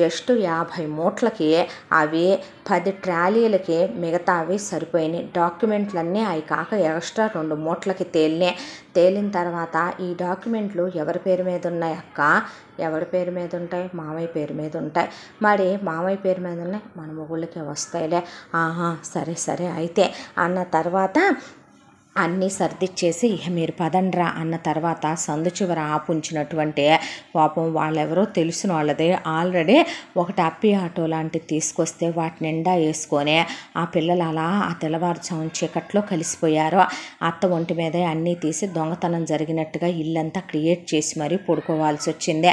జస్ట్ యాభై మూట్లకి అవి పది ట్రాలీలకి మిగతావి సరిపోయినాయి డాక్యుమెంట్లన్నీ అవి కాక ఎక్స్ట్రా రెండు మూట్లకి తేలినాయి తేలిన తర్వాత ఈ డాక్యుమెంట్లు ఎవరి పేరు మీద ఉన్నాయి అక్క ఎవరి పేరు మీద ఉంటాయి మామయ్య పేరు మీద ఉంటాయి మరి మామయ్య పేరు మీద ఉన్నాయి మన మొగుళ్ళకే వస్తాయిలే ఆహా సరే సరే అయితే అన్న తర్వాత అన్నీ సర్దిచ్చేసి ఇక మీరు పదండ్రా అన్న తర్వాత సందు చివర ఆపుంచినటువంటి పాపం వాళ్ళెవరో తెలిసిన వాళ్ళదే ఆల్రెడీ ఒకటి అప్పి ఆటో లాంటివి తీసుకొస్తే వాటి నిండా వేసుకొని ఆ పిల్లలు అలా ఆ తెల్లవారుజాము చీకట్లో కలిసిపోయారు అత్త ఒంటి మీద అన్నీ తీసి దొంగతనం జరిగినట్టుగా ఇల్లంతా క్రియేట్ చేసి మరీ పడుకోవాల్సి వచ్చింది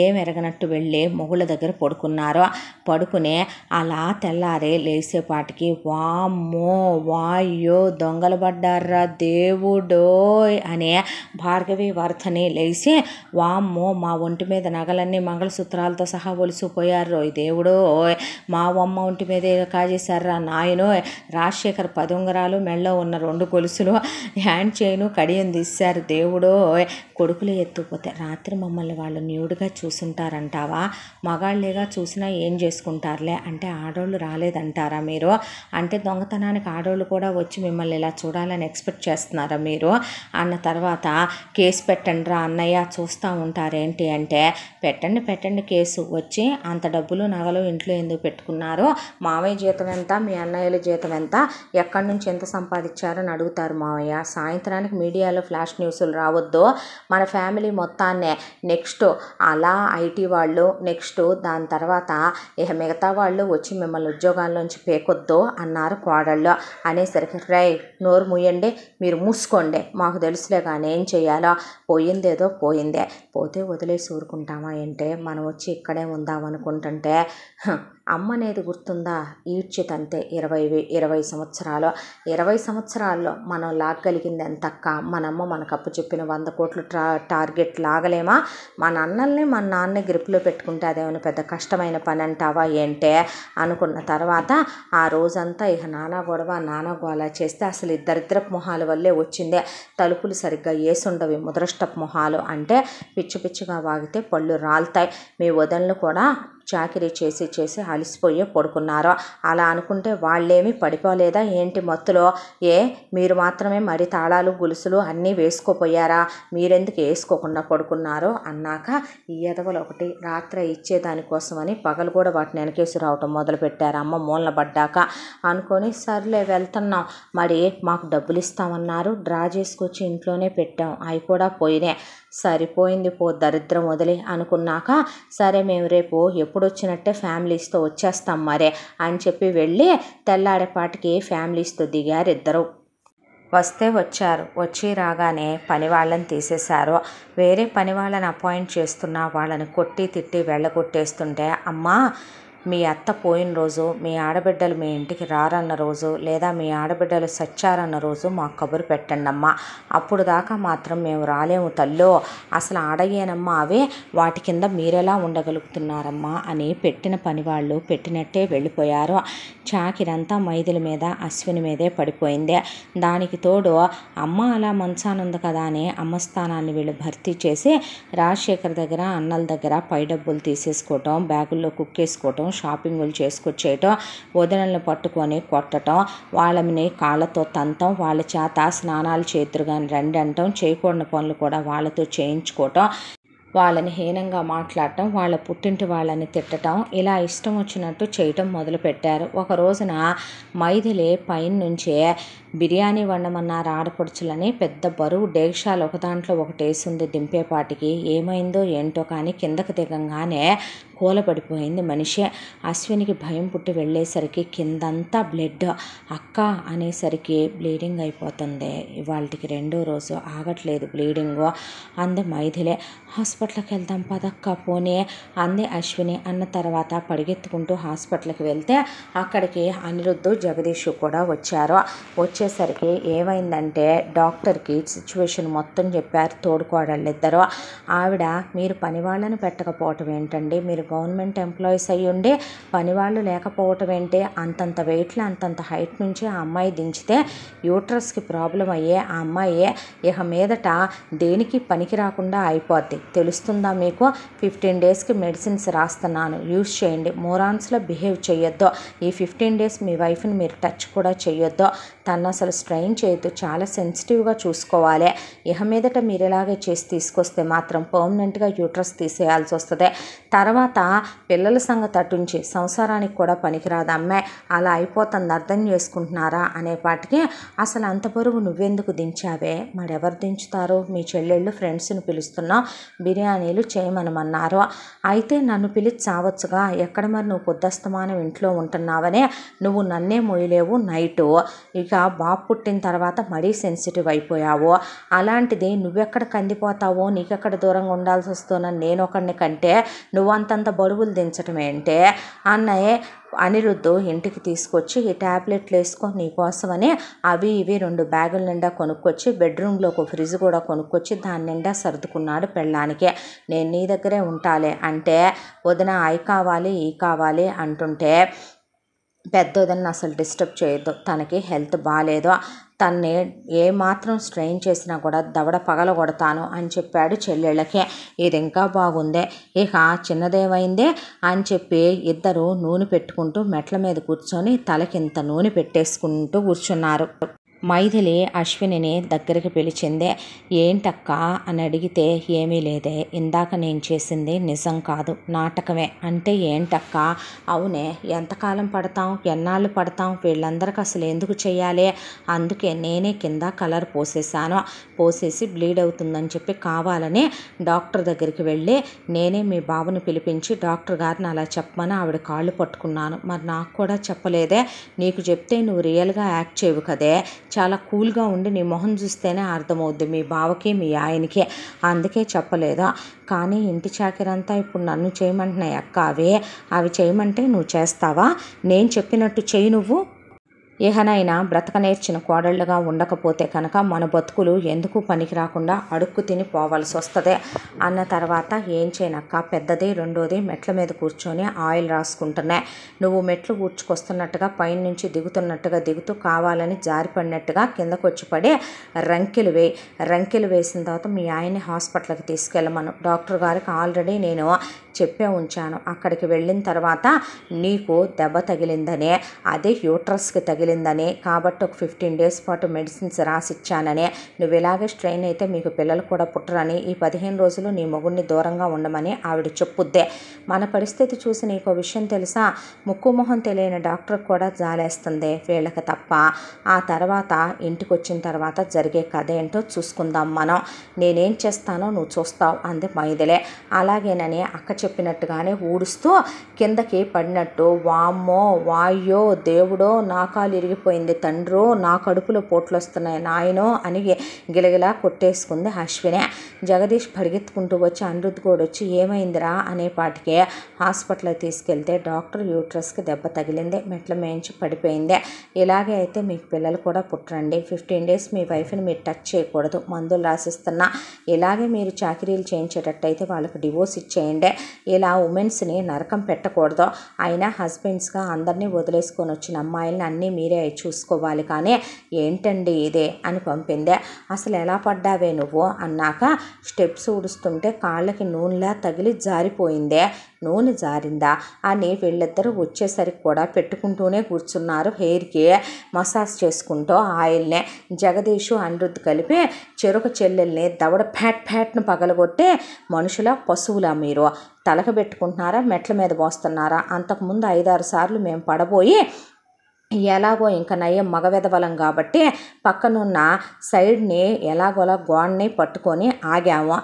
ఏం ఎరగనట్టు వెళ్ళి మొగుళ్ళ దగ్గర పడుకున్నారో పడుకుని అలా తెల్లారి లేసేపాటికి వామ్మో వాయో దొంగలు దేవుడోయ్ అనే భార్గవి వార్తని లేచి వామ్మో మా ఒంటి మీద నగలన్నీ మంగళసూత్రాలతో సహా ఒలిసిపోయారు దేవుడు మా అమ్మ ఒంటి మీద కాజేశారా నాయను రాజశేఖర్ పదొంగరాలు ఉంగరాలు ఉన్న రెండు గొలుసులు హ్యాండ్ చేయను కడియం తీశారు దేవుడు కొడుకులు ఎత్తుకుపోతే రాత్రి మమ్మల్ని వాళ్ళు న్యూడ్గా చూసుంటారంటావా మగాళ్ళేగా చూసినా ఏం చేసుకుంటారులే అంటే ఆడోళ్ళు రాలేదంటారా మీరు అంటే దొంగతనానికి ఆడోళ్ళు కూడా వచ్చి మిమ్మల్ని ఇలా చూడాలని ఎక్స్పెక్ట్ ఎక్స్పెక్ట్ చేస్తున్నారా మీరు అన్న తర్వాత కేసు పెట్టండి రా అన్నయ్య చూస్తూ ఉంటారేంటి అంటే పెట్టండి పెట్టండి కేసు వచ్చి అంత డబ్బులు నగలు ఇంట్లో ఎందుకు పెట్టుకున్నారు మావయ్య జీతం ఎంత మీ అన్నయ్యల జీతం ఎంత ఎక్కడి నుంచి ఎంత సంపాదించారని అడుగుతారు మావయ్య సాయంత్రానికి మీడియాలో ఫ్లాష్ న్యూస్లు రావద్దు మన ఫ్యామిలీ మొత్తాన్నే నెక్స్ట్ అలా ఐటీ వాళ్ళు నెక్స్ట్ దాని తర్వాత ఇక మిగతా వాళ్ళు వచ్చి మిమ్మల్ని ఉద్యోగాల్లోంచి పేకొద్దు అన్నారు కోడళ్ళు అనేసరికి రై నోరు ముయ్యండి మీరు మూసుకోండి మాకు తెలుసులే కానీ ఏం చేయాలో పోయిందేదో పోయిందే పోతే వదిలేసి ఊరుకుంటామా అంటే మనం వచ్చి ఇక్కడే ఉందాం అనుకుంటుంటే అమ్మ అనేది గుర్తుందా ఈడ్చితంతే ఇరవై ఇరవై సంవత్సరాలు ఇరవై సంవత్సరాల్లో మనం లాగలిగింది ఎంతక్క మన అమ్మ మనకు అప్పు చెప్పిన వంద కోట్లు టా టార్గెట్ లాగలేమా మన అన్నల్ని మన నాన్న గ్రిప్లో పెట్టుకుంటే అదేమైనా పెద్ద కష్టమైన పని అంటావా ఏంటే అనుకున్న తర్వాత ఆ రోజంతా ఇక నానా గొడవ నానా గోళ చేస్తే అసలు ఇద్దరిద్దరపు మొహాల వల్లే వచ్చిందే తలుపులు సరిగ్గా వేసుండవి ముదరష్టపు మొహాలు అంటే పిచ్చి పిచ్చిగా వాగితే పళ్ళు రాలుతాయి మీ వదనలు కూడా చాకరీ చేసి చేసి అలసిపోయి పడుకున్నారో అలా అనుకుంటే వాళ్ళేమీ పడిపోలేదా ఏంటి మత్తులో ఏ మీరు మాత్రమే మరి తాళాలు గులుసులు అన్నీ వేసుకోపోయారా మీరెందుకు వేసుకోకుండా పడుకున్నారో అన్నాక ఈ ఎదవలు ఒకటి రాత్రి ఇచ్చేదానికోసమని పగలు కూడా వాటిని వెనకేసి రావటం మొదలుపెట్టారు అమ్మ మూలన పడ్డాక అనుకొని సర్లే వెళ్తున్నాం మరి మాకు డబ్బులు ఇస్తామన్నారు డ్రా చేసుకొచ్చి ఇంట్లోనే పెట్టాం అవి కూడా పోయినాయి సరిపోయింది పో దరిద్రం వదిలి అనుకున్నాక సరే మేము రేపు ఎప్పుడొచ్చినట్టే ఫ్యామిలీస్తో వచ్చేస్తాం మరే అని చెప్పి వెళ్ళి తెల్లాడేపాటికి ఫ్యామిలీస్తో దిగారు ఇద్దరు వస్తే వచ్చారు వచ్చి రాగానే పని వాళ్ళని తీసేశారు వేరే పని వాళ్ళని అపాయింట్ చేస్తున్న వాళ్ళని కొట్టి తిట్టి వెళ్ళగొట్టేస్తుంటే అమ్మా మీ అత్త పోయిన రోజు మీ ఆడబిడ్డలు మీ ఇంటికి రారన్న రోజు లేదా మీ ఆడబిడ్డలు సచ్చారన్న రోజు మాకు కబురు పెట్టండి అమ్మా అప్పుడు దాకా మాత్రం మేము రాలేము తల్లో అసలు ఆడయ్యేనమ్మా అవే వాటి కింద మీరెలా ఉండగలుగుతున్నారమ్మా అని పెట్టిన పని వాళ్ళు పెట్టినట్టే వెళ్ళిపోయారు చాకిరంతా మైదుల మీద అశ్విని మీదే పడిపోయింది దానికి తోడు అమ్మ అలా మంచానుంది కదా అని అమ్మ స్థానాన్ని వీళ్ళు భర్తీ చేసి రాజశేఖర్ దగ్గర అన్నల దగ్గర పై డబ్బులు తీసేసుకోవటం బ్యాగుల్లో కుక్కేసుకోవటం చేయటం షాపింగులు చేసుకొచ్చేయటం వదినలను పట్టుకొని కొట్టడం వాళ్ళని కాళ్ళతో తంతం వాళ్ళ చేత స్నానాలు చేతురు కానీ రండి అంటాం చేయకూడని పనులు కూడా వాళ్ళతో చేయించుకోవటం వాళ్ళని హీనంగా మాట్లాడటం వాళ్ళ పుట్టింటి వాళ్ళని తిట్టడం ఇలా ఇష్టం వచ్చినట్టు చేయటం మొదలుపెట్టారు ఒక రోజున మైథిలి పైనుంచే బిర్యానీ వండమన్నారు ఆడపడుచులని పెద్ద బరువు డేక్షాలు ఒకదాంట్లో వేసింది దింపేపాటికి ఏమైందో ఏంటో కానీ కిందకు దిగంగానే కూలపడిపోయింది మనిషి అశ్వినికి భయం పుట్టి వెళ్ళేసరికి కిందంతా బ్లడ్ అక్క అనేసరికి బ్లీడింగ్ అయిపోతుంది ఇవాళకి రెండో రోజు ఆగట్లేదు బ్లీడింగ్ అంది మైథిలే హాస్పిటల్కి వెళ్దాం పదక్క పోనీ అంది అశ్విని అన్న తర్వాత పడిగెత్తుకుంటూ హాస్పిటల్కి వెళ్తే అక్కడికి అనిరుద్ధు జగదీష్ కూడా వచ్చారు వచ్చి వచ్చేసరికి ఏమైందంటే డాక్టర్కి సిచ్యువేషన్ మొత్తం చెప్పారు తోడుకోడళ్ళు ఇద్దరు ఆవిడ మీరు పని వాళ్ళని పెట్టకపోవటం ఏంటండి మీరు గవర్నమెంట్ ఎంప్లాయీస్ అయ్యి ఉండి పని వాళ్ళు లేకపోవటం ఏంటి అంతంత వెయిట్లు అంతంత హైట్ నుంచి ఆ అమ్మాయి దించితే యూట్రస్కి ప్రాబ్లం అయ్యే ఆ అమ్మాయి ఇక మీదట దేనికి పనికి రాకుండా అయిపోద్ది తెలుస్తుందా మీకు ఫిఫ్టీన్ డేస్కి మెడిసిన్స్ రాస్తున్నాను యూస్ చేయండి మోరాన్స్లో బిహేవ్ చేయొద్దు ఈ ఫిఫ్టీన్ డేస్ మీ వైఫ్ని మీరు టచ్ కూడా చేయొద్దు తను అసలు స్ట్రెయిన్ చేయొద్దు చాలా సెన్సిటివ్గా చూసుకోవాలి ఇహ మీదట మీరు ఇలాగే చేసి తీసుకొస్తే మాత్రం పర్మనెంట్గా యూట్రస్ తీసేయాల్సి వస్తుంది తర్వాత పిల్లల సంగతి అటుంచి సంసారానికి కూడా పనికిరాదు అమ్మాయి అలా అయిపోతుంది అర్థం చేసుకుంటున్నారా అనేపాటికి అసలు అంత బరువు నువ్వెందుకు దించావే మరెవరు దించుతారు మీ చెల్లెళ్ళు ఫ్రెండ్స్ని పిలుస్తున్నా బిర్యానీలు చేయమనమన్నారు అయితే నన్ను పిలిచి చావచ్చుగా ఎక్కడ మరి నువ్వు పొద్దస్తమానం ఇంట్లో ఉంటున్నావనే నువ్వు నన్నే మొయ్యలేవు నైటు ఇక బాబు పుట్టిన తర్వాత మరీ సెన్సిటివ్ అయిపోయావు అలాంటిది నువ్వెక్కడ కందిపోతావో నీకెక్కడ దూరంగా ఉండాల్సి వస్తున్నా నేను ఒకడిని కంటే నువ్వంతంత బరువులు దించటం ఏంటే అన్నయ్య అనిరుద్ధు ఇంటికి తీసుకొచ్చి ఈ ట్యాబ్లెట్లు వేసుకొని నీకోసమని అవి ఇవి రెండు బ్యాగుల నిండా కొనుక్కొచ్చి బెడ్రూమ్లో ఒక ఫ్రిడ్జ్ కూడా కొనుక్కొచ్చి దాని నిండా సర్దుకున్నాడు పెళ్ళానికి నేను నీ దగ్గరే ఉండాలి అంటే వదిన అవి కావాలి ఈ కావాలి అంటుంటే పెద్దోదని అసలు డిస్టర్బ్ చేయొద్దు తనకి హెల్త్ బాగాలేదో తన్ని ఏమాత్రం స్ట్రెయిన్ చేసినా కూడా దవడ పగల కొడతాను అని చెప్పాడు చెల్లెళ్ళకి ఇది ఇంకా బాగుందే ఇక చిన్నదేమైందే అని చెప్పి ఇద్దరు నూనె పెట్టుకుంటూ మెట్ల మీద కూర్చొని తలకింత నూనె పెట్టేసుకుంటూ కూర్చున్నారు మైథిలి అశ్వినిని దగ్గరికి పిలిచింది ఏంటక్క అని అడిగితే ఏమీ లేదే ఇందాక నేను చేసింది నిజం కాదు నాటకమే అంటే ఏంటక్క అవునే ఎంతకాలం పడతాం ఎన్నాళ్ళు పడతాం వీళ్ళందరికీ అసలు ఎందుకు చేయాలి అందుకే నేనే కింద కలర్ పోసేసాను పోసేసి బ్లీడ్ అవుతుందని చెప్పి కావాలని డాక్టర్ దగ్గరికి వెళ్ళి నేనే మీ బాబుని పిలిపించి డాక్టర్ గారిని అలా చెప్పమని ఆవిడ కాళ్ళు పట్టుకున్నాను మరి నాకు కూడా చెప్పలేదే నీకు చెప్తే నువ్వు రియల్గా యాక్ట్ చేయవు కదే చాలా కూల్గా ఉండి నీ మొహం చూస్తేనే అర్థమవుద్ది మీ బావకి మీ ఆయనకి అందుకే చెప్పలేదు కానీ ఇంటి చాకిరంతా ఇప్పుడు నన్ను చేయమంటున్నాయి అక్క అవే అవి చేయమంటే నువ్వు చేస్తావా నేను చెప్పినట్టు చేయి నువ్వు ఏహనైనా బ్రతకనేర్చిన కోడళ్ళుగా ఉండకపోతే కనుక మన బతుకులు ఎందుకు పనికి రాకుండా అడుక్కు తిని పోవాల్సి వస్తుంది అన్న తర్వాత ఏం చేయనక్క పెద్దది రెండోది మెట్ల మీద కూర్చొని ఆయిల్ రాసుకుంటున్నాయి నువ్వు మెట్లు ఊడ్చుకొస్తున్నట్టుగా పైన నుంచి దిగుతున్నట్టుగా దిగుతూ కావాలని జారిపడినట్టుగా కిందకు వచ్చి పడి రంకెలు వేయి రంకెలు వేసిన తర్వాత మీ ఆయన్ని హాస్పిటల్కి తీసుకెళ్ళమను డాక్టర్ గారికి ఆల్రెడీ నేను చెప్పే ఉంచాను అక్కడికి వెళ్ళిన తర్వాత నీకు దెబ్బ తగిలిందనే అదే యూట్రస్కి తగిలి తగిలిందనే కాబట్టి ఒక ఫిఫ్టీన్ డేస్ పాటు మెడిసిన్స్ ఇచ్చానని నువ్వు ఇలాగే స్ట్రెయిన్ అయితే మీకు పిల్లలు కూడా పుట్టరని ఈ పదిహేను రోజులు నీ మొగుడిని దూరంగా ఉండమని ఆవిడ చెప్పుద్దే మన పరిస్థితి చూసి నీకు విషయం తెలుసా ముక్కు మొహం తెలియని డాక్టర్ కూడా జాలేస్తుంది వీళ్ళకి తప్ప ఆ తర్వాత ఇంటికి వచ్చిన తర్వాత జరిగే కథ ఏంటో చూసుకుందాం మనం నేనేం చేస్తానో నువ్వు చూస్తావు అంది మైదిలే అలాగేనని అక్క చెప్పినట్టుగానే ఊడుస్తూ కిందకి పడినట్టు వామ్మో వాయో దేవుడో నాకాలి విరిగిపోయింది తండ్రు నా కడుపులో పోట్లొస్తున్నాయి నాయనో అని గిలగిలా కొట్టేసుకుంది అశ్విని జగదీష్ పరిగెత్తుకుంటూ వచ్చి అనిరుద్ కూడా వచ్చి ఏమైందిరా పాటికే హాస్పిటల్ తీసుకెళ్తే డాక్టర్ యూట్రస్కి దెబ్బ తగిలింది మెట్ల మేయించి పడిపోయింది ఇలాగే అయితే మీకు పిల్లలు కూడా పుట్టరండి ఫిఫ్టీన్ డేస్ మీ వైఫ్ని మీరు టచ్ చేయకూడదు మందులు రాసిస్తున్నా ఇలాగే మీరు చాకరీలు చేయించేటట్టయితే వాళ్ళకి డివోర్స్ ఇచ్చేయండి ఇలా ఉమెన్స్ని నరకం పెట్టకూడదు అయినా హస్బెండ్స్గా అందరినీ వదిలేసుకొని వచ్చిన అమ్మాయిలను అన్నీ మీరు మీరే చూసుకోవాలి కానీ ఏంటండి ఇదే అని పంపిందే అసలు ఎలా పడ్డావే నువ్వు అన్నాక స్టెప్స్ ఊడుస్తుంటే కాళ్ళకి నూనెలా తగిలి జారిపోయిందే నూనె జారిందా అని వీళ్ళిద్దరూ వచ్చేసరికి కూడా పెట్టుకుంటూనే కూర్చున్నారు హెయిర్కి మసాజ్ చేసుకుంటూ ఆయిల్ని జగదీషు అనిరుద్ధి కలిపి చెరుక చెల్లెల్ని దవడ ఫ్యాట్ ఫ్యాట్ను పగలగొట్టే మనుషుల పశువులా మీరు తలక పెట్టుకుంటున్నారా మెట్ల మీద పోస్తున్నారా అంతకుముందు ఐదారు సార్లు మేము పడబోయి ఎలాగో ఇంక నయం మగవెదవలం కాబట్టి పక్కనున్న సైడ్ని ఎలాగోలా గోడని పట్టుకొని ఆగాము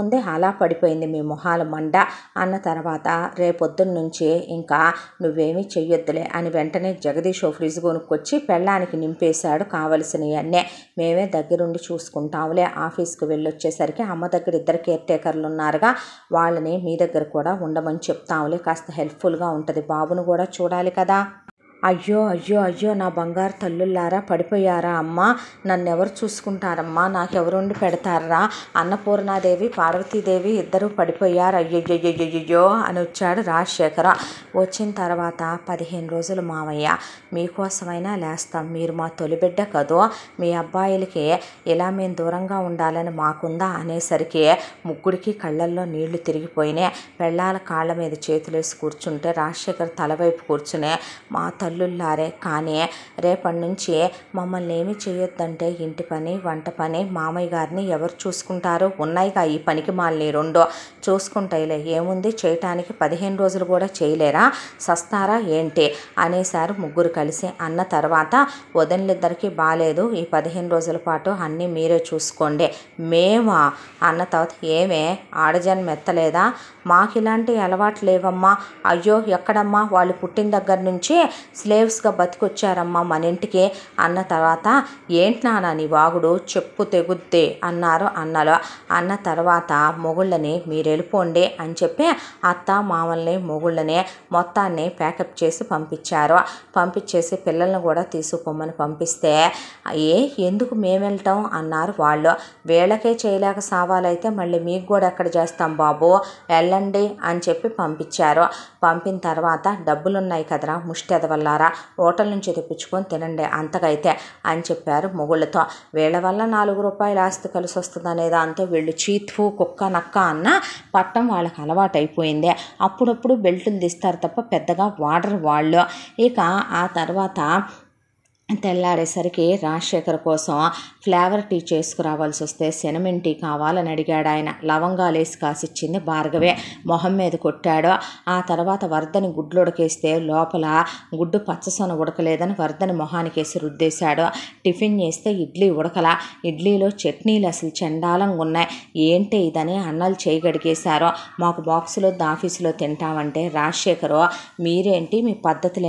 ఉంది అలా పడిపోయింది మీ మొహాలు మండ అన్న తర్వాత రేపొద్దున నుంచి ఇంకా నువ్వేమీ చెయ్యొద్దులే అని వెంటనే జగదీష్ ఫ్రిజ్ కొనుక్కొచ్చి పెళ్ళానికి నింపేశాడు కావలసినవన్నీ మేమే దగ్గరుండి చూసుకుంటాములే ఆఫీస్కి వెళ్ళొచ్చేసరికి అమ్మ దగ్గర ఇద్దరు కేర్ టేకర్లు ఉన్నారుగా వాళ్ళని మీ దగ్గర కూడా ఉండమని చెప్తాములే కాస్త హెల్ప్ఫుల్గా ఉంటుంది బాబును కూడా చూడాలి కదా అయ్యో అయ్యో అయ్యో నా బంగారు తల్లుల్లారా పడిపోయారా అమ్మా నన్నెవరు చూసుకుంటారమ్మా నాకెవరుండి పెడతారా అన్నపూర్ణాదేవి పార్వతీదేవి ఇద్దరు పడిపోయారు అయ్యయ్యయ్యయ్యో అని వచ్చాడు రాజశేఖర వచ్చిన తర్వాత పదిహేను రోజులు మావయ్య మీకోసమైనా లేస్తాం మీరు మా తొలిబిడ్డ కదో మీ అబ్బాయిలకి ఇలా మేము దూరంగా ఉండాలని మాకుందా అనేసరికి ముగ్గురికి కళ్ళల్లో నీళ్లు తిరిగిపోయినాయి పెళ్ళాల కాళ్ళ మీద చేతులేసి కూర్చుంటే రాజశేఖర్ తలవైపు కూర్చునే మా చల్లుల్లారే కానీ రేపటి నుంచి మమ్మల్ని ఏమి చేయొద్దంటే ఇంటి పని వంట పని మామయ్య గారిని ఎవరు చూసుకుంటారు ఉన్నాయిగా ఈ పనికి మాలని రెండో చూసుకుంటాయిలే ఏముంది చేయటానికి పదిహేను రోజులు కూడా చేయలేరా సస్తారా ఏంటి అనేసారు ముగ్గురు కలిసి అన్న తర్వాత వదనలిద్దరికీ బాగాలేదు ఈ పదిహేను రోజుల పాటు అన్నీ మీరే చూసుకోండి మేమా అన్న తర్వాత ఏమే ఆడజన్ మెత్తలేదా మాకు ఇలాంటి అలవాట్లు లేవమ్మా అయ్యో ఎక్కడమ్మా వాళ్ళు పుట్టిన దగ్గర నుంచి స్లేవ్స్గా బతికొచ్చారమ్మా మన ఇంటికి అన్న తర్వాత ఏంటి నానని వాగుడు చెప్పు తెగుద్దే అన్నారు అన్నలో అన్న తర్వాత మొగుళ్ళని మీరు వెళ్ళిపోండి అని చెప్పి అత్త మామల్ని మొగుళ్ళని మొత్తాన్ని ప్యాకప్ చేసి పంపించారు పంపించేసి పిల్లల్ని కూడా తీసుకుపోమని పంపిస్తే ఏ ఎందుకు మేము వెళ్ళటం అన్నారు వాళ్ళు వీళ్ళకే చేయలేక సావాలైతే మళ్ళీ మీకు కూడా ఎక్కడ చేస్తాం బాబు వెళ్ళండి అని చెప్పి పంపించారు పంపిన తర్వాత డబ్బులున్నాయి కదరా ముష్టి వల్ల పిల్లలారా హోటల్ నుంచి తెప్పించుకొని తినండి అంతకైతే అని చెప్పారు మొగుళ్ళతో వీళ్ళ వల్ల నాలుగు రూపాయల ఆస్తి కలిసి వస్తుందనే దాంతో వీళ్ళు చీత్ఫు కుక్క నక్క అన్న పట్టం వాళ్ళకి అలవాటైపోయింది అప్పుడప్పుడు బెల్టులు తీస్తారు తప్ప పెద్దగా వాడరు వాళ్ళు ఇక ఆ తర్వాత తెల్లారేసరికి రాజశేఖర్ కోసం ఫ్లేవర్ టీ చేసుకురావాల్సి వస్తే సెనమిన్ టీ కావాలని అడిగాడు ఆయన లవంగాలు వేసి కాసిచ్చింది భార్గవే మొహం మీద కొట్టాడు ఆ తర్వాత వరదని ఉడకేస్తే లోపల గుడ్డు పచ్చసొన ఉడకలేదని వరదని మొహానికేసి రుద్దేశాడు టిఫిన్ చేస్తే ఇడ్లీ ఉడకల ఇడ్లీలో చట్నీలు అసలు చండాలంగా ఉన్నాయి ఏంటి ఇదని అన్నాలు చేయగడిగేశారు మాకు బాక్సులో ఆఫీసులో తింటామంటే రాజశేఖరు మీరేంటి మీ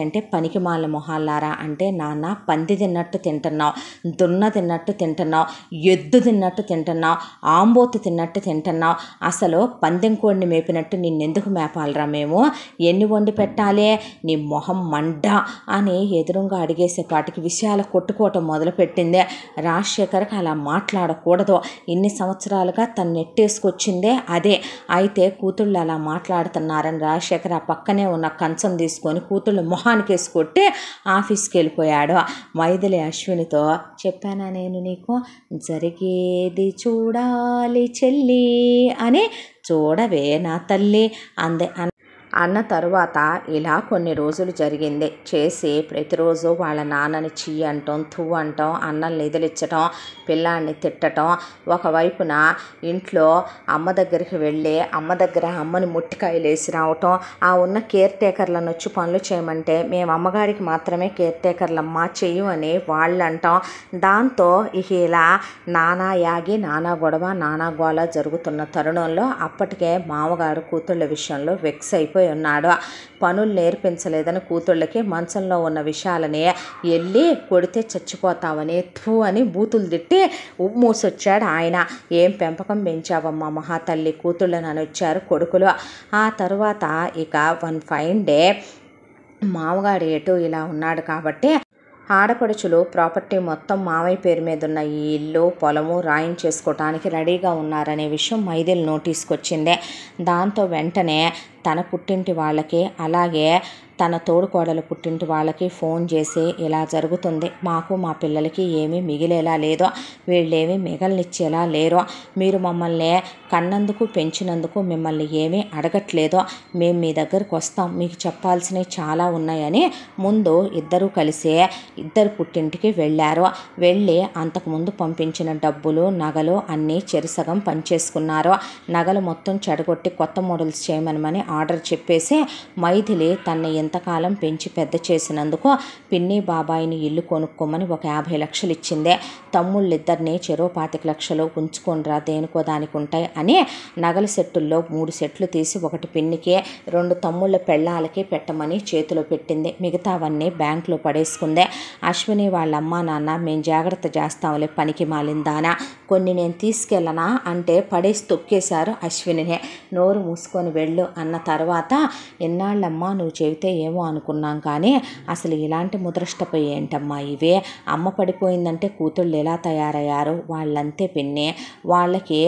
ఏంటి పనికి మాల మొహాలారా అంటే నాన్న పంది తిన్నట్టు తింటున్నావు దున్న తిన్నట్టు తింటున్నావు ఎద్దు తిన్నట్టు తింటున్నావు ఆంబోతు తిన్నట్టు తింటున్నావు అసలు పందెం కోడిని మేపినట్టు నిన్నెందుకు మేపాలరా మేము ఎన్ని వండి పెట్టాలి నీ మొహం మండ అని ఎదురుగా పాటికి విషయాలు కొట్టుకోవటం మొదలుపెట్టిందే రాజశేఖర్కి అలా మాట్లాడకూడదు ఇన్ని సంవత్సరాలుగా తను నెట్టేసుకొచ్చిందే అదే అయితే కూతుళ్ళు అలా మాట్లాడుతున్నారని రాజశేఖర్ ఆ పక్కనే ఉన్న కంచం తీసుకొని కూతుళ్ళు మొహానికి వేసుకొట్టి ఆఫీస్కి వెళ్ళిపోయాడు మైథిలి అశ్వినితో చెప్పానా నేను నీకు జరిగేది చూడాలి చెల్లి అని చూడవే నా తల్లి అందే అన్న తరువాత ఇలా కొన్ని రోజులు జరిగింది చేసి ప్రతిరోజు వాళ్ళ నాన్నని చీ అంటాం తూ అంటాం అన్నల్ని ఎదిలిచ్చటం పిల్లాన్ని తిట్టటం ఒకవైపున ఇంట్లో అమ్మ దగ్గరికి వెళ్ళి అమ్మ దగ్గర అమ్మని ముట్టికాయలు వేసి రావటం ఆ ఉన్న కేర్ టేకర్లను వచ్చి పనులు చేయమంటే మేము అమ్మగారికి మాత్రమే కేర్ టేకర్లు చేయు అని వాళ్ళు అంటాం దాంతో ఇక ఇలా నానా యాగి నానా గొడవ నానా గోళ జరుగుతున్న తరుణంలో అప్పటికే మామగారు కూతుళ్ళ విషయంలో వెక్స్ అయిపోయి పడిపోయి ఉన్నాడు పనులు నేర్పించలేదని కూతుళ్ళకి మంచంలో ఉన్న విషయాలని వెళ్ళి కొడితే చచ్చిపోతావని థూ అని బూతులు తిట్టి మూసొచ్చాడు ఆయన ఏం పెంపకం పెంచావమ్మా మహాతల్లి కూతుళ్ళని అని వచ్చారు కొడుకులు ఆ తర్వాత ఇక వన్ ఫైన్ డే మామగాడు ఎటు ఇలా ఉన్నాడు కాబట్టి ఆడపడుచులు ప్రాపర్టీ మొత్తం మావయ్య పేరు మీద ఉన్న ఈ ఇల్లు పొలము రాయించేసుకోవటానికి రెడీగా ఉన్నారనే విషయం మైదిల్ నోటీస్కి వచ్చిందే దాంతో వెంటనే తన పుట్టింటి వాళ్ళకి అలాగే తన తోడుకోడలు పుట్టింటి వాళ్ళకి ఫోన్ చేసి ఇలా జరుగుతుంది మాకు మా పిల్లలకి ఏమీ మిగిలేలా లేదో ఏమీ మిగలనిచ్చేలా లేరో మీరు మమ్మల్ని కన్నందుకు పెంచినందుకు మిమ్మల్ని ఏమీ అడగట్లేదో మేము మీ దగ్గరకు వస్తాం మీకు చెప్పాల్సినవి చాలా ఉన్నాయని ముందు ఇద్దరూ కలిసి ఇద్దరు పుట్టింటికి వెళ్ళారు వెళ్ళి అంతకుముందు పంపించిన డబ్బులు నగలు అన్నీ చెరుసగం పనిచేసుకున్నారు నగలు మొత్తం చెడగొట్టి కొత్త మోడల్స్ చేయమనమని ఆర్డర్ చెప్పేసి మైథిలి తన ఇంతకాలం పెంచి పెద్ద చేసినందుకు పిన్ని బాబాయిని ఇల్లు కొనుక్కోమని ఒక యాభై లక్షలు ఇచ్చిందే తమ్ముళ్ళిద్దరిని చెరో పాతిక లక్షలు ఉంచుకొనిరా దేనికో దానికి ఉంటాయి అని నగల సెట్టుల్లో మూడు సెట్లు తీసి ఒకటి పిన్నికే రెండు తమ్ముళ్ళ పెళ్ళాలకే పెట్టమని చేతిలో పెట్టింది మిగతావన్నీ బ్యాంకులో పడేసుకుందే అశ్విని వాళ్ళ అమ్మా నాన్న మేము జాగ్రత్త చేస్తాంలే పనికి మాలిందానా కొన్ని నేను తీసుకెళ్ళనా అంటే పడేసి తొక్కేశారు అశ్వినినే నోరు మూసుకొని వెళ్ళు అన్న తర్వాత ఎన్నాళ్ళమ్మా నువ్వు చెబితే ఏమో అనుకున్నాం కానీ అసలు ఇలాంటి ముద్రష్టపు ఏంటమ్మా ఇవే అమ్మ పడిపోయిందంటే కూతుళ్ళు ఎలా తయారయ్యారు వాళ్ళంతే పిన్ని వాళ్ళకి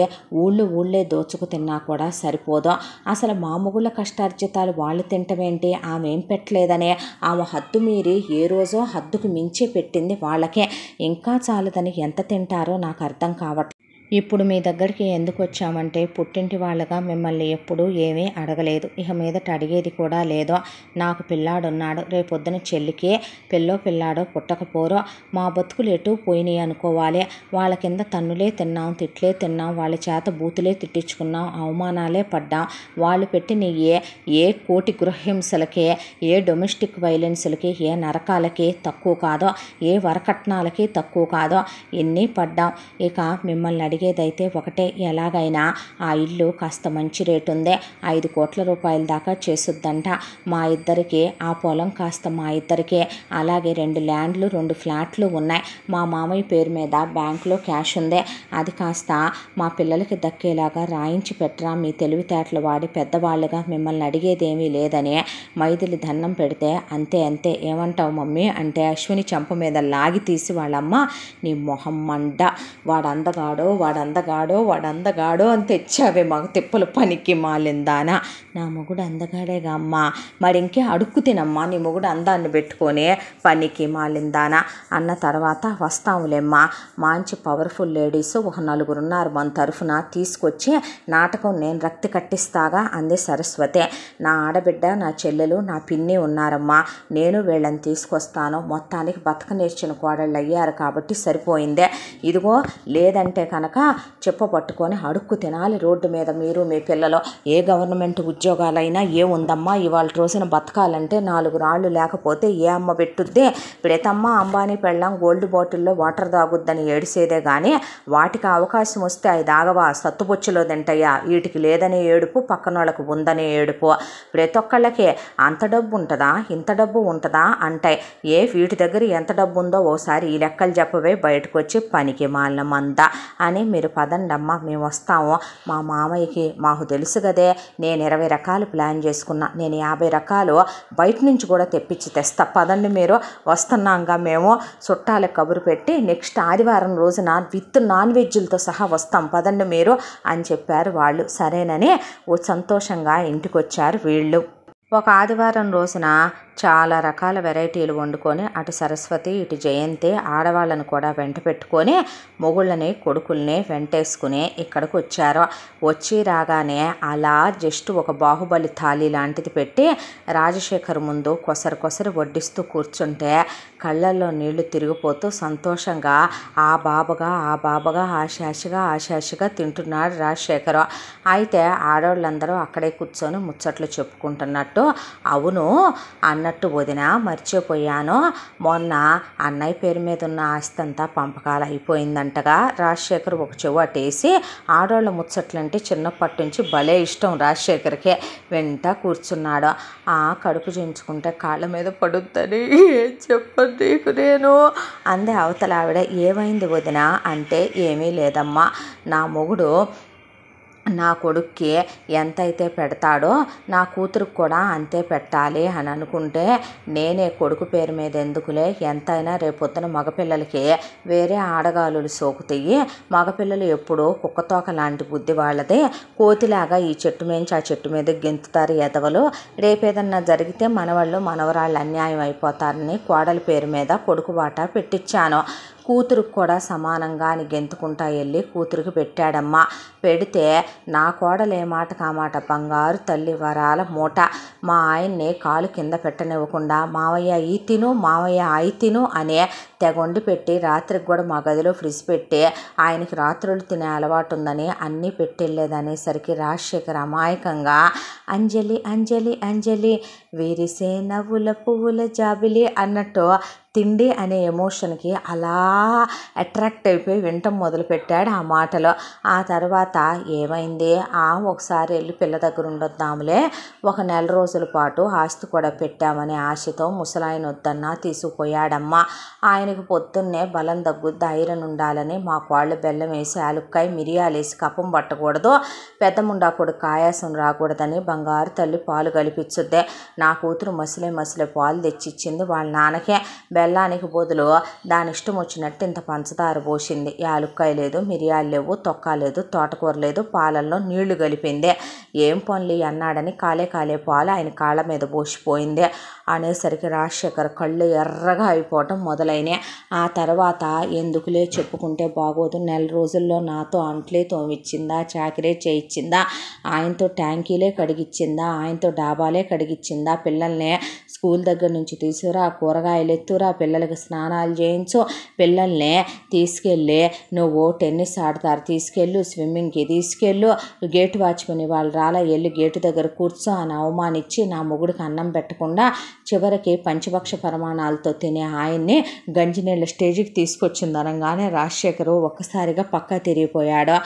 ఊళ్ళు ఊళ్ళే దోచుకు తిన్నా కూడా సరిపోదు అసలు మామూలు కష్టార్జితాలు వాళ్ళు తింటమేంటి ఆమె ఏం పెట్టలేదనే ఆమె హద్దు మీరి ఏ రోజో హద్దుకు మించి పెట్టింది వాళ్ళకే ఇంకా చాలదని ఎంత తింటారో నాకు అర్థం కావట్లేదు ఇప్పుడు మీ దగ్గరికి ఎందుకు వచ్చామంటే పుట్టింటి వాళ్ళగా మిమ్మల్ని ఎప్పుడూ ఏమీ అడగలేదు ఇక మీదట అడిగేది కూడా లేదో నాకు పిల్లాడున్నాడు రేపొద్దున చెల్లికే పిల్లో పిల్లాడో పుట్టకపోరో మా బతుకులు ఎటు పోయినాయి అనుకోవాలి వాళ్ళ కింద తన్నులే తిన్నాం తిట్లే తిన్నాం వాళ్ళ చేత బూతులే తిట్టించుకున్నాం అవమానాలే పడ్డాం వాళ్ళు పెట్టిన ఏ ఏ కోటి గృహహింసలకే ఏ డొమెస్టిక్ వైలెన్స్లకి ఏ నరకాలకి తక్కువ కాదో ఏ వరకట్నాలకి తక్కువ కాదో ఎన్ని పడ్డాం ఇక మిమ్మల్ని అడిగేదైతే ఒకటే ఎలాగైనా ఆ ఇల్లు కాస్త మంచి రేటు ఉందే ఐదు కోట్ల రూపాయల దాకా చేసుద్దంట మా ఇద్దరికి ఆ పొలం కాస్త మా ఇద్దరికే అలాగే రెండు ల్యాండ్లు రెండు ఫ్లాట్లు ఉన్నాయి మా మామయ్య పేరు మీద బ్యాంకులో క్యాష్ ఉందే అది కాస్త మా పిల్లలకి దక్కేలాగా రాయించి పెట్టరా మీ తెలివితేటలు వాడి పెద్దవాళ్ళుగా మిమ్మల్ని అడిగేదేమీ లేదని మైదిలి దండం పెడితే అంతే అంతే ఏమంటావు మమ్మీ అంటే అశ్విని చంప మీద లాగి తీసి వాళ్ళమ్మ నీ మొహమ్మండ వాడు అందగాడో వాడందగాడో అందగాడో అని తెచ్చావే మాకు తిప్పలు పనికి మాలిందానా నా మొగుడు అందగాడేగా అమ్మా మరి ఇంకే అడుక్కు తినమ్మా నీ మొగుడు అందాన్ని పెట్టుకొని పనికి మాలిందానా అన్న తర్వాత వస్తాములేమ్మా మంచి పవర్ఫుల్ లేడీస్ ఒక నలుగురు ఉన్నారు మన తరఫున తీసుకొచ్చి నాటకం నేను రక్తి కట్టిస్తాగా అంది సరస్వతి నా ఆడబిడ్డ నా చెల్లెలు నా పిన్ని ఉన్నారమ్మా నేను వీళ్ళని తీసుకొస్తాను మొత్తానికి బతక నేర్చిన కోడళ్ళు అయ్యారు కాబట్టి సరిపోయిందే ఇదిగో లేదంటే కనుక కనుక చెప్ప పట్టుకొని అడుక్కు తినాలి రోడ్డు మీద మీరు మీ పిల్లలు ఏ గవర్నమెంట్ ఉద్యోగాలైనా ఏ ఉందమ్మా ఇవాళ రోజున బతకాలంటే నాలుగు రాళ్ళు లేకపోతే ఏ అమ్మ పెట్టుద్దే ప్రతమ్మ అంబానీ పెళ్ళం గోల్డ్ బాటిల్లో వాటర్ తాగుద్దని ఏడిసేదే కానీ వాటికి అవకాశం వస్తే అది దాగవా సత్తుబొచ్చులో తింటాయా వీటికి లేదనే ఏడుపు పక్కనోళ్ళకు ఉందనే ఏడుపు ప్రతి ఒక్కళ్ళకి అంత డబ్బు ఉంటుందా ఇంత డబ్బు ఉంటుందా అంటాయి ఏ వీటి దగ్గర ఎంత డబ్బు ఉందో ఓసారి ఈ లెక్కలు చెప్పవే బయటకు వచ్చి పనికి మాలిన మంద అని మీరు పదండమ్మా మేము వస్తాము మా మామయ్యకి మాకు తెలుసు కదే నేను ఇరవై రకాలు ప్లాన్ చేసుకున్నా నేను యాభై రకాలు బయట నుంచి కూడా తెప్పించి తెస్తా పదండి మీరు వస్తున్నాంగా మేము చుట్టాలకు కబురు పెట్టి నెక్స్ట్ ఆదివారం రోజున విత్ నాన్ వెజ్లతో సహా వస్తాం పదండి మీరు అని చెప్పారు వాళ్ళు సరేనని సంతోషంగా ఇంటికొచ్చారు వీళ్ళు ఒక ఆదివారం రోజున చాలా రకాల వెరైటీలు వండుకొని అటు సరస్వతి ఇటు జయంతి ఆడవాళ్ళను కూడా వెంట పెట్టుకొని మొగుళ్ళని కొడుకుల్ని వెంటేసుకుని ఇక్కడికి వచ్చారు వచ్చి రాగానే అలా జస్ట్ ఒక బాహుబలి థాలీ లాంటిది పెట్టి రాజశేఖర్ ముందు కొసరు కొసరు వడ్డిస్తూ కూర్చుంటే కళ్ళల్లో నీళ్లు తిరిగిపోతూ సంతోషంగా ఆ బాబుగా ఆ బాబుగా ఆశాషిగా ఆశాషిగా తింటున్నాడు రాజశేఖర్ అయితే ఆడవాళ్ళందరూ అక్కడే కూర్చొని ముచ్చట్లు చెప్పుకుంటున్నట్టు అవును అన్నట్టు వదిన మర్చిపోయాను మొన్న అన్నయ్య పేరు మీద ఉన్న ఆస్తి అంతా పంపకాలు అయిపోయిందంటగా రాజశేఖర్ ఒక చెవటేసి ఆడవాళ్ళ ముచ్చట్లంటే చిన్నప్పటి నుంచి భలే ఇష్టం రాజశేఖర్కే వెంట కూర్చున్నాడు ఆ కడుపు చేయించుకుంటే కాళ్ళ మీద పడుద్దని ఏం చెప్పండి నేను అంది అవతల ఆవిడ ఏమైంది వదిన అంటే ఏమీ లేదమ్మా నా మొగుడు నా కొడుక్కి ఎంతైతే పెడతాడో నా కూతురుకి కూడా అంతే పెట్టాలి అని అనుకుంటే నేనే కొడుకు పేరు మీద ఎందుకులే ఎంతైనా రేపొద్దున మగపిల్లలకి వేరే ఆడగాలులు సోకుతాయి మగపిల్లలు ఎప్పుడూ కుక్కతోక లాంటి బుద్ధి వాళ్ళదే కోతిలాగా ఈ చెట్టు మేంచి ఆ చెట్టు మీద గెంతుతారు ఎదవలు రేపేదన్నా జరిగితే మనవాళ్ళు మనవరాళ్ళు అన్యాయం అయిపోతారని కోడలి పేరు మీద కొడుకు బాట పెట్టించాను కూతురుకు కూడా సమానంగా అని గెంతుకుంటా వెళ్ళి కూతురికి పెట్టాడమ్మా పెడితే నా కోడలే మాట కామాట బంగారు తల్లి వరాల మూట మా ఆయన్ని కాలు కింద పెట్టనివ్వకుండా మావయ్య ఈ తిను మావయ్య అయి తిను అనే తెగొండి పెట్టి రాత్రికి కూడా మా గదిలో ఫ్రిడ్జ్ పెట్టి ఆయనకి రాత్రులు తినే అలవాటు ఉందని అన్నీ పెట్టెళ్ళేదనేసరికి రాజశేఖర్ అమాయకంగా అంజలి అంజలి అంజలి వీరిసే నవ్వుల పువ్వుల జాబిలి అన్నట్టు తిండి అనే ఎమోషన్కి అలా అట్రాక్ట్ అయిపోయి వినటం మొదలుపెట్టాడు ఆ మాటలో ఆ తర్వాత ఏమైంది ఆ ఒకసారి వెళ్ళి పిల్ల దగ్గర ఉండొద్దాములే ఒక నెల రోజుల పాటు ఆస్తి కూడా పెట్టామనే ఆశతో ముసలాయన వద్దన్నా తీసుకుపోయాడమ్మా ఆయనకు పొద్దున్నే బలం తగ్గుద్ది ఐరన్ ఉండాలని మా కోళ్ళు బెల్లం వేసి ఆలుక్కాయ మిరియాలు వేసి కపం పట్టకూడదు పెద్దముండా కొడుకు కాయాసం రాకూడదని బంగారు తల్లి పాలు కలిపించుద్దే నా కూతురు మసిలే మసిలే పాలు తెచ్చిచ్చింది వాళ్ళ నాన్నకే వెళ్ళడానికి బదులు దాని ఇష్టం వచ్చినట్టు ఇంత పంచదార పోసింది యాలుక్కాయ లేదు మిరియాలు లేవు తొక్క లేదు తోటకూర లేదు పాలల్లో నీళ్లు కలిపింది ఏం పనులు అన్నాడని కాలే కాలే పాలు ఆయన కాళ్ళ మీద పోసిపోయింది అనేసరికి రాజశేఖర్ కళ్ళు ఎర్రగా అయిపోవటం మొదలైనవి ఆ తర్వాత ఎందుకులే చెప్పుకుంటే బాగోదు నెల రోజుల్లో నాతో అంట్లే తోమిచ్చిందా చాకరే చేయించిందా ఆయనతో ట్యాంకీలే కడిగిచ్చిందా ఆయనతో డాబాలే కడిగిచ్చిందా పిల్లల్ని స్కూల్ దగ్గర నుంచి తీసుకురా కూరగాయలు ఎత్తురా పిల్లలకి స్నానాలు చేయించు పిల్లల్ని తీసుకెళ్ళి నువ్వు టెన్నిస్ ఆడతారు తీసుకెళ్ళు స్విమ్మింగ్కి తీసుకెళ్ళు గేటు వాచ్మని వాళ్ళు రాలా వెళ్ళి గేటు దగ్గర కూర్చో అని అవమానిచ్చి నా మొగుడికి అన్నం పెట్టకుండా చివరికి పంచపక్ష ప్రమాణాలతో తినే ఆయన్ని గంజినీళ్ళ స్టేజ్కి తీసుకొచ్చిందనగానే రాజశేఖరు ఒక్కసారిగా పక్కా తిరిగిపోయాడు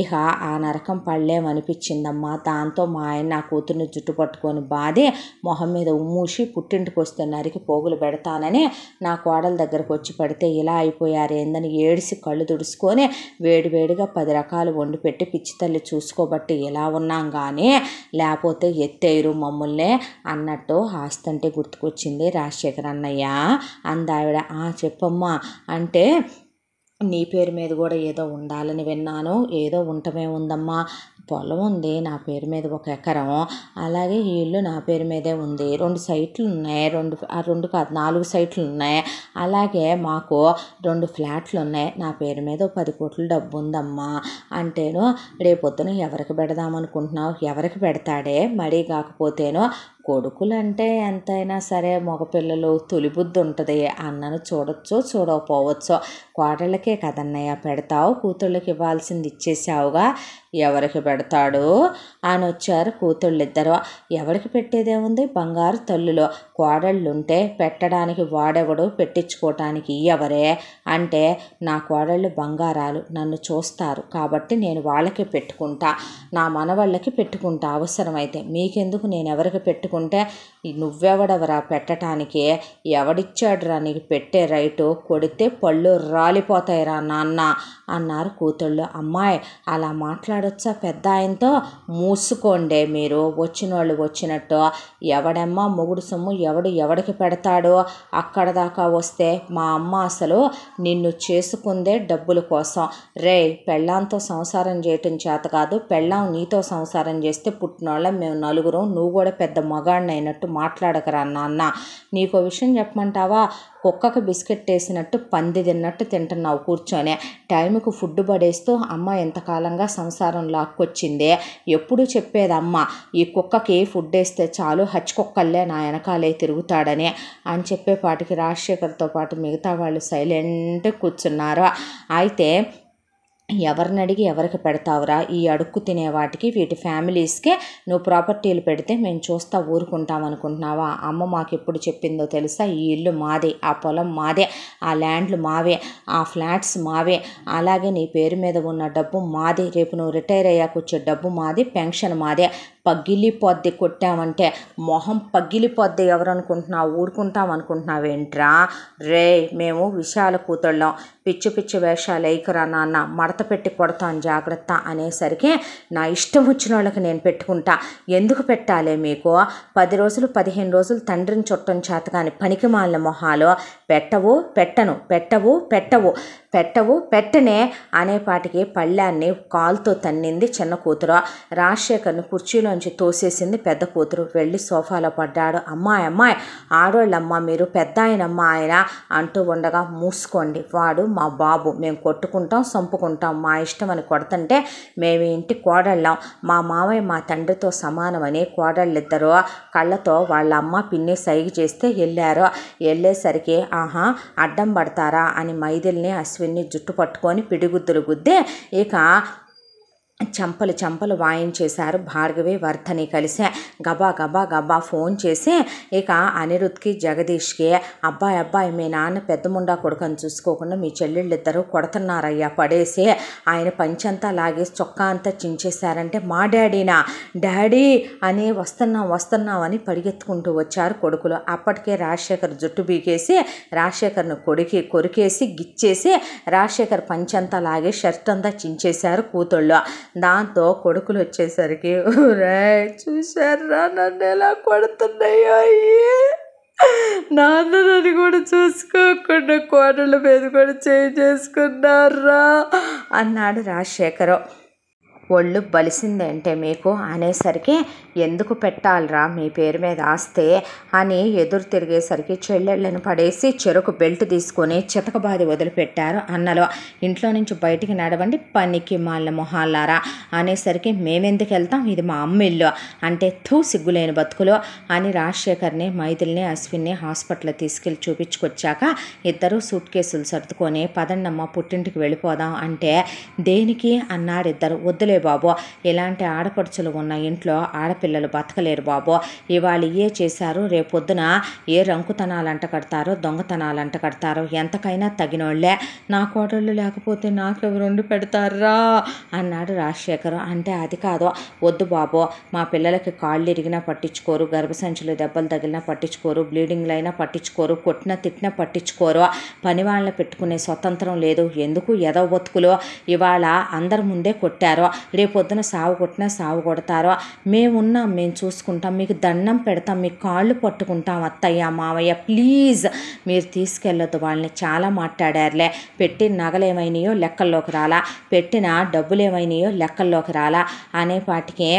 ఇహ ఆ నరకం పళ్ళేమనిపించిందమ్మా దాంతో మా ఆయన నా కూతుర్ని జుట్టు పట్టుకొని బాధే మొహం మీద ఉమ్మూసి పుట్టింటికి వస్తే నరికి పోగులు పెడతానని నా కోడల దగ్గరకు వచ్చి పడితే ఇలా అయిపోయారు ఏందని ఏడిసి కళ్ళు తుడుచుకొని వేడివేడిగా పది రకాలు వండి పెట్టి పిచ్చితల్లి చూసుకోబట్టి ఇలా ఉన్నాం కానీ లేకపోతే ఎత్తేయరు మమ్మల్నే అన్నట్టు హాస్తంటే గుర్తుకొచ్చింది రాజశేఖర్ అన్నయ్య అందావిడ ఆ చెప్పమ్మా అంటే నీ పేరు మీద కూడా ఏదో ఉండాలని విన్నాను ఏదో ఉంటమే ఉందమ్మా పొలం ఉంది నా పేరు మీద ఒక ఎకరం అలాగే ఈ ఇల్లు నా పేరు మీదే ఉంది రెండు సైట్లు ఉన్నాయి రెండు రెండు కాదు నాలుగు సైట్లు ఉన్నాయి అలాగే మాకు రెండు ఫ్లాట్లు ఉన్నాయి నా పేరు మీద పది కోట్ల డబ్బు ఉందమ్మా అంటేను రేపొద్దున ఎవరికి పెడదామనుకుంటున్నావు ఎవరికి పెడతాడే మరీ కాకపోతేను కొడుకులంటే ఎంతైనా సరే మగపిల్లలు తొలిబుద్ధి ఉంటుంది అన్నను చూడొచ్చో చూడకపోవచ్చో కోడళ్ళకే కదన్నయ్య పెడతావు కూతుళ్ళకి ఇవ్వాల్సింది ఇచ్చేసావుగా ఎవరికి పెడతాడు అని వచ్చారు కూతుళ్ళిద్దరు ఎవరికి పెట్టేదేముంది బంగారు తల్లులో కోడళ్ళుంటే పెట్టడానికి వాడెవడు పెట్టించుకోవటానికి ఎవరే అంటే నా కోడళ్ళు బంగారాలు నన్ను చూస్తారు కాబట్టి నేను వాళ్ళకి పెట్టుకుంటా నా మనవాళ్ళకి పెట్టుకుంటా అవసరమైతే మీకెందుకు నేను ఎవరికి పెట్టుకుంటే నువ్వెవడవరా పెట్టడానికి ఎవడిచ్చాడురా నీకు పెట్టే రైటు కొడితే పళ్ళు రాలిపోతాయిరా నాన్న అన్నారు కూతుళ్ళు అమ్మాయి అలా మాట్లాడొచ్చా పెద్ద ఆయనతో మూసుకోండి మీరు వాళ్ళు వచ్చినట్టు ఎవడమ్మా మొగుడు సొమ్ము ఎవడు ఎవడికి పెడతాడో అక్కడ దాకా వస్తే మా అమ్మ అసలు నిన్ను చేసుకుందే డబ్బుల కోసం రే పెళ్ళాంతో సంసారం చేయటం చేత కాదు పెళ్ళాం నీతో సంసారం చేస్తే పుట్టినోళ్ళ మేము నలుగురం నువ్వు కూడా పెద్ద మగాడినైనట్టు మాట్లాడకరా నాన్న నీకు విషయం చెప్పమంటావా కుక్కకు బిస్కెట్ వేసినట్టు పంది తిన్నట్టు తింటున్నావు కూర్చొని టైంకు ఫుడ్ పడేస్తూ అమ్మ ఎంతకాలంగా సంసారం లాక్కొచ్చిందే ఎప్పుడు చెప్పేది అమ్మ ఈ కుక్కకి ఫుడ్ వేస్తే చాలు హచ్చికొక్కల్లే నా వెనకాలే తిరుగుతాడని అని చెప్పేపాటికి రాజశేఖర్తో పాటు మిగతా వాళ్ళు సైలెంట్ కూర్చున్నారు అయితే ఎవరిని అడిగి ఎవరికి పెడతావురా ఈ అడుక్కు తినే వాటికి వీటి ఫ్యామిలీస్కే నువ్వు ప్రాపర్టీలు పెడితే మేము చూస్తా ఊరుకుంటాం అనుకుంటున్నావా అమ్మ మాకు ఎప్పుడు చెప్పిందో తెలుసా ఈ ఇల్లు మాదే ఆ పొలం మాదే ఆ ల్యాండ్లు మావే ఆ ఫ్లాట్స్ మావే అలాగే నీ పేరు మీద ఉన్న డబ్బు మాదే రేపు నువ్వు రిటైర్ అయ్యాక వచ్చే డబ్బు మాది పెన్షన్ మాదే పగిలిపోద్ది కొట్టామంటే మొహం పగిలిపోద్ది ఎవరనుకుంటున్నావు ఊరుకుంటాం అనుకుంటున్నావేంట్రా రే మేము విశాల కూతుళ్ళం పిచ్చి పిచ్చి వేషాలు వేయకురా నాన్న మడత పెట్టి కొడతాను జాగ్రత్త అనేసరికి నా ఇష్టం వచ్చిన వాళ్ళకి నేను పెట్టుకుంటా ఎందుకు పెట్టాలి మీకు పది రోజులు పదిహేను రోజులు తండ్రిని చుట్టం చేత కానీ పనికి మాలిన మొహాలు పెట్టవు పెట్టను పెట్టవు పెట్టవు పెట్టవు పెట్టనే అనేపాటికి పళ్ళాన్ని కాలుతో తన్నింది చిన్న కూతురు రాజశేఖర్ని కుర్చీలోంచి తోసేసింది పెద్ద కూతురు వెళ్ళి సోఫాలో పడ్డాడు అమ్మాయి అమ్మాయి ఆడోళ్ళమ్మ మీరు పెద్ద ఆయనమ్మ ఆయన అంటూ ఉండగా మూసుకోండి వాడు మా బాబు మేము కొట్టుకుంటాం చంపుకుంటాం మా ఇష్టం అని కొడుతుంటే మేము ఇంటి కోడళ్ళం మా మావయ్య మా తండ్రితో సమానమని కోడళ్ళిద్దరు కళ్ళతో వాళ్ళ అమ్మ పిన్ని సైగ చేస్తే వెళ్ళారు వెళ్ళేసరికి ఆహా అడ్డం పడతారా అని మైదిల్ని అశ్వి వెన్ని జుట్టు పట్టుకొని పిడిగుద్దులు గుద్దే ఇక చంపలు చంపలు వాయించేశారు భార్గవి వర్ధని కలిసే గబా గబా గబా ఫోన్ చేసి ఇక అనిరుద్ధ్కి జగదీష్కి అబ్బాయి అబ్బాయి మీ నాన్న పెద్ద ముండా కొడుకని చూసుకోకుండా మీ చెల్లెళ్ళిద్దరూ కొడుతున్నారయ్యా పడేసి ఆయన పంచంతా లాగేసి చొక్కా అంతా చించేశారంటే మా డాడీనా డాడీ అని వస్తున్నాం వస్తున్నాం అని పరిగెత్తుకుంటూ వచ్చారు కొడుకులు అప్పటికే రాజశేఖర్ జుట్టు బీకేసి రాజశేఖర్ను కొడికి కొరికేసి గిచ్చేసి రాజశేఖర్ పంచంతా లాగే షర్ట్ అంతా చించేశారు కూతుళ్ళు దాంతో కొడుకులు వచ్చేసరికి రే చూశారా నన్ను ఎలా కొడుతున్నాయో నాన్నని కూడా చూసుకోకుండా కోడళ్ళ మీద కూడా చేంజ్ చేసుకున్నారా అన్నాడు రాజశేఖరం ఒళ్ళు బలిసిందంటే మీకు అనేసరికి ఎందుకు పెట్టాలరా మీ పేరు మీద ఆస్తే అని ఎదురు తిరిగేసరికి చెల్లెళ్ళను పడేసి చెరుకు బెల్ట్ తీసుకొని చితకబాది వదిలిపెట్టారు అన్నలో ఇంట్లో నుంచి బయటికి నడవండి పనికి మాల మొహాలారా అనేసరికి మేమెందుకు వెళ్తాం ఇది మా అమ్మ ఇల్లు అంటే తూ సిగ్గులేని బతుకులో అని రాజశేఖర్ని మైథిల్ని అశ్విన్ని హాస్పిటల్లో తీసుకెళ్ళి చూపించుకొచ్చాక ఇద్దరు సూట్ కేసులు సర్దుకొని పదండమ్మ పుట్టింటికి వెళ్ళిపోదాం అంటే దేనికి అన్నారు ఇద్దరు వద్దులే వద్దులే బాబు ఇలాంటి ఆడపడుచులు ఉన్న ఇంట్లో ఆడపిల్లలు బతకలేరు బాబు ఇవాళ ఏ చేశారు రేపొద్దున ఏ రంకుతనాలంట కడతారో దొంగతనాలంట కడతారో ఎంతకైనా తగినోళ్లే నా కోడళ్ళు లేకపోతే నాకెవరుండి పెడతారా అన్నాడు రాజశేఖర్ అంటే అది కాదు వద్దు బాబు మా పిల్లలకి కాళ్ళు ఇరిగినా పట్టించుకోరు గర్భసంచులు దెబ్బలు తగిలినా పట్టించుకోరు బ్లీడింగ్లు అయినా పట్టించుకోరు కొట్టిన తిట్టిన పట్టించుకోరు పని వాళ్ళని పెట్టుకునే స్వతంత్రం లేదు ఎందుకు ఎదవ బతుకులో ఇవాళ అందరి ముందే కొట్టారు రేపొద్దున సావు కొట్టినా సావు కొడతారో మేమున్నాం మేము చూసుకుంటాం మీకు దండం పెడతాం మీకు కాళ్ళు పట్టుకుంటాం అత్తయ్య మావయ్య ప్లీజ్ మీరు తీసుకెళ్ళొద్దు వాళ్ళని చాలా మాట్లాడారులే పెట్టిన ఏమైనాయో లెక్కల్లోకి రాలా పెట్టిన డబ్బులు ఏమైనాయో లెక్కల్లోకి రాలా అనేపాటికి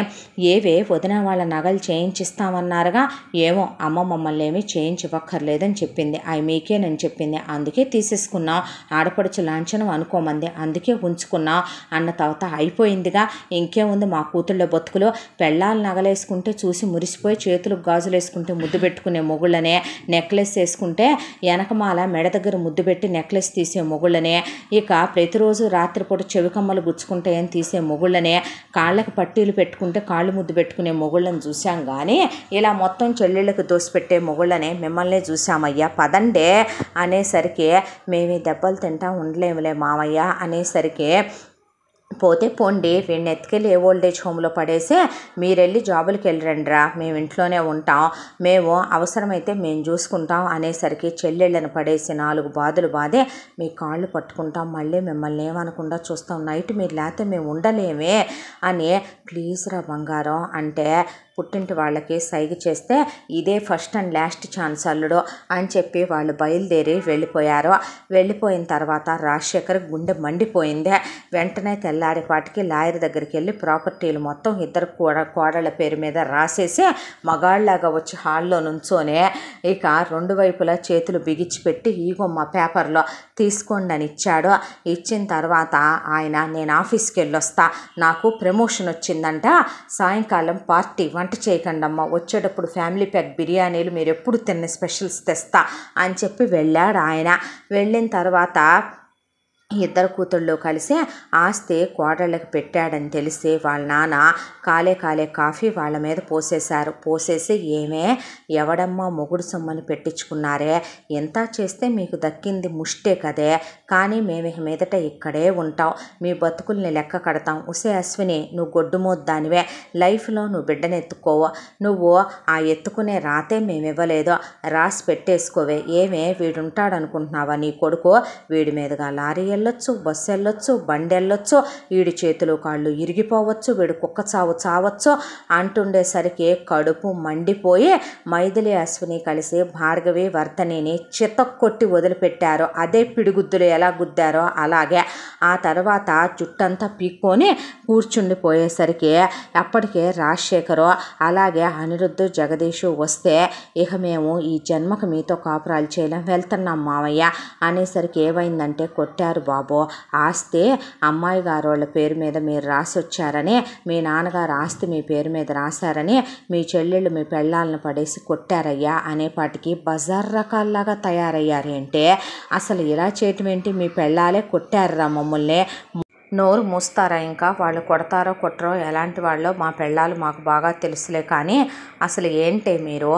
ఏవే వదిన వాళ్ళ నగలు చేయించిస్తామన్నారుగా ఏమో అమ్మ మమ్మల్ని ఏమీ చేయించివ్వక్కర్లేదని చెప్పింది అవి మీకేనని చెప్పింది అందుకే తీసేసుకున్నాం ఆడపడుచు లాంఛనం అనుకోమంది అందుకే ఉంచుకున్నాం అన్న తర్వాత అయిపోయింది లేదా ఇంకేముంది మా కూతుళ్ళ బతుకులో పెళ్ళాలు నగలేసుకుంటే చూసి మురిసిపోయి చేతులకు గాజులు వేసుకుంటే ముద్దు పెట్టుకునే మొగుళ్ళనే నెక్లెస్ వేసుకుంటే వెనకమాల మెడ దగ్గర ముద్దు పెట్టి నెక్లెస్ తీసే మొగుళ్ళనే ఇక ప్రతిరోజు రాత్రిపూట చెవికమ్మలు గుచ్చుకుంటే ఏం తీసే మొగుళ్ళనే కాళ్ళకు పట్టీలు పెట్టుకుంటే కాళ్ళు ముద్దు పెట్టుకునే మొగుళ్ళని చూసాం కానీ ఇలా మొత్తం చెల్లెళ్ళకు దోసిపెట్టే మొగుళ్ళనే మిమ్మల్ని చూసామయ్యా పదండే అనేసరికి మేమే దెబ్బలు తింటా ఉండలేములే మామయ్య అనేసరికి పోతే పోండి వీడిని ఎత్తుకెళ్ళి ఏ ఓల్డేజ్ హోమ్లో పడేసి మీరెళ్ళి జాబులకి వెళ్ళరండిరా మేము ఇంట్లోనే ఉంటాం మేము అవసరమైతే మేము చూసుకుంటాం అనేసరికి చెల్లెళ్ళని పడేసి నాలుగు బాధలు బాధే మీ కాళ్ళు పట్టుకుంటాం మళ్ళీ మిమ్మల్ని ఏమనకుండా చూస్తాం నైట్ మీరు లేకపోతే మేము ఉండలేమే అని ప్లీజ్ రా బంగారం అంటే పుట్టింటి వాళ్ళకి సైగ చేస్తే ఇదే ఫస్ట్ అండ్ లాస్ట్ ఛాన్స్ అల్లుడు అని చెప్పి వాళ్ళు బయలుదేరి వెళ్ళిపోయారు వెళ్ళిపోయిన తర్వాత రాజశేఖర్ గుండె మండిపోయిందే వెంటనే తెల్లారిపాటికి లాయర్ దగ్గరికి వెళ్ళి ప్రాపర్టీలు మొత్తం ఇద్దరు కూడా కోడళ్ళ పేరు మీద రాసేసి మగాళ్ళలాగా వచ్చి హాల్లో నుంచోనే ఇక రెండు వైపులా చేతులు బిగిచ్చిపెట్టి ఈగో మా పేపర్లో తీసుకోండి అని ఇచ్చాడు ఇచ్చిన తర్వాత ఆయన నేను ఆఫీస్కి వెళ్ళొస్తా నాకు ప్రమోషన్ వచ్చిందంట సాయంకాలం పార్టీ ఇవ్వండి వంట చేయకండి అమ్మ వచ్చేటప్పుడు ఫ్యామిలీ ప్యాక్ బిర్యానీలు మీరు ఎప్పుడు తిన్న స్పెషల్స్ తెస్తా అని చెప్పి వెళ్ళాడు ఆయన వెళ్ళిన తర్వాత ఇద్దరు కూతుళ్ళు కలిసి ఆస్తి కోడళ్ళకి పెట్టాడని తెలిసి వాళ్ళ నాన్న కాలే కాలే కాఫీ వాళ్ళ మీద పోసేశారు పోసేసి ఏమే ఎవడమ్మా మొగుడు సొమ్మని పెట్టించుకున్నారే ఎంత చేస్తే మీకు దక్కింది ముష్టే కదే కానీ మేము ఇక మీదట ఇక్కడే ఉంటాం మీ బతుకుల్ని లెక్క కడతాం ఉసే అశ్విని నువ్వు గొడ్డుమోద్దానివే లైఫ్లో నువ్వు బిడ్డను ఎత్తుకోవు నువ్వు ఆ ఎత్తుకునే రాతే మేమివ్వలేదు రాసి పెట్టేసుకోవే ఏమే వీడుంటాడనుకుంటున్నావా నీ కొడుకు వీడి మీదుగా లారీ వెళ్ళొచ్చు బస్సు వెళ్ళొచ్చు బండి వెళ్ళొచ్చు వీడి చేతిలో కాళ్ళు ఇరిగిపోవచ్చు వీడు కుక్క చావు చావచ్చో అంటుండేసరికి కడుపు మండిపోయి మైథిలి అశ్విని కలిసి భార్గవి చిత కొట్టి వదిలిపెట్టారు అదే పిడిగుద్దులు ఎలా గుద్దారో అలాగే ఆ తర్వాత జుట్టంతా పీక్కొని కూర్చుండిపోయేసరికి అప్పటికే రాజశేఖరు అలాగే అనిరుద్ధు జగదీష్ వస్తే ఇక మేము ఈ జన్మకు మీతో కాపురాలు చేయలేం వెళ్తున్నాం మావయ్య అనేసరికి ఏమైందంటే కొట్టారు బాబో ఆస్తే అమ్మాయి గారు వాళ్ళ పేరు మీద మీరు రాసి వచ్చారని మీ నాన్నగారు ఆస్తి మీ పేరు మీద రాశారని మీ చెల్లెళ్ళు మీ పెళ్ళాలను పడేసి కొట్టారయ్యా అనేపాటికి బజార్ రకాల్లాగా తయారయ్యారు అంటే అసలు ఇలా చేయటం ఏంటి మీ పెళ్ళాలే కొట్టారురా మమ్మల్ని నోరు మూస్తారా ఇంకా వాళ్ళు కొడతారో కొట్టరో ఎలాంటి వాళ్ళో మా పెళ్ళాలు మాకు బాగా తెలుసులే కానీ అసలు ఏంటే మీరు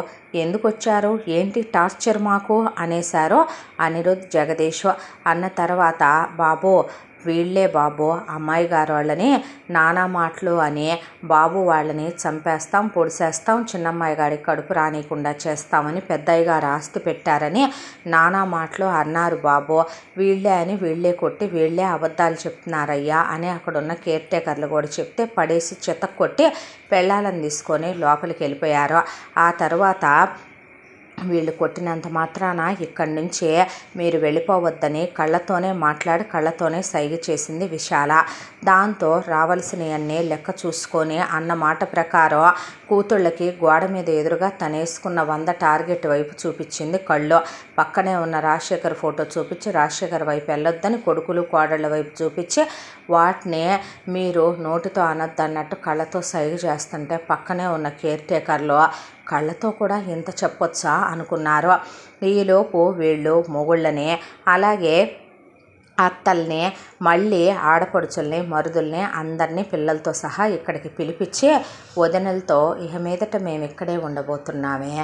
ఎందుకు వచ్చారు ఏంటి టార్చర్ మాకు అనేశారో అనిరుద్ జగదీష్ అన్న తర్వాత బాబు వీళ్ళే బాబు అమ్మాయి గారు వాళ్ళని నానా మాటలు అని బాబు వాళ్ళని చంపేస్తాం పొడిసేస్తాం చిన్నమ్మాయి గారికి కడుపు రానియకుండా చేస్తామని పెద్దయ్య గారు ఆస్తి పెట్టారని నానా మాటలు అన్నారు బాబు వీళ్ళే అని వీళ్ళే కొట్టి వీళ్ళే అబద్ధాలు చెప్తున్నారయ్యా అని అక్కడున్న కేర్ టేకర్లు కూడా చెప్తే పడేసి చెతక్కొట్టి కొట్టి పెళ్ళాలను తీసుకొని లోపలికి వెళ్ళిపోయారు ఆ తర్వాత వీళ్ళు కొట్టినంత మాత్రాన ఇక్కడి నుంచే మీరు వెళ్ళిపోవద్దని కళ్ళతోనే మాట్లాడి కళ్ళతోనే సైగ చేసింది విశాల దాంతో రావాల్సినవన్నీ లెక్క చూసుకొని అన్న మాట ప్రకారం కూతుళ్ళకి గోడ మీద ఎదురుగా తనేసుకున్న వంద టార్గెట్ వైపు చూపించింది కళ్ళు పక్కనే ఉన్న రాజశేఖర్ ఫోటో చూపించి రాజశేఖర్ వైపు వెళ్ళొద్దని కొడుకులు కోడళ్ళ వైపు చూపించి వాటిని మీరు నోటితో అనొద్దు అన్నట్టు కళ్ళతో సైగ చేస్తుంటే పక్కనే ఉన్న కేర్ టేకర్లో కళ్ళతో కూడా ఇంత చెప్పొచ్చా అనుకున్నారు ఈలోపు వీళ్ళు మొగుళ్ళని అలాగే అత్తల్ని మళ్ళీ ఆడపడుచుల్ని మరుదుల్ని అందరినీ పిల్లలతో సహా ఇక్కడికి పిలిపించి వదినలతో ఇక మీదట మేము ఇక్కడే ఉండబోతున్నామే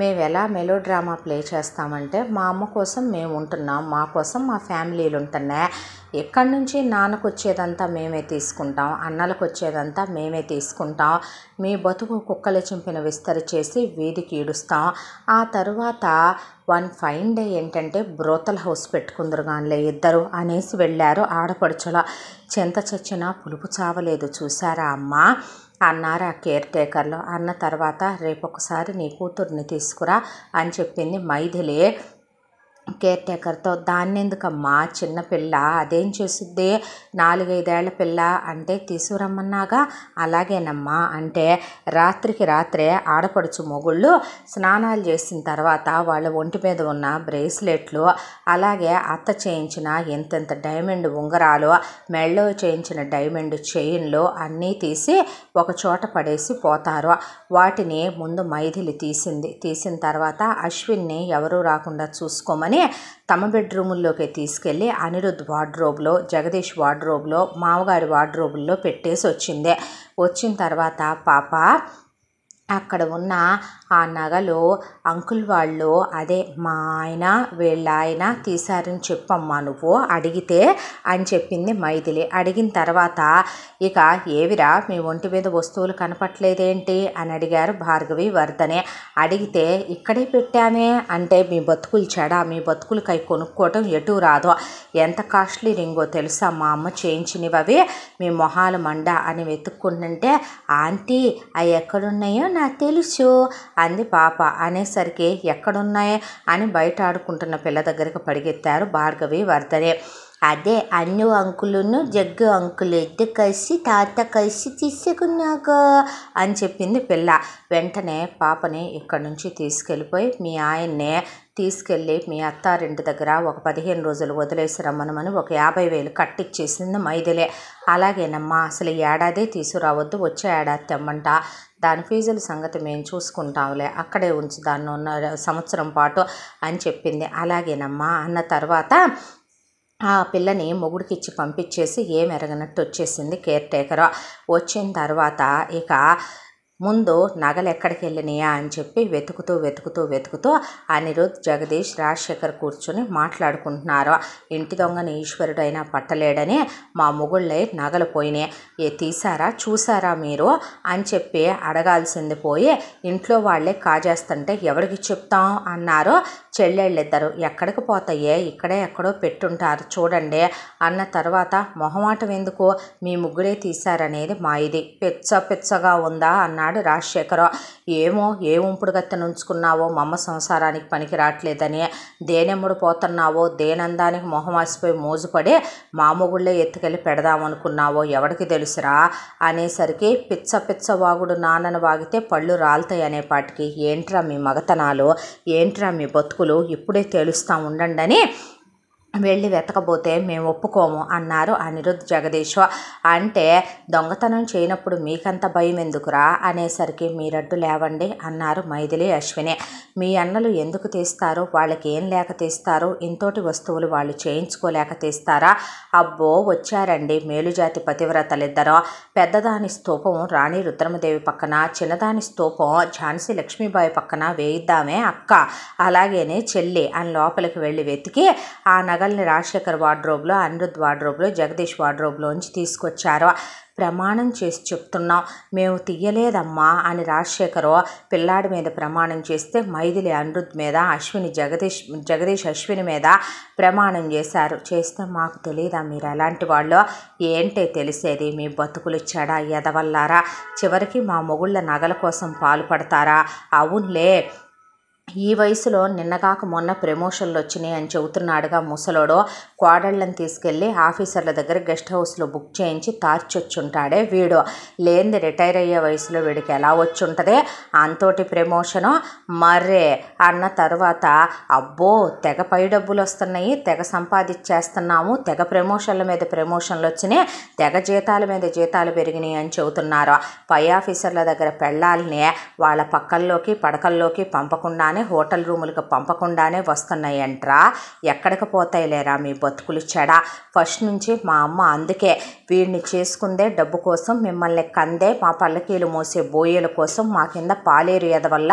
మేము ఎలా మెలో డ్రామా ప్లే చేస్తామంటే మా అమ్మ కోసం మేము ఉంటున్నాం మా కోసం మా ఫ్యామిలీలు ఉంటున్నాయి ఎక్కడి నుంచి నాన్నకు వచ్చేదంతా మేమే తీసుకుంటాం అన్నలకు వచ్చేదంతా మేమే తీసుకుంటాం మీ బతుకు కుక్కలు చింపిన విస్తరి చేసి వీధికి ఈడుస్తాం ఆ తరువాత వన్ ఫైన్ డే ఏంటంటే బ్రోతల్ హౌస్ పెట్టుకుందరు కానిలే ఇద్దరు అనేసి వెళ్ళారు ఆ ఆడపడుచులా చింత చచ్చినా పులుపు చావలేదు చూశారా అమ్మా అన్నారు ఆ కేర్ టేకర్లు అన్న తర్వాత రేపొకసారి నీ కూతుర్ని తీసుకురా అని చెప్పింది మైథిలి కేర్ టేకర్తో దాన్నెందుకమ్మా చిన్నపిల్ల అదేం చేసిద్ది నాలుగైదేళ్ల పిల్ల అంటే తీసుకురమ్మన్నాగా అలాగేనమ్మా అంటే రాత్రికి రాత్రే ఆడపడుచు మొగుళ్ళు స్నానాలు చేసిన తర్వాత వాళ్ళ ఒంటి మీద ఉన్న బ్రేస్లెట్లు అలాగే అత్త చేయించిన ఎంతెంత డైమండ్ ఉంగరాలు మెళ్ళో చేయించిన డైమండ్ చైన్లు అన్నీ తీసి ఒక చోట పడేసి పోతారు వాటిని ముందు మైథిలి తీసింది తీసిన తర్వాత అశ్విన్ని ఎవరూ రాకుండా చూసుకోమని తీసుకొని తమ బెడ్రూముల్లోకి తీసుకెళ్ళి అనిరుద్ధ్ వార్డ్రోబ్లో జగదీష్ వార్డ్రోబ్లో మామగారి వార్డ్రోబుల్లో పెట్టేసి వచ్చింది వచ్చిన తర్వాత పాప అక్కడ ఉన్న ఆ నగలు అంకుల్ వాళ్ళు అదే మా ఆయన వీళ్ళ ఆయన తీశారని చెప్పమ్మా నువ్వు అడిగితే అని చెప్పింది మైథిలి అడిగిన తర్వాత ఇక ఏవిరా మీ ఒంటి మీద వస్తువులు కనపట్లేదేంటి అని అడిగారు భార్గవి వర్ధనే అడిగితే ఇక్కడే పెట్టామే అంటే మీ బతుకులు చెడ మీ బతుకులకై కొనుక్కోవటం ఎటు రాదో ఎంత కాస్ట్లీ రింగో తెలుసా మా అమ్మ చేయించినవి మీ మొహాల మండ అని వెతుక్కుంటుంటే ఆంటీ అవి ఎక్కడున్నాయో నాకు తెలుసు అంది పాప అనేసరికి ఎక్కడున్నాయే అని బయట ఆడుకుంటున్న పిల్ల దగ్గరికి పడిగెత్తారు భార్గవి వర్ధనే అదే అన్ని అంకులను జగ్గు అంకులు ఎద్దు కలిసి తాత కలిసి తీసుకున్నాక అని చెప్పింది పిల్ల వెంటనే పాపని ఇక్కడి నుంచి తీసుకెళ్ళిపోయి మీ ఆయన్నే తీసుకెళ్ళి మీ అత్తారింటి దగ్గర ఒక పదిహేను రోజులు వదిలేసి రమ్మనమని ఒక యాభై వేలు కట్టిచ్చేసింది మైదిలే అలాగేనమ్మా అసలు ఏడాదే తీసుకురావద్దు వచ్చే ఏడాది తెమ్మంట దాని ఫీజుల సంగతి మేము చూసుకుంటాంలే అక్కడే ఉంచి దాన్ని ఉన్న సంవత్సరం పాటు అని చెప్పింది అలాగేనమ్మా అన్న తర్వాత ఆ పిల్లని మొగుడికి ఇచ్చి పంపించేసి ఏం ఎరగనట్టు వచ్చేసింది కేర్ టేకర్ వచ్చిన తర్వాత ఇక ముందు నగలు ఎక్కడికి వెళ్ళినాయా అని చెప్పి వెతుకుతూ వెతుకుతూ వెతుకుతూ అనిరుద్ధ్ జగదీష్ రాజశేఖర్ కూర్చొని మాట్లాడుకుంటున్నారు ఇంటి దొంగని అయినా పట్టలేడని మా మొగుళ్ళై నగలు పోయినాయి ఏ తీసారా చూసారా మీరు అని చెప్పి అడగాల్సింది పోయి ఇంట్లో వాళ్ళే కాజేస్తుంటే ఎవరికి చెప్తాం అన్నారు చెల్లెళ్ళిద్దరు ఎక్కడికి పోతాయే ఇక్కడే ఎక్కడో పెట్టుంటారు చూడండి అన్న తర్వాత మొహమాటం ఎందుకు మీ ముగ్గురే తీశారనేది మా ఇది పెచ్చ పెచ్చగా ఉందా అన్నాడు రాజశేఖర ఏమో ఏ ఉంపుడు గత్తె నుంచుకున్నావో మమ్మ సంసారానికి పనికి రావట్లేదని దేనెమ్ముడు పోతున్నావో దేనందానికి మొహమాసిపోయి మోజుపడి మా మొగుళ్ళే ఎత్తుకెళ్ళి పెడదామనుకున్నావో ఎవడికి తెలుసురా అనేసరికి పిచ్చ పిచ్చ వాగుడు నాన్నను వాగితే పళ్ళు రాలతాయి అనే పాటికి ఏంట్రా మీ మగతనాలు ఏంట్రా మీ బతుకు మార్పులు ఇప్పుడే తెలుస్తూ ఉండండి అని వెళ్ళి వెతకబోతే మేము ఒప్పుకోము అన్నారు అనిరుద్ జగదీశ్వ అంటే దొంగతనం చేయనప్పుడు మీకంత భయం ఎందుకురా అనేసరికి మీరడ్డు లేవండి అన్నారు మైథిలి అశ్విని మీ అన్నలు ఎందుకు తీస్తారు వాళ్ళకి ఏం లేక తీస్తారు ఇంతోటి వస్తువులు వాళ్ళు చేయించుకోలేక తీస్తారా అబ్బో వచ్చారండి మేలుజాతి పతివ్రతలిద్దరు పెద్దదాని స్తూపం రాణి రుద్రమదేవి పక్కన చిన్నదాని స్తూపం ఝాన్సీ లక్ష్మీబాయి పక్కన వేయిద్దామే అక్క అలాగేనే చెల్లి అని లోపలికి వెళ్ళి వెతికి ఆ నగల్ని రాజశేఖర్ వార్డ్రోబ్లో అనిరుద్ధ్ వార్డ్రోబ్లో జగదీష్ వార్డ్రోబ్లోంచి తీసుకొచ్చారు ప్రమాణం చేసి చెప్తున్నాం మేము తీయలేదమ్మా అని రాజశేఖరు పిల్లాడి మీద ప్రమాణం చేస్తే మైథిలి అనిరుద్ధ్ మీద అశ్విని జగదీష్ జగదీష్ అశ్విని మీద ప్రమాణం చేశారు చేస్తే మాకు తెలియదా మీరు ఎలాంటి వాళ్ళు ఏంటే తెలిసేది మీ బతుకులు ఇచ్చాడా ఎదవల్లారా చివరికి మా మొగుళ్ళ నగల కోసం పాల్పడతారా అవునులే ఈ వయసులో నిన్నగాక మొన్న ప్రమోషన్లు వచ్చినాయి అని చెబుతున్నాడుగా ముసలోడో కోడళ్ళని తీసుకెళ్ళి ఆఫీసర్ల దగ్గర గెస్ట్ హౌస్లో బుక్ చేయించి తార్చొచ్చుంటాడే వీడు లేని రిటైర్ అయ్యే వయసులో వీడికి ఎలా వచ్చుంటుంది అంతోటి ప్రమోషను మర్రే అన్న తర్వాత అబ్బో తెగ పై డబ్బులు వస్తున్నాయి తెగ సంపాదించేస్తున్నాము తెగ ప్రమోషన్ల మీద ప్రమోషన్లు వచ్చినాయి తెగ జీతాల మీద జీతాలు పెరిగినాయి అని చెబుతున్నారు పై ఆఫీసర్ల దగ్గర పెళ్ళాలని వాళ్ళ పక్కల్లోకి పడకల్లోకి పంపకుండానే హోటల్ రూములకు పంపకుండానే వస్తున్నాయంట్రా ఎక్కడికి పోతాయి లేరా మీ బస్ బతుకులు చెడ ఫస్ట్ నుంచి మా అమ్మ అందుకే వీడిని చేసుకుందే డబ్బు కోసం మిమ్మల్ని కందే మా పల్లకీలు మోసే బోయేల కోసం మా కింద పాలేరు ఎదవల్ల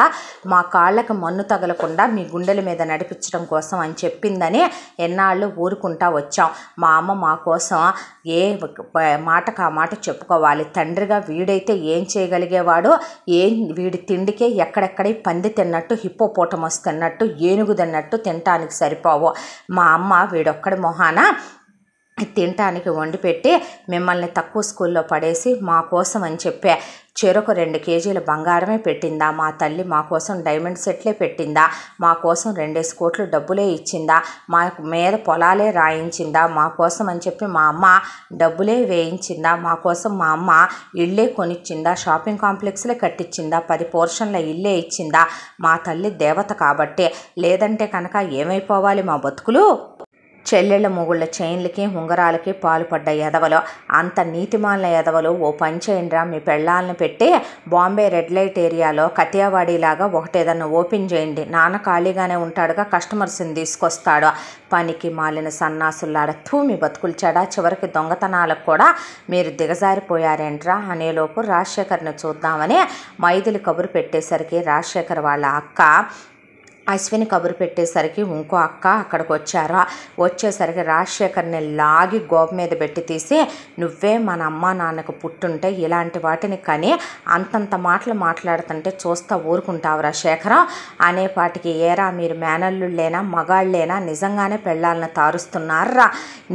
మా కాళ్ళకు మన్ను తగలకుండా మీ గుండెల మీద నడిపించడం కోసం అని చెప్పిందని ఎన్నాళ్ళు ఊరుకుంటా వచ్చాం మా అమ్మ మా కోసం ఏ మాటకు ఆ మాట చెప్పుకోవాలి తండ్రిగా వీడైతే ఏం చేయగలిగేవాడు ఏం వీడి తిండికే ఎక్కడెక్కడ పంది తిన్నట్టు హిప్పోపోటమస్ తిన్నట్టు ఏనుగు తిన్నట్టు తినటానికి సరిపోవు మా అమ్మ వీడొక్కడి మొహాన తినటానికి పెట్టి మిమ్మల్ని తక్కువ స్కూల్లో పడేసి మా కోసం అని చెప్పే చెరకు రెండు కేజీల బంగారమే పెట్టిందా మా తల్లి మా కోసం డైమండ్ సెట్లే పెట్టిందా మా కోసం రెండేసి కోట్లు డబ్బులే ఇచ్చిందా మా మీద పొలాలే రాయించిందా మా కోసం అని చెప్పి మా అమ్మ డబ్బులే వేయించిందా మా కోసం మా అమ్మ ఇళ్ళే కొనిచ్చిందా షాపింగ్ కాంప్లెక్స్లే కట్టించిందా పది పోర్షన్ల ఇల్లే ఇచ్చిందా మా తల్లి దేవత కాబట్టి లేదంటే కనుక ఏమైపోవాలి మా బతుకులు చెల్లెళ్ళ మొగుళ్ళ చైన్లకి ఉంగరాలకి పాల్పడ్డ ఎదవలో అంత నీతిమాల ఎదవలో ఓ పని చేయండిరా మీ పెళ్ళాలను పెట్టి బాంబే రెడ్ లైట్ ఏరియాలో కతియావాడిలాగా ఒకటేదన్నా ఓపెన్ చేయండి నాన్న ఖాళీగానే ఉంటాడుగా కస్టమర్స్ని తీసుకొస్తాడు పనికి మాలిన సన్నాసులాడతూ మీ బతుకులు చెడా చివరికి దొంగతనాలకు కూడా మీరు దిగజారిపోయారేంట్రా అనేలోపు రాజశేఖర్ని చూద్దామని మైదిలి కబురు పెట్టేసరికి రాజశేఖర్ వాళ్ళ అక్క అశ్విని కబురు పెట్టేసరికి ఇంకో అక్క అక్కడికి వచ్చారా వచ్చేసరికి రాజశేఖర్ని లాగి గోప మీద పెట్టి తీసి నువ్వే మన అమ్మ నాన్నకు పుట్టుంటే ఇలాంటి వాటిని కానీ అంతంత మాటలు మాట్లాడుతుంటే చూస్తా ఊరుకుంటావురా శేఖర అనేపాటికి ఏరా మీరు మేనల్లుళ్ళేనా మగాళ్ళేనా నిజంగానే పెళ్ళాలని తారుస్తున్నారా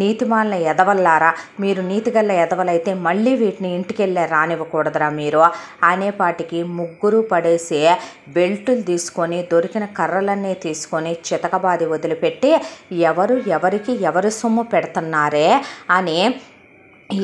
నీతిమాలను ఎదవల్లారా మీరు నీతిగల్ల ఎదవలైతే మళ్ళీ వీటిని ఇంటికెళ్ళే రానివ్వకూడదురా మీరు అనేపాటికి ముగ్గురు పడేసి బెల్టులు తీసుకొని దొరికిన కర్ర కర్రలన్నీ తీసుకొని చితకబాది వదిలిపెట్టి ఎవరు ఎవరికి ఎవరు సొమ్ము పెడుతున్నారే అని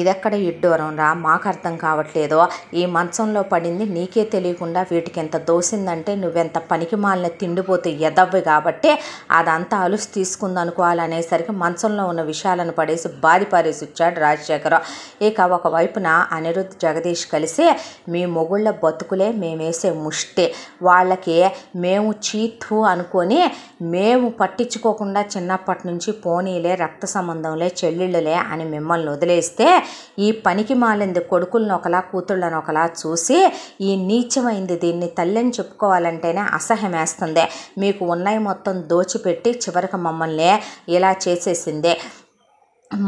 ఇదెక్కడ ఇడ్డూరంరా రా మాకు అర్థం కావట్లేదో ఈ మంచంలో పడింది నీకే తెలియకుండా వీటికి ఎంత దోసిందంటే నువ్వెంత పనికి మాలిన తిండిపోతే ఎదవ్వి కాబట్టి అదంతా అలుసు తీసుకుందనుకోవాలనేసరికి మంచంలో ఉన్న విషయాలను పడేసి బారిపారేసి వచ్చాడు రాజశేఖర ఇక ఒకవైపున అనిరుద్ధ్ జగదీష్ కలిసి మీ మొగుళ్ళ బతుకులే మేమేసే ముష్టి వాళ్ళకి మేము చీతు అనుకొని మేము పట్టించుకోకుండా చిన్నప్పటి నుంచి పోనీలే రక్త సంబంధంలే చెల్లెళ్ళులే అని మిమ్మల్ని వదిలేస్తే ఈ పనికి మాలింది కొడుకులను ఒకలా కూతుళ్ళను ఒకలా చూసి ఈ నీచమైంది దీన్ని తల్లిని చెప్పుకోవాలంటేనే అసహ్యమేస్తుంది మీకు ఉన్నాయి మొత్తం దోచిపెట్టి చివరికి మమ్మల్ని ఇలా చేసేసిందే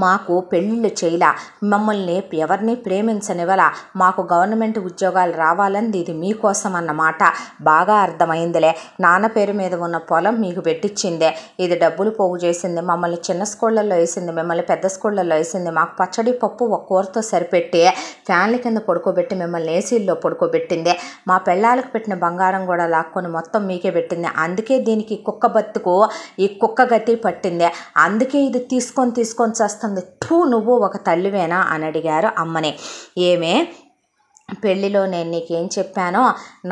మాకు పెళ్ళిళ్ళు చేయలా మమ్మల్ని ఎవరిని ప్రేమించనివ్వలా మాకు గవర్నమెంట్ ఉద్యోగాలు రావాలని ఇది మీకోసం అన్నమాట బాగా అర్థమైందిలే నాన్న పేరు మీద ఉన్న పొలం మీకు పెట్టించిందే ఇది డబ్బులు పోగు చేసింది మమ్మల్ని చిన్న స్కూళ్ళల్లో వేసింది మిమ్మల్ని పెద్ద స్కూళ్ళల్లో వేసింది మాకు పచ్చడి పప్పు ఒక కూరతో సరిపెట్టి ఫ్యాన్ల కింద పడుకోబెట్టి మిమ్మల్ని ఏసీల్లో పడుకోబెట్టింది మా పెళ్ళాలకు పెట్టిన బంగారం కూడా లాక్కొని మొత్తం మీకే పెట్టింది అందుకే దీనికి కుక్క బతుకు ఈ కుక్క గతి పట్టింది అందుకే ఇది తీసుకొని తీసుకొని వస్తుంది తూ నువ్వు ఒక తల్లివేనా అని అడిగారు అమ్మని ఏమే పెళ్లిలో నేను నీకేం చెప్పానో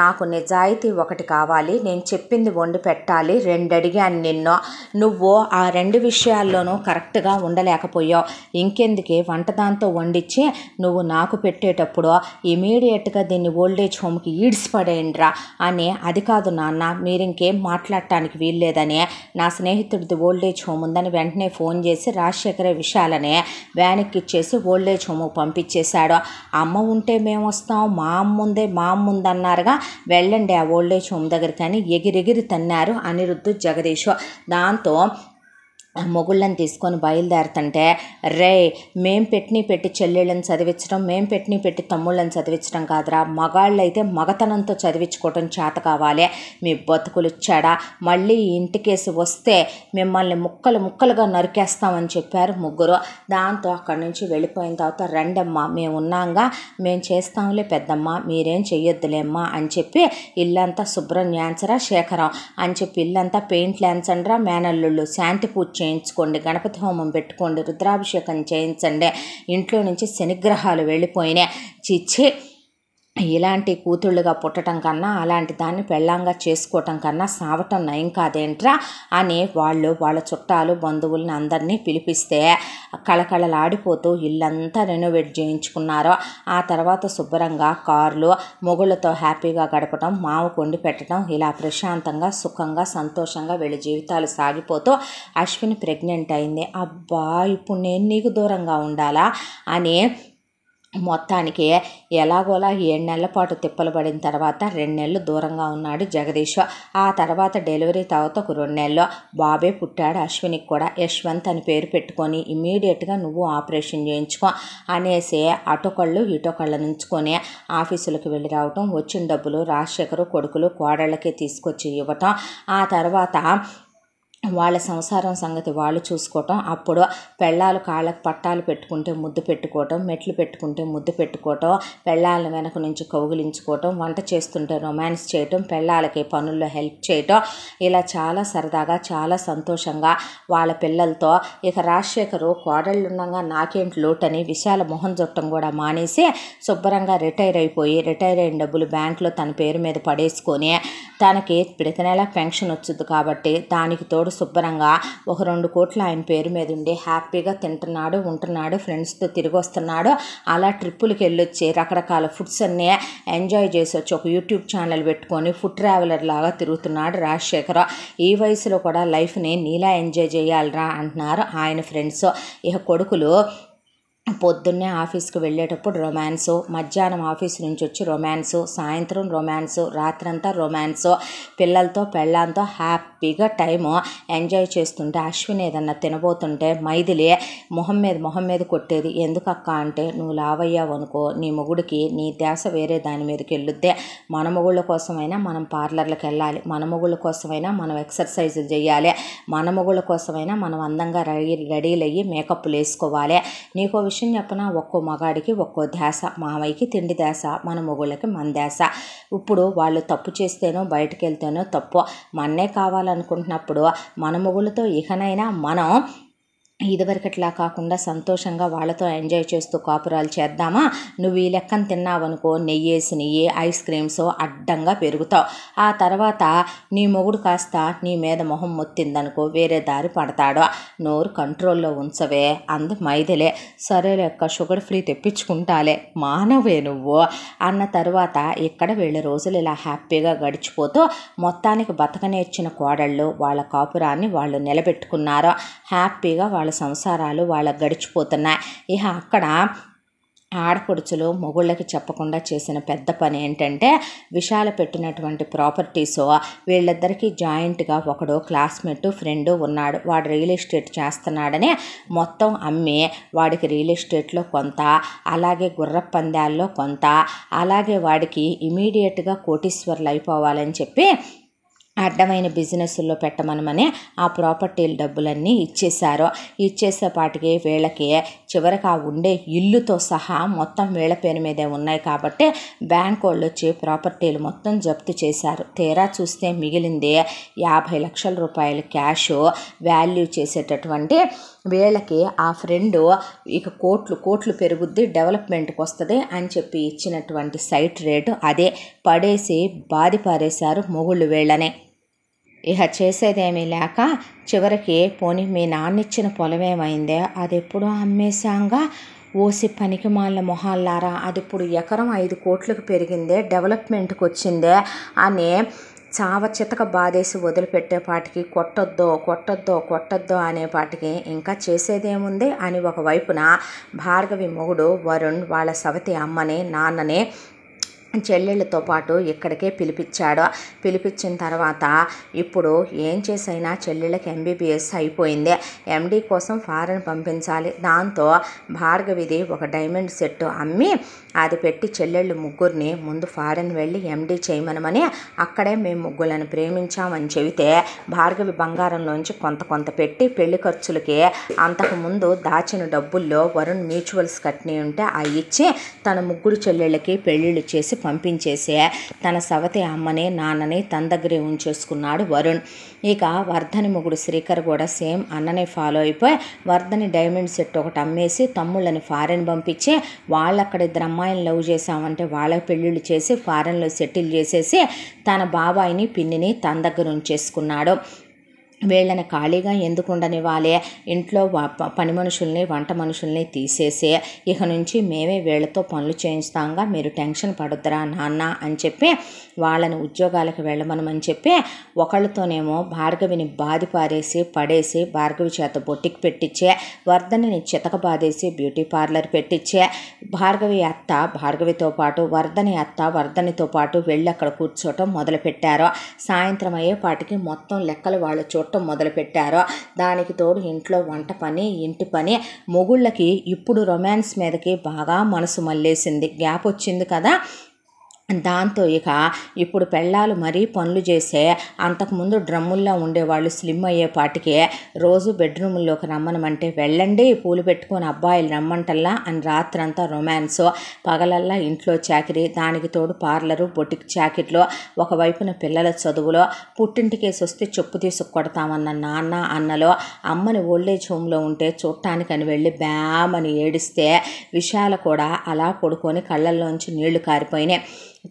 నాకు నిజాయితీ ఒకటి కావాలి నేను చెప్పింది వండి పెట్టాలి రెండు అడిగాను నిన్ను నువ్వు ఆ రెండు విషయాల్లోనూ కరెక్ట్గా ఉండలేకపోయావు ఇంకెందుకే వంట దాంతో వండిచ్చి నువ్వు నాకు పెట్టేటప్పుడు ఇమీడియట్గా దీన్ని ఓల్డేజ్ హోమ్కి ఈడ్చిపడేయండిరా అని అది కాదు నాన్న మీరింకేం మాట్లాడటానికి వీల్లేదని నా స్నేహితుడిది ఓల్డేజ్ హోమ్ ఉందని వెంటనే ఫోన్ చేసి రాజశేఖర విషయాలనే వ్యానికి ఇచ్చేసి ఓల్డేజ్ హోమ్ పంపించేశాడు అమ్మ ఉంటే మేము వస్తాం మా అమ్ముందే మా అమ్ముందన్నారుగా అన్నారుగా వెళ్ళండి ఆ ఓల్డేజ్ హోమ్ దగ్గరికి అని ఎగిరెగిరి తన్నారు అనిరుద్ధు జగదీష్ దాంతో మొగుళ్ళని తీసుకొని బయలుదేరుతుంటే రే మేం పెట్టిని పెట్టి చెల్లెళ్ళని చదివించడం మేం పెట్టిని పెట్టి తమ్ముళ్ళని చదివించడం కాదురా మగాళ్ళైతే మగతనంతో చదివించుకోవటం చేత కావాలి మీ బతుకులు చెడ మళ్ళీ ఇంటికేసి వస్తే మిమ్మల్ని ముక్కలు ముక్కలుగా నరికేస్తామని చెప్పారు ముగ్గురు దాంతో అక్కడి నుంచి వెళ్ళిపోయిన తర్వాత రండమ్మా మేము ఉన్నాగా మేము చేస్తాంలే పెద్దమ్మ మీరేం చెయ్యొద్దులేమ్మా అని చెప్పి ఇల్లంతా శుభ్రం న్యాన్సరా శేఖరం అని చెప్పి ఇల్లంతా పెయింట్ ల్యాన్సండ్రా మేనల్లుళ్ళు శాంతి పూజ చేయించుకోండి గణపతి హోమం పెట్టుకోండి రుద్రాభిషేకం చేయించండి ఇంట్లో నుంచి శనిగ్రహాలు వెళ్ళిపోయినాయి చిచ్చి ఇలాంటి కూతుళ్ళుగా పుట్టడం కన్నా అలాంటి దాన్ని పెళ్ళంగా చేసుకోవటం కన్నా సావటం నయం కాదేంట్రా అని వాళ్ళు వాళ్ళ చుట్టాలు బంధువులను అందరినీ పిలిపిస్తే కళకళలాడిపోతూ ఇల్లంతా రెనోవేట్ చేయించుకున్నారు ఆ తర్వాత శుభ్రంగా కార్లు మొగుళ్ళతో హ్యాపీగా గడపడం మావు కొండి పెట్టడం ఇలా ప్రశాంతంగా సుఖంగా సంతోషంగా వీళ్ళ జీవితాలు సాగిపోతూ అశ్విని ప్రెగ్నెంట్ అయింది అబ్బా ఇప్పుడు నేను నీకు దూరంగా ఉండాలా అని మొత్తానికి ఎలాగోలా ఏడు నెలల పాటు తిప్పలు పడిన తర్వాత రెండు నెలలు దూరంగా ఉన్నాడు జగదీష్ ఆ తర్వాత డెలివరీ తర్వాత ఒక రెండు నెలల్లో బాబే పుట్టాడు అశ్వినికి కూడా యశ్వంత్ అని పేరు పెట్టుకొని ఇమీడియట్గా నువ్వు ఆపరేషన్ చేయించుకో అనేసి అటొకళ్ళు ఇటొకళ్ళు నుంచుకొని ఆఫీసులకు వెళ్ళి రావటం వచ్చిన డబ్బులు రాజశేఖరు కొడుకులు కోడళ్ళకే తీసుకొచ్చి ఇవ్వటం ఆ తర్వాత వాళ్ళ సంసారం సంగతి వాళ్ళు చూసుకోవటం అప్పుడు పెళ్ళాలు కాళ్ళకు పట్టాలు పెట్టుకుంటే ముద్దు పెట్టుకోవటం మెట్లు పెట్టుకుంటే ముద్దు పెట్టుకోవటం పెళ్ళాల వెనక నుంచి కౌగులించుకోవటం వంట చేస్తుంటే రొమాన్స్ చేయటం పెళ్ళాలకి పనుల్లో హెల్ప్ చేయటం ఇలా చాలా సరదాగా చాలా సంతోషంగా వాళ్ళ పిల్లలతో ఇక రాజశేఖరు కోడళ్ళుండగా నాకేంటి లోటని విశాల మొహం చుట్టం కూడా మానేసి శుభ్రంగా రిటైర్ అయిపోయి రిటైర్ అయిన డబ్బులు బ్యాంకులో తన పేరు మీద పడేసుకొని తనకి ప్రతి నెల పెన్షన్ వచ్చింది కాబట్టి దానికి తోడు శుభ్రంగా ఒక రెండు కోట్లు ఆయన పేరు మీద ఉండి హ్యాపీగా తింటున్నాడు ఉంటున్నాడు ఫ్రెండ్స్తో తిరిగి వస్తున్నాడు అలా ట్రిప్పులకి వెళ్ళొచ్చి రకరకాల ఫుడ్స్ అన్నీ ఎంజాయ్ చేసి వచ్చి ఒక యూట్యూబ్ ఛానల్ పెట్టుకొని ఫుడ్ ట్రావెలర్ లాగా తిరుగుతున్నాడు రాజశేఖర ఈ వయసులో కూడా లైఫ్ని నీలా ఎంజాయ్ చేయాలరా అంటున్నారు ఆయన ఫ్రెండ్స్ ఇక కొడుకులు పొద్దున్నే ఆఫీస్కి వెళ్ళేటప్పుడు రొమాన్సు మధ్యాహ్నం ఆఫీస్ నుంచి వచ్చి రొమాన్సు సాయంత్రం రొమాన్సు రాత్రంతా రొమాన్సు పిల్లలతో పెళ్ళాంతో హ్యాపీగా టైము ఎంజాయ్ చేస్తుంటే అశ్విన్ ఏదన్నా తినబోతుంటే మైథిలి మొహం మీద మొహం మీద కొట్టేది ఎందుకక్క అంటే నువ్వు లావయ్యావు అనుకో నీ మొగుడికి నీ ధ్యాస వేరే దాని మీదకి వెళ్ళుద్దే మన మొగుళ్ళ కోసమైనా మనం పార్లర్లకు వెళ్ళాలి మన మొగుళ్ళ కోసమైనా మనం ఎక్సర్సైజులు చేయాలి మన మొగుళ్ళ కోసమైనా మనం అందంగా రెడీ రెడీలు అయ్యి మేకప్లు వేసుకోవాలి నీకో విషయం చెప్పిన ఒక్కో మగాడికి ఒక్కో ధ్యాస మామయ్యకి తిండి దేశ మన మొగుళ్ళకి మన ధ్యాస ఇప్పుడు వాళ్ళు తప్పు చేస్తేనో బయటకు వెళ్తేనో తప్పు మన్నే కావాలనుకుంటున్నప్పుడు మన మొగుళ్ళతో ఇకనైనా మనం ఇదివరకట్లా కాకుండా సంతోషంగా వాళ్ళతో ఎంజాయ్ చేస్తూ కాపురాలు చేద్దామా నువ్వు ఈ లెక్కన తిన్నావనుకో నెయ్యి ఐస్ క్రీమ్స్ అడ్డంగా పెరుగుతావు ఆ తర్వాత నీ మొగుడు కాస్త నీ మీద మొహం మొత్తిందనుకో వేరే దారి పడతాడు నోరు కంట్రోల్లో ఉంచవే అంది మైదలే సరే లెక్క షుగర్ ఫ్రీ తెప్పించుకుంటాలే మానవే నువ్వు అన్న తర్వాత ఇక్కడ వీళ్ళ రోజులు ఇలా హ్యాపీగా గడిచిపోతూ మొత్తానికి బతకనేర్చిన కోడళ్ళు వాళ్ళ కాపురాన్ని వాళ్ళు నిలబెట్టుకున్నారు హ్యాపీగా వాళ్ళ వాళ్ళ సంసారాలు వాళ్ళ గడిచిపోతున్నాయి ఇక అక్కడ ఆడపడుచులు మొగుళ్ళకి చెప్పకుండా చేసిన పెద్ద పని ఏంటంటే విశాల పెట్టినటువంటి ప్రాపర్టీస్ వీళ్ళిద్దరికీ జాయింట్గా ఒకడు క్లాస్మేట్ ఫ్రెండు ఉన్నాడు వాడు రియల్ ఎస్టేట్ చేస్తున్నాడని మొత్తం అమ్మి వాడికి రియల్ ఎస్టేట్లో కొంత అలాగే గుర్ర పందాల్లో కొంత అలాగే వాడికి ఇమీడియట్గా కోటీశ్వర్లు అయిపోవాలని చెప్పి అడ్డమైన బిజినెస్లో పెట్టమనమని ఆ ప్రాపర్టీల డబ్బులన్నీ ఇచ్చేశారు ఇచ్చేసేపాటికి వీళ్ళకి చివరికి ఆ ఉండే ఇల్లుతో సహా మొత్తం వీళ్ళ పేరు మీదే ఉన్నాయి కాబట్టి బ్యాంక్ వాళ్ళు వచ్చి ప్రాపర్టీలు మొత్తం జప్తు చేశారు తీరా చూస్తే మిగిలింది యాభై లక్షల రూపాయల క్యాష్ వాల్యూ చేసేటటువంటి వీళ్ళకి ఆ ఫ్రెండు ఇక కోట్లు కోట్లు పెరుగుద్ది డెవలప్మెంట్కి వస్తుంది అని చెప్పి ఇచ్చినటువంటి సైట్ రేటు అదే పడేసి బాధి పారేశారు మొగుళ్ళు వీళ్ళనే ఇక చేసేదేమీ లేక చివరికి పోని మీ నాన్నిచ్చిన పొలమేమైందే అది ఎప్పుడు అమ్మేశాంగా ఓసి పనికి పనికిమాల మొహాల్లారా అది ఇప్పుడు ఎకరం ఐదు కోట్లకు పెరిగిందే డెవలప్మెంట్కి వచ్చిందే అని చావ చితక బాధేసి వదిలిపెట్టేపాటికి కొట్టొద్దో కొట్టొద్దో కొట్టొద్దో అనేపాటికి ఇంకా చేసేదేముంది అని ఒకవైపున భార్గవి మొగుడు వరుణ్ వాళ్ళ సవతి అమ్మని నాన్నని చెల్లెళ్ళతో పాటు ఇక్కడికే పిలిపించాడు పిలిపించిన తర్వాత ఇప్పుడు ఏం చేసైనా చెల్లెళ్ళకి ఎంబీబీఎస్ అయిపోయింది ఎండీ కోసం ఫారెన్ పంపించాలి దాంతో భార్గవిది ఒక డైమండ్ సెట్ అమ్మి అది పెట్టి చెల్లెళ్ళు ముగ్గురిని ముందు ఫారెన్ వెళ్ళి ఎండీ చేయమనమని అక్కడే మేము ముగ్గులను ప్రేమించామని చెబితే భార్గవి బంగారంలోంచి కొంత కొంత పెట్టి పెళ్లి ఖర్చులకి అంతకుముందు దాచిన డబ్బుల్లో వరుణ్ మ్యూచువల్స్ కట్టిని ఉంటే ఆ ఇచ్చి తన ముగ్గురు చెల్లెళ్ళకి పెళ్ళిళ్ళు చేసి పంపించేసే తన సవతి అమ్మని నాన్నని తన దగ్గరే ఉంచేసుకున్నాడు వరుణ్ ఇక వర్ధని మొగుడు శ్రీకర్ కూడా సేమ్ అన్ననే ఫాలో అయిపోయి వర్ధని డైమండ్ సెట్ ఒకటి అమ్మేసి తమ్ముళ్ళని ఫారెన్ పంపించి వాళ్ళు అక్కడ ఇద్దరు అమ్మాయిని లవ్ చేసామంటే వాళ్ళకి పెళ్ళిళ్ళు చేసి ఫారెన్లో సెటిల్ చేసేసి తన బాబాయిని పిన్నిని తన దగ్గర ఉంచేసుకున్నాడు వీళ్ళని ఖాళీగా ఎందుకు ఉండనివ్వాలి ఇంట్లో పని మనుషుల్ని వంట మనుషుల్ని తీసేసి ఇక నుంచి మేమే వీళ్ళతో పనులు చేయించుతాంగా మీరు టెన్షన్ పడుద్దరా నాన్న అని చెప్పి వాళ్ళని ఉద్యోగాలకు వెళ్ళమనమని చెప్పి ఒకళ్ళతోనేమో భార్గవిని బాధి పారేసి పడేసి భార్గవి చేత బొట్టికి పెట్టించే వర్ధనిని చితక బాధేసి బ్యూటీ పార్లర్ పెట్టించే భార్గవి అత్త భార్గవితో పాటు వర్ధని అత్త వర్ధనితో పాటు వెళ్ళి అక్కడ కూర్చోవటం మొదలుపెట్టారు సాయంత్రం అయ్యే పాటికి మొత్తం లెక్కలు వాళ్ళు చూడ చుట్టం మొదలుపెట్టారో దానికి తోడు ఇంట్లో వంట పని ఇంటి పని మొగుళ్ళకి ఇప్పుడు రొమాన్స్ మీదకి బాగా మనసు మళ్ళేసింది గ్యాప్ వచ్చింది కదా దాంతో ఇక ఇప్పుడు పెళ్ళాలు మరీ పనులు చేసే అంతకుముందు డ్రమ్ముల్లో ఉండేవాళ్ళు స్లిమ్ పాటికే రోజు బెడ్రూముల్లోకి రమ్మనమంటే వెళ్ళండి పూలు పెట్టుకొని అబ్బాయిలు రమ్మంటల్లా అని రాత్రంతా రొమాన్స్ పగలల్లా ఇంట్లో చాకిరి దానికి తోడు పార్లరు బొటిక్ చాకెట్లో ఒకవైపున పిల్లల చదువులో పుట్టింటికేసి వస్తే చెప్పు తీసుకు కొడతామన్న నాన్న అన్నలో అమ్మని ఓల్డేజ్ హోమ్లో ఉంటే చూడటానికి అని వెళ్ళి బ్యామని ఏడిస్తే విషయాలు కూడా అలా పడుకొని కళ్ళల్లోంచి నీళ్లు కారిపోయినాయి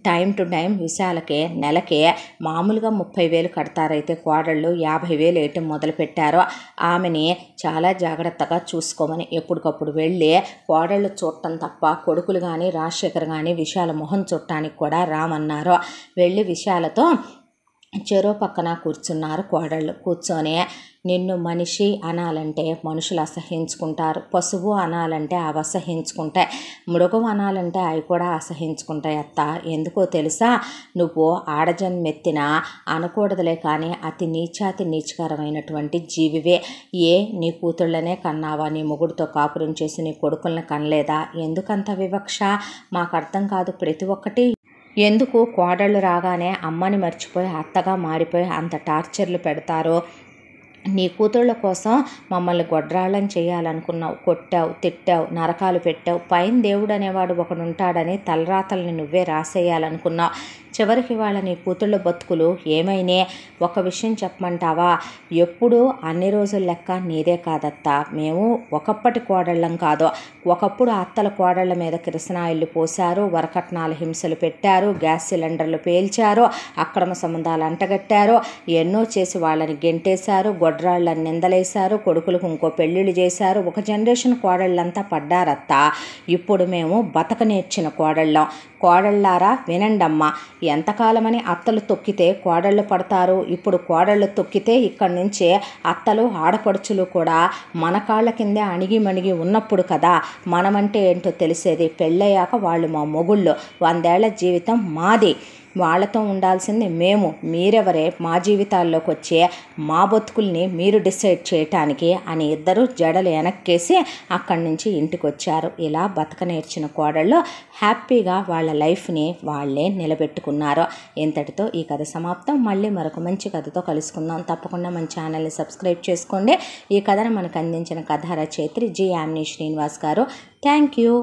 టైం టు టైం విశాలకే నెలకే మామూలుగా ముప్పై వేలు కడతారైతే కోడళ్ళు యాభై వేలు వేయటం పెట్టారో ఆమెని చాలా జాగ్రత్తగా చూసుకోమని ఎప్పటికప్పుడు వెళ్ళి కోడళ్ళు చూడటం తప్ప కొడుకులు కానీ రాజశేఖర్ కానీ విశాల మొహం చుట్టానికి కూడా రామన్నారు వెళ్ళి విశాలతో చెరో పక్కన కూర్చున్నారు కోడళ్ళు కూర్చొని నిన్ను మనిషి అనాలంటే మనుషులు అసహించుకుంటారు పశువు అనాలంటే అవి అసహించుకుంటాయి మృగం అనాలంటే అవి కూడా అసహించుకుంటాయి అత్త ఎందుకో తెలుసా నువ్వు ఆడజన్మెత్తిన అనకూడదులే కానీ అతి నీచాతి నీచకరమైనటువంటి జీవివే ఏ నీ కూతుళ్ళనే కన్నావా నీ మొగుడితో కాపురం చేసి నీ కొడుకులను కనలేదా ఎందుకంత వివక్ష మాకు అర్థం కాదు ప్రతి ఒక్కటి ఎందుకు కోడళ్ళు రాగానే అమ్మని మర్చిపోయి అత్తగా మారిపోయి అంత టార్చర్లు పెడతారో నీ కూతుళ్ళ కోసం మమ్మల్ని గొడ్రాళ్ళం చేయాలనుకున్నావు కొట్టావు తిట్టావు నరకాలు పెట్టావు పైన దేవుడు అనేవాడు ఒకడుంటాడని తలరాతల్ని నువ్వే రాసేయాలనుకున్నావు చివరికి వాళ్ళ నీ కూతుళ్ళ బతుకులు ఏమైనా ఒక విషయం చెప్పమంటావా ఎప్పుడూ అన్ని రోజుల లెక్క నీదే కాదత్త మేము ఒకప్పటి కోడళ్ళం కాదు ఒకప్పుడు అత్తల కోడళ్ళ మీద కిరసనాయిల్లు పోశారు వరకట్నాలు హింసలు పెట్టారు గ్యాస్ సిలిండర్లు పేల్చారు అక్రమ సంబంధాలు అంటగట్టారు ఎన్నో చేసి వాళ్ళని గెంటేశారు గొడ్రాళ్ళని నిందలేశారు కొడుకులకు ఇంకో పెళ్ళిళ్ళు చేశారు ఒక జనరేషన్ కోడళ్ళంతా పడ్డారత్త ఇప్పుడు మేము బతక నేర్చిన కోడళ్ళం కోడళ్ళారా వినండమ్మా ఎంతకాలమని అత్తలు తొక్కితే కోడళ్ళు పడతారు ఇప్పుడు కోడళ్ళు తొక్కితే ఇక్కడి నుంచే అత్తలు ఆడపడుచులు కూడా మన కాళ్ళ కిందే అణిగి మణిగి ఉన్నప్పుడు కదా మనమంటే ఏంటో తెలిసేది పెళ్ళయ్యాక వాళ్ళు మా మొగుళ్ళు వందేళ్ల జీవితం మాది వాళ్ళతో ఉండాల్సింది మేము మీరెవరే మా జీవితాల్లోకి వచ్చే మా బతుకుల్ని మీరు డిసైడ్ చేయటానికి అని ఇద్దరు జడలు వెనక్కేసి అక్కడి నుంచి ఇంటికి వచ్చారు ఇలా బతక నేర్చిన కోడళ్ళు హ్యాపీగా వాళ్ళ లైఫ్ని వాళ్ళే నిలబెట్టుకున్నారు ఇంతటితో ఈ కథ సమాప్తం మళ్ళీ మరొక మంచి కథతో కలుసుకుందాం తప్పకుండా మన ఛానల్ని సబ్స్క్రైబ్ చేసుకోండి ఈ కథను మనకు అందించిన కథ రచయిత్రి జి యామ్ని శ్రీనివాస్ గారు థ్యాంక్ యూ